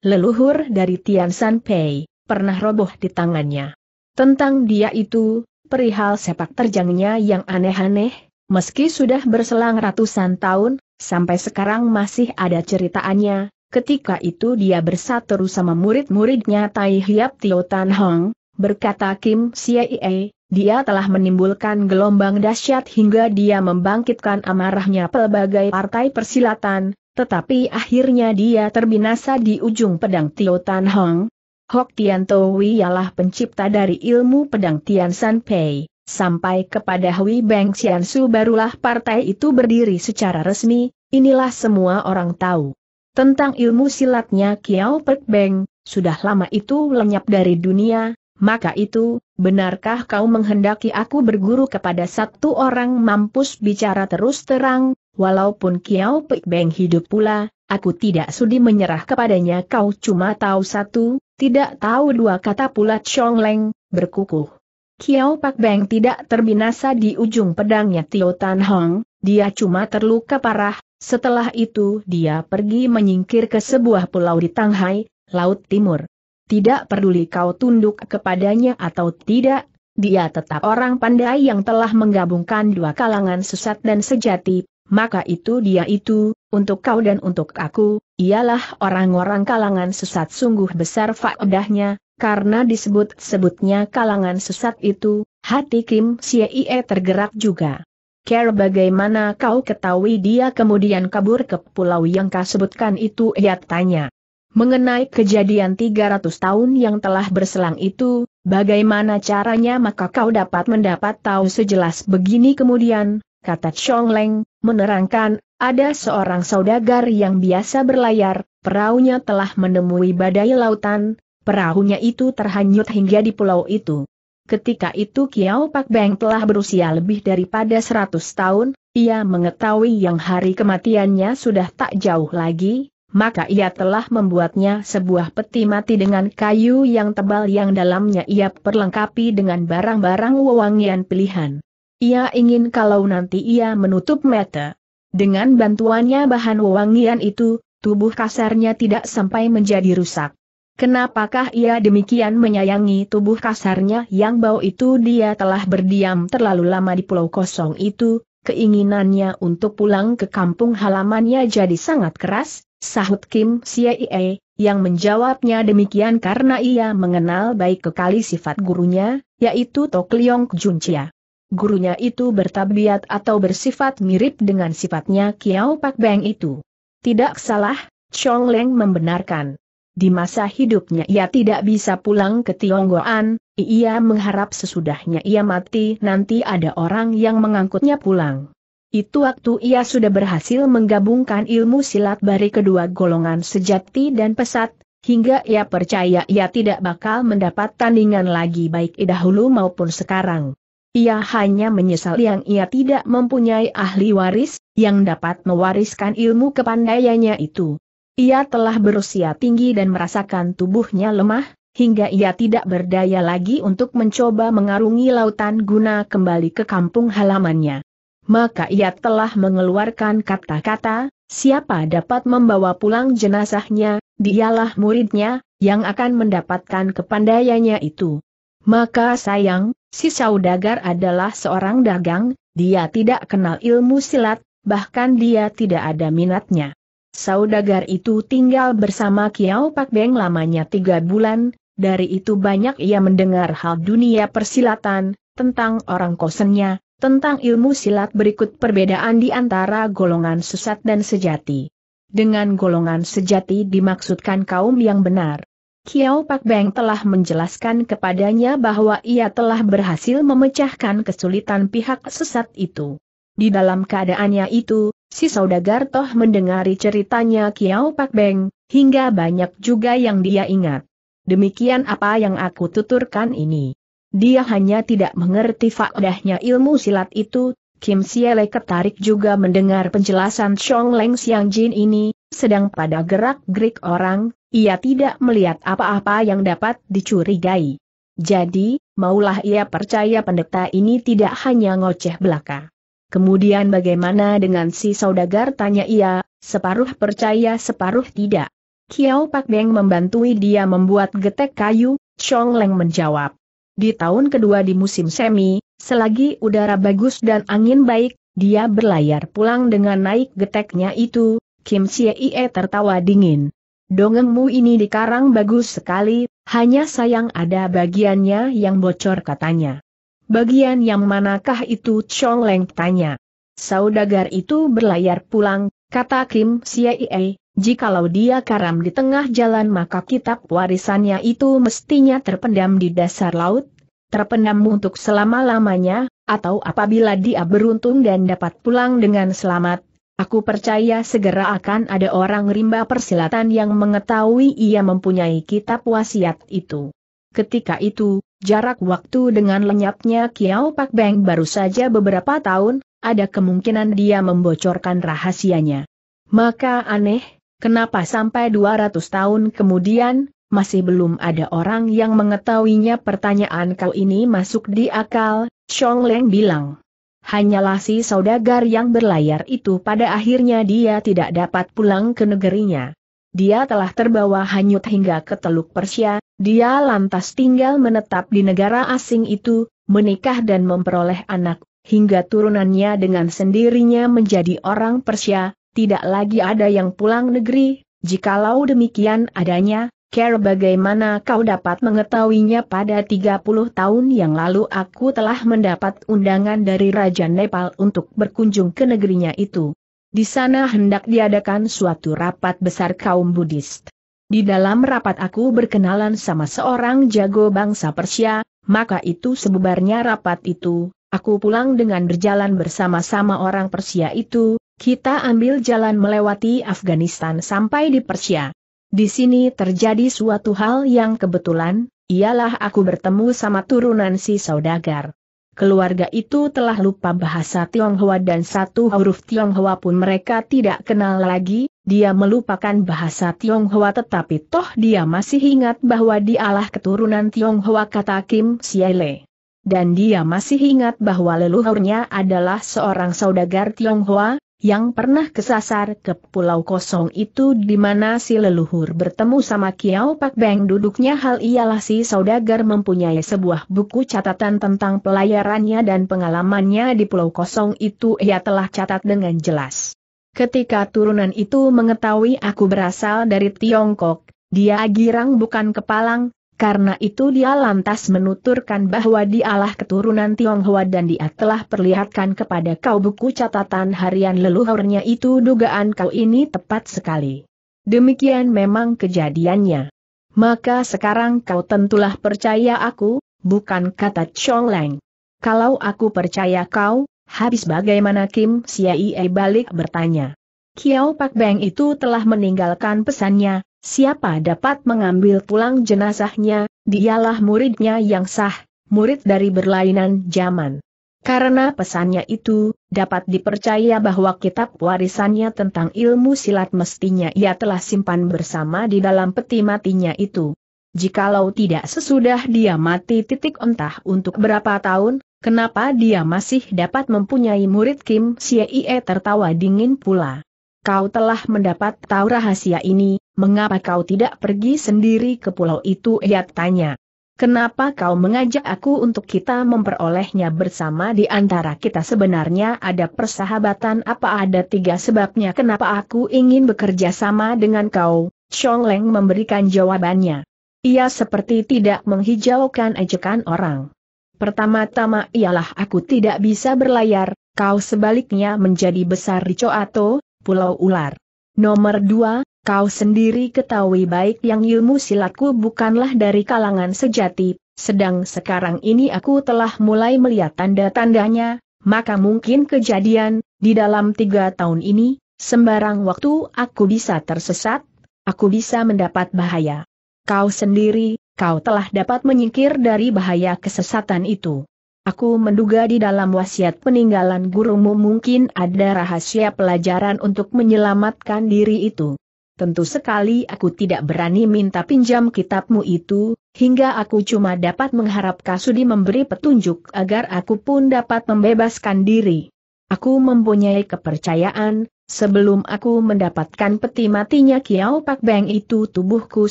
leluhur dari Tian San Pei, pernah roboh di tangannya. Tentang dia itu, perihal sepak terjangnya yang aneh-aneh, meski sudah berselang ratusan tahun, sampai sekarang masih ada ceritaannya, Ketika itu dia bersatu sama murid-muridnya Tai Hiap Tio Tan Hong, berkata Kim Siei, dia telah menimbulkan gelombang dahsyat hingga dia membangkitkan amarahnya pelbagai partai persilatan, tetapi akhirnya dia terbinasa di ujung pedang Tio Tan Hong. Hok Tian Towi ialah pencipta dari ilmu pedang Tian San Pei. Sampai kepada Hui Beng Xiansu barulah partai itu berdiri secara resmi, inilah semua orang tahu. Tentang ilmu silatnya Kiao Pek Beng, sudah lama itu lenyap dari dunia, maka itu, benarkah kau menghendaki aku berguru kepada satu orang mampus bicara terus terang, walaupun Kiao Pek Beng hidup pula, aku tidak sudi menyerah kepadanya kau cuma tahu satu, tidak tahu dua kata pula Chong Leng, berkukuh. Kiao Pak Beng tidak terbinasa di ujung pedangnya Tio Tan Hong, dia cuma terluka parah, setelah itu dia pergi menyingkir ke sebuah pulau di Tanghai, Laut Timur. Tidak peduli kau tunduk kepadanya atau tidak, dia tetap orang pandai yang telah menggabungkan dua kalangan sesat dan sejati, maka itu dia itu, untuk kau dan untuk aku, ialah orang-orang kalangan sesat sungguh besar faedahnya, karena disebut-sebutnya kalangan sesat itu, hati Kim Siei tergerak juga. Care bagaimana kau ketahui dia kemudian kabur ke pulau yang kau sebutkan itu ia tanya. Mengenai kejadian 300 tahun yang telah berselang itu, bagaimana caranya maka kau dapat mendapat tahu sejelas begini kemudian, kata Chong Leng, menerangkan, ada seorang saudagar yang biasa berlayar, perahunya telah menemui badai lautan, perahunya itu terhanyut hingga di pulau itu. Ketika itu Kiau Pak Beng telah berusia lebih daripada 100 tahun, ia mengetahui yang hari kematiannya sudah tak jauh lagi, maka ia telah membuatnya sebuah peti mati dengan kayu yang tebal yang dalamnya ia perlengkapi dengan barang-barang wewangian pilihan. Ia ingin kalau nanti ia menutup mata. Dengan bantuannya bahan wewangian itu, tubuh kasarnya tidak sampai menjadi rusak. Kenapakah ia demikian menyayangi tubuh kasarnya yang bau itu dia telah berdiam terlalu lama di pulau kosong itu, keinginannya untuk pulang ke kampung halamannya jadi sangat keras, sahut Kim Siaie, yang menjawabnya demikian karena ia mengenal baik kekali sifat gurunya, yaitu Tok Leong Chia. Gurunya itu bertabiat atau bersifat mirip dengan sifatnya Kiao Pak Beng itu. Tidak salah, Chong Leng membenarkan. Di masa hidupnya ia tidak bisa pulang ke Tionggoan, ia mengharap sesudahnya ia mati nanti ada orang yang mengangkutnya pulang. Itu waktu ia sudah berhasil menggabungkan ilmu silat dari kedua golongan sejati dan pesat, hingga ia percaya ia tidak bakal mendapat tandingan lagi baik dahulu maupun sekarang. Ia hanya menyesal yang ia tidak mempunyai ahli waris, yang dapat mewariskan ilmu kepandaiannya itu. Ia telah berusia tinggi dan merasakan tubuhnya lemah, hingga ia tidak berdaya lagi untuk mencoba mengarungi lautan guna kembali ke kampung halamannya. Maka ia telah mengeluarkan kata-kata, siapa dapat membawa pulang jenazahnya, dialah muridnya, yang akan mendapatkan kepandaiannya itu. Maka sayang, si saudagar adalah seorang dagang, dia tidak kenal ilmu silat, bahkan dia tidak ada minatnya. Saudagar itu tinggal bersama Kiao Pak Beng lamanya tiga bulan, dari itu banyak ia mendengar hal dunia persilatan, tentang orang kosennya, tentang ilmu silat berikut perbedaan di antara golongan sesat dan sejati. Dengan golongan sejati dimaksudkan kaum yang benar. Kiao Pak Beng telah menjelaskan kepadanya bahwa ia telah berhasil memecahkan kesulitan pihak sesat itu. Di dalam keadaannya itu, Si saudagar toh mendengari ceritanya Kiau Pak Beng, hingga banyak juga yang dia ingat. Demikian apa yang aku tuturkan ini. Dia hanya tidak mengerti faedahnya ilmu silat itu, Kim Siele ketarik juga mendengar penjelasan Chong Leng Xiang Jin ini, sedang pada gerak-gerik orang, ia tidak melihat apa-apa yang dapat dicurigai. Jadi, maulah ia percaya pendeta ini tidak hanya ngoceh belaka. Kemudian bagaimana dengan si saudagar tanya ia, separuh percaya separuh tidak. Kiao Pak Beng membantui dia membuat getek kayu, Chong Leng menjawab. Di tahun kedua di musim semi, selagi udara bagus dan angin baik, dia berlayar pulang dengan naik geteknya itu, Kim Xie Ie tertawa dingin. Dongengmu ini dikarang bagus sekali, hanya sayang ada bagiannya yang bocor katanya. Bagian yang manakah itu Chong Leng tanya. Saudagar itu berlayar pulang, kata Kim Siaie, jikalau dia karam di tengah jalan maka kitab warisannya itu mestinya terpendam di dasar laut, terpendam untuk selama-lamanya, atau apabila dia beruntung dan dapat pulang dengan selamat, Aku percaya segera akan ada orang rimba persilatan yang mengetahui ia mempunyai kitab wasiat itu. Ketika itu, Jarak waktu dengan lenyapnya Kiao Pak Beng baru saja beberapa tahun, ada kemungkinan dia membocorkan rahasianya. Maka aneh, kenapa sampai 200 tahun kemudian, masih belum ada orang yang mengetahuinya pertanyaan kau ini masuk di akal, Chong Leng bilang. Hanyalah si saudagar yang berlayar itu pada akhirnya dia tidak dapat pulang ke negerinya. Dia telah terbawa hanyut hingga ke Teluk Persia, dia lantas tinggal menetap di negara asing itu, menikah dan memperoleh anak, hingga turunannya dengan sendirinya menjadi orang Persia, tidak lagi ada yang pulang negeri, jikalau demikian adanya, Care bagaimana kau dapat mengetahuinya pada 30 tahun yang lalu aku telah mendapat undangan dari Raja Nepal untuk berkunjung ke negerinya itu. Di sana hendak diadakan suatu rapat besar kaum Buddhis. Di dalam rapat aku berkenalan sama seorang jago bangsa Persia, maka itu sebubarnya rapat itu, aku pulang dengan berjalan bersama-sama orang Persia itu, kita ambil jalan melewati Afghanistan sampai di Persia. Di sini terjadi suatu hal yang kebetulan, ialah aku bertemu sama turunan si saudagar keluarga itu telah lupa bahasa Tionghoa dan satu huruf Tionghoa pun mereka tidak kenal lagi, dia melupakan bahasa Tionghoa tetapi toh dia masih ingat bahwa dialah keturunan Tionghoa kata Kim Siele. Dan dia masih ingat bahwa leluhurnya adalah seorang saudagar Tionghoa, yang pernah kesasar ke pulau kosong itu di mana si leluhur bertemu sama Kiao Pak Beng duduknya hal ialah si saudagar mempunyai sebuah buku catatan tentang pelayarannya dan pengalamannya di pulau kosong itu ia telah catat dengan jelas. Ketika turunan itu mengetahui aku berasal dari Tiongkok, dia girang bukan kepalang, karena itu dia lantas menuturkan bahwa dialah keturunan Tionghoa dan dia telah perlihatkan kepada kau buku catatan harian leluhurnya itu dugaan kau ini tepat sekali. Demikian memang kejadiannya. Maka sekarang kau tentulah percaya aku, bukan kata Chong Leng. Kalau aku percaya kau, habis bagaimana Kim Siai balik bertanya. Kiao Pak Beng itu telah meninggalkan pesannya, Siapa dapat mengambil pulang jenazahnya, dialah muridnya yang sah, murid dari berlainan zaman. Karena pesannya itu, dapat dipercaya bahwa kitab warisannya tentang ilmu silat mestinya ia telah simpan bersama di dalam peti matinya itu. Jikalau tidak sesudah dia mati titik entah untuk berapa tahun, kenapa dia masih dapat mempunyai murid Kim Siee tertawa dingin pula. Kau telah mendapat tahu rahasia ini, mengapa kau tidak pergi sendiri ke pulau itu? Ia tanya. Kenapa kau mengajak aku untuk kita memperolehnya bersama di antara kita sebenarnya ada persahabatan apa ada tiga sebabnya kenapa aku ingin bekerja sama dengan kau, Chong Leng memberikan jawabannya. Ia seperti tidak menghijaukan ejekan orang. Pertama-tama ialah aku tidak bisa berlayar, kau sebaliknya menjadi besar di Coato, Pulau Ular. Nomor 2, kau sendiri ketahui baik yang ilmu silatku bukanlah dari kalangan sejati, sedang sekarang ini aku telah mulai melihat tanda-tandanya, maka mungkin kejadian, di dalam tiga tahun ini, sembarang waktu aku bisa tersesat, aku bisa mendapat bahaya. Kau sendiri, kau telah dapat menyingkir dari bahaya kesesatan itu. Aku menduga di dalam wasiat peninggalan gurumu mungkin ada rahasia pelajaran untuk menyelamatkan diri itu. Tentu sekali aku tidak berani minta pinjam kitabmu itu, hingga aku cuma dapat mengharap Kasudi memberi petunjuk agar aku pun dapat membebaskan diri. Aku mempunyai kepercayaan, sebelum aku mendapatkan peti matinya Kiao Pak Beng itu tubuhku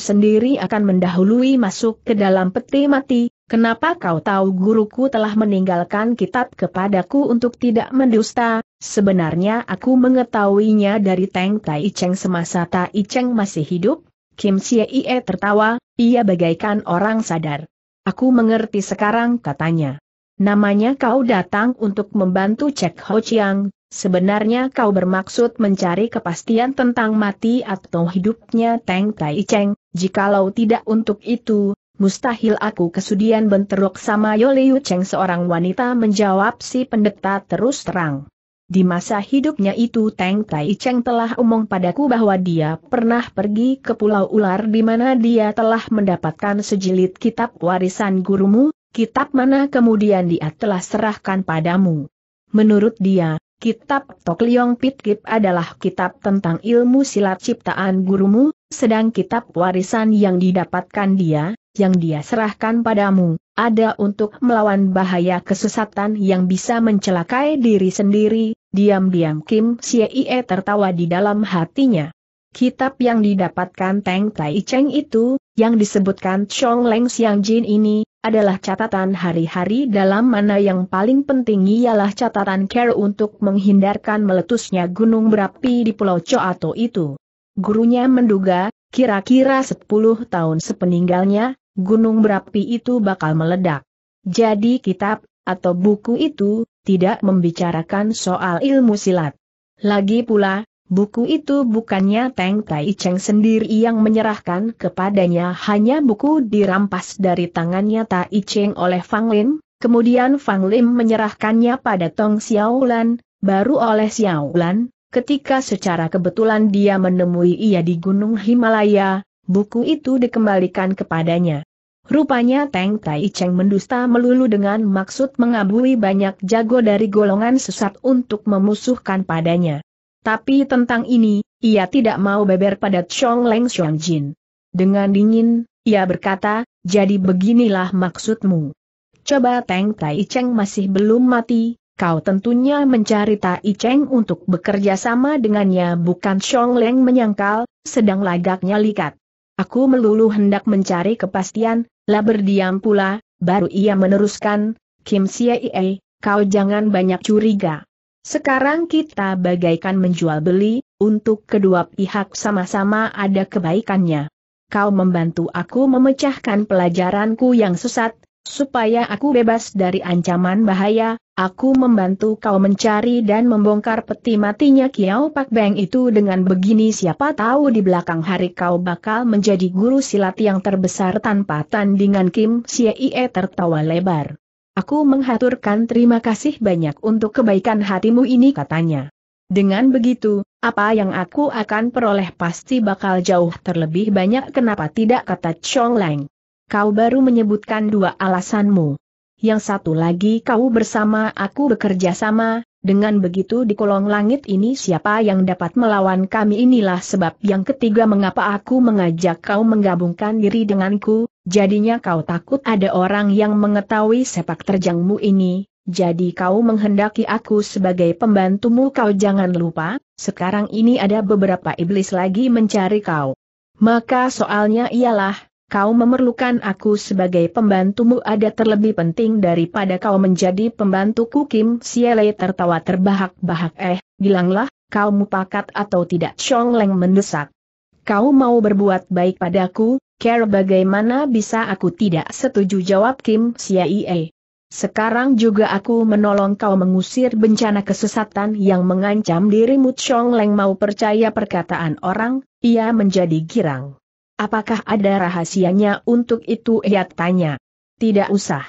sendiri akan mendahului masuk ke dalam peti mati, Kenapa kau tahu guruku telah meninggalkan kitab kepadaku untuk tidak mendusta? Sebenarnya aku mengetahuinya dari Teng Tai Cheng semasa Tai Cheng masih hidup. Kim Xie Ie tertawa, ia bagaikan orang sadar. Aku mengerti sekarang katanya. Namanya kau datang untuk membantu Cek Ho Chiang, sebenarnya kau bermaksud mencari kepastian tentang mati atau hidupnya Teng Tai Cheng, jikalau tidak untuk itu, mustahil aku kesudian bentrok sama Yoleu Cheng seorang wanita menjawab si pendeta terus terang. Di masa hidupnya itu Teng Tai Cheng telah omong padaku bahwa dia pernah pergi ke Pulau Ular di mana dia telah mendapatkan sejilid kitab warisan gurumu, kitab mana kemudian dia telah serahkan padamu. Menurut dia, kitab Tok Liong Pit Kip adalah kitab tentang ilmu silat ciptaan gurumu, sedang kitab warisan yang didapatkan dia, yang dia serahkan padamu, ada untuk melawan bahaya kesesatan yang bisa mencelakai diri sendiri, diam-diam Kim Siei tertawa di dalam hatinya. Kitab yang didapatkan Teng Tai Cheng itu, yang disebutkan Chong Leng Xiang Jin ini, adalah catatan hari-hari dalam mana yang paling penting ialah catatan care untuk menghindarkan meletusnya gunung berapi di Pulau Coato itu. Gurunya menduga, Kira-kira 10 tahun sepeninggalnya, gunung berapi itu bakal meledak. Jadi kitab, atau buku itu, tidak membicarakan soal ilmu silat. Lagi pula, buku itu bukannya Teng Tai Cheng sendiri yang menyerahkan kepadanya hanya buku dirampas dari tangannya Tai Cheng oleh Fang Lin, kemudian Fang Lin menyerahkannya pada Tong Xiaolan, baru oleh Xiaolan, ketika secara kebetulan dia menemui ia di Gunung Himalaya, buku itu dikembalikan kepadanya. Rupanya Teng Tai Cheng mendusta melulu dengan maksud mengabui banyak jago dari golongan sesat untuk memusuhkan padanya. Tapi tentang ini, ia tidak mau beber pada Chong Leng Xiong Jin. Dengan dingin, ia berkata, jadi beginilah maksudmu. Coba Teng Tai Cheng masih belum mati, kau tentunya mencari Tai Cheng untuk bekerja sama dengannya bukan Xiong Leng menyangkal, sedang lagaknya likat. Aku melulu hendak mencari kepastian, lah berdiam pula, baru ia meneruskan, Kim Siei, kau jangan banyak curiga. Sekarang kita bagaikan menjual beli, untuk kedua pihak sama-sama ada kebaikannya. Kau membantu aku memecahkan pelajaranku yang sesat, supaya aku bebas dari ancaman bahaya, Aku membantu kau mencari dan membongkar peti matinya Kiao Pak Beng itu dengan begini siapa tahu di belakang hari kau bakal menjadi guru silat yang terbesar tanpa tandingan Kim Siee tertawa lebar. Aku menghaturkan terima kasih banyak untuk kebaikan hatimu ini katanya. Dengan begitu, apa yang aku akan peroleh pasti bakal jauh terlebih banyak kenapa tidak kata Chong Lang. Kau baru menyebutkan dua alasanmu yang satu lagi kau bersama aku bekerja sama, dengan begitu di kolong langit ini siapa yang dapat melawan kami inilah sebab yang ketiga mengapa aku mengajak kau menggabungkan diri denganku, jadinya kau takut ada orang yang mengetahui sepak terjangmu ini, jadi kau menghendaki aku sebagai pembantumu kau jangan lupa, sekarang ini ada beberapa iblis lagi mencari kau. Maka soalnya ialah, kau memerlukan aku sebagai pembantumu ada terlebih penting daripada kau menjadi pembantuku Kim Siele tertawa terbahak-bahak eh, bilanglah, kau mupakat atau tidak Chong Leng mendesak. Kau mau berbuat baik padaku, care bagaimana bisa aku tidak setuju jawab Kim Siele. Sekarang juga aku menolong kau mengusir bencana kesesatan yang mengancam dirimu Chong Leng mau percaya perkataan orang, ia menjadi girang. Apakah ada rahasianya untuk itu ia tanya. Tidak usah.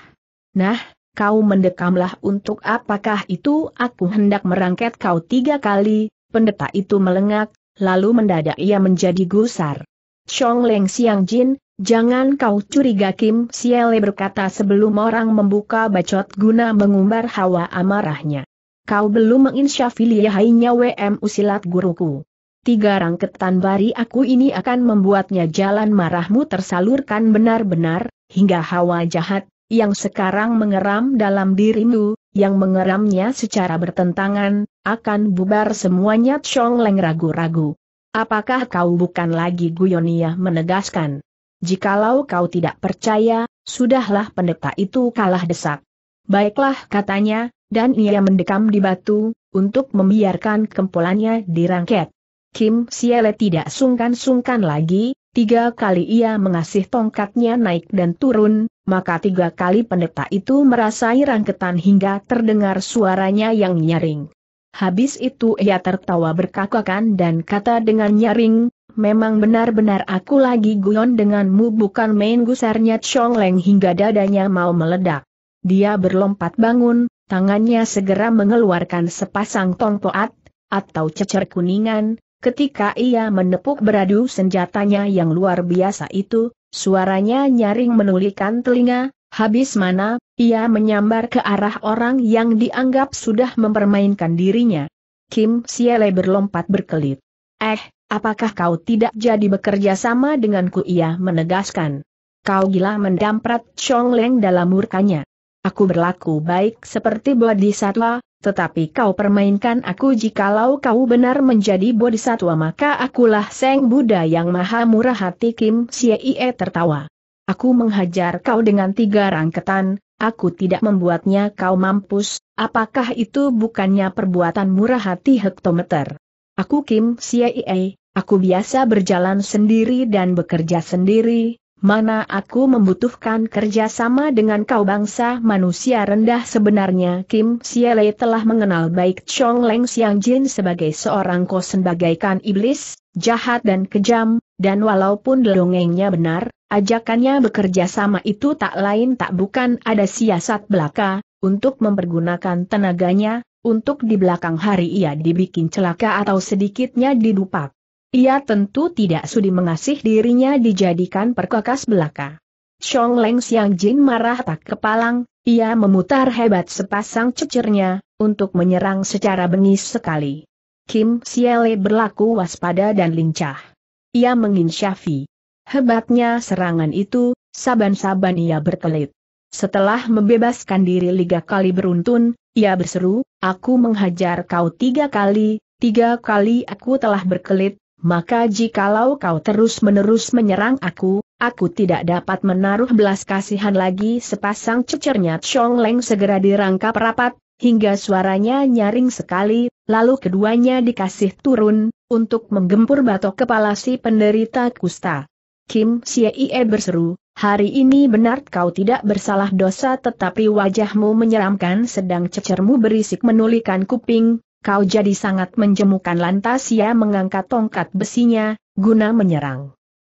Nah, kau mendekamlah untuk apakah itu aku hendak merangket kau tiga kali, pendeta itu melengak, lalu mendadak ia menjadi gusar. Chong Leng Siang Jin, jangan kau curiga Kim Siele berkata sebelum orang membuka bacot guna mengumbar hawa amarahnya. Kau belum menginsyafi lihainya WM usilat guruku tiga rangketan bari aku ini akan membuatnya jalan marahmu tersalurkan benar-benar, hingga hawa jahat, yang sekarang mengeram dalam dirimu, yang mengeramnya secara bertentangan, akan bubar semuanya Chong Leng ragu-ragu. Apakah kau bukan lagi Guyonia menegaskan? Jikalau kau tidak percaya, sudahlah pendeta itu kalah desak. Baiklah katanya, dan ia mendekam di batu, untuk membiarkan kempolannya dirangket. Kim Siele tidak sungkan-sungkan lagi, tiga kali ia mengasih tongkatnya naik dan turun, maka tiga kali pendeta itu merasai rangketan hingga terdengar suaranya yang nyaring. Habis itu ia tertawa berkakakan dan kata dengan nyaring, memang benar-benar aku lagi guyon denganmu bukan main gusarnya Chong Leng hingga dadanya mau meledak. Dia berlompat bangun, tangannya segera mengeluarkan sepasang tongpoat, atau cecer kuningan, Ketika ia menepuk beradu senjatanya yang luar biasa itu, suaranya nyaring menulikan telinga, habis mana, ia menyambar ke arah orang yang dianggap sudah mempermainkan dirinya. Kim Siele berlompat berkelit. Eh, apakah kau tidak jadi bekerja sama denganku ia menegaskan. Kau gila mendamprat Chong Leng dalam murkanya. Aku berlaku baik seperti bodhisattva, tetapi kau permainkan aku jikalau kau benar menjadi bodhisattva maka akulah Seng Buddha yang maha murah hati Kim Siei tertawa. Aku menghajar kau dengan tiga rangketan, aku tidak membuatnya kau mampus, apakah itu bukannya perbuatan murah hati hektometer? Aku Kim Siei, aku biasa berjalan sendiri dan bekerja sendiri, Mana aku membutuhkan kerjasama dengan kau bangsa manusia rendah sebenarnya Kim Siele telah mengenal baik Chong Leng Xiang Jin sebagai seorang kosen bagaikan iblis, jahat dan kejam, dan walaupun dongengnya benar, ajakannya bekerja sama itu tak lain tak bukan ada siasat belaka, untuk mempergunakan tenaganya, untuk di belakang hari ia dibikin celaka atau sedikitnya didupak. Ia tentu tidak sudi mengasih dirinya dijadikan perkakas belaka. Xiong Leng Xiang Jin marah tak kepalang, ia memutar hebat sepasang cecernya, untuk menyerang secara bengis sekali. Kim Siele berlaku waspada dan lincah. Ia menginsyafi. Hebatnya serangan itu, saban-saban ia berkelit. Setelah membebaskan diri liga kali beruntun, ia berseru, aku menghajar kau tiga kali, tiga kali aku telah berkelit, maka jikalau kau terus-menerus menyerang aku, aku tidak dapat menaruh belas kasihan lagi sepasang cecernya Chong Leng segera dirangkap rapat, hingga suaranya nyaring sekali, lalu keduanya dikasih turun, untuk menggempur batok kepala si penderita kusta. Kim Siei berseru, hari ini benar kau tidak bersalah dosa tetapi wajahmu menyeramkan sedang cecermu berisik menulikan kuping, kau jadi sangat menjemukan lantas ia ya, mengangkat tongkat besinya, guna menyerang.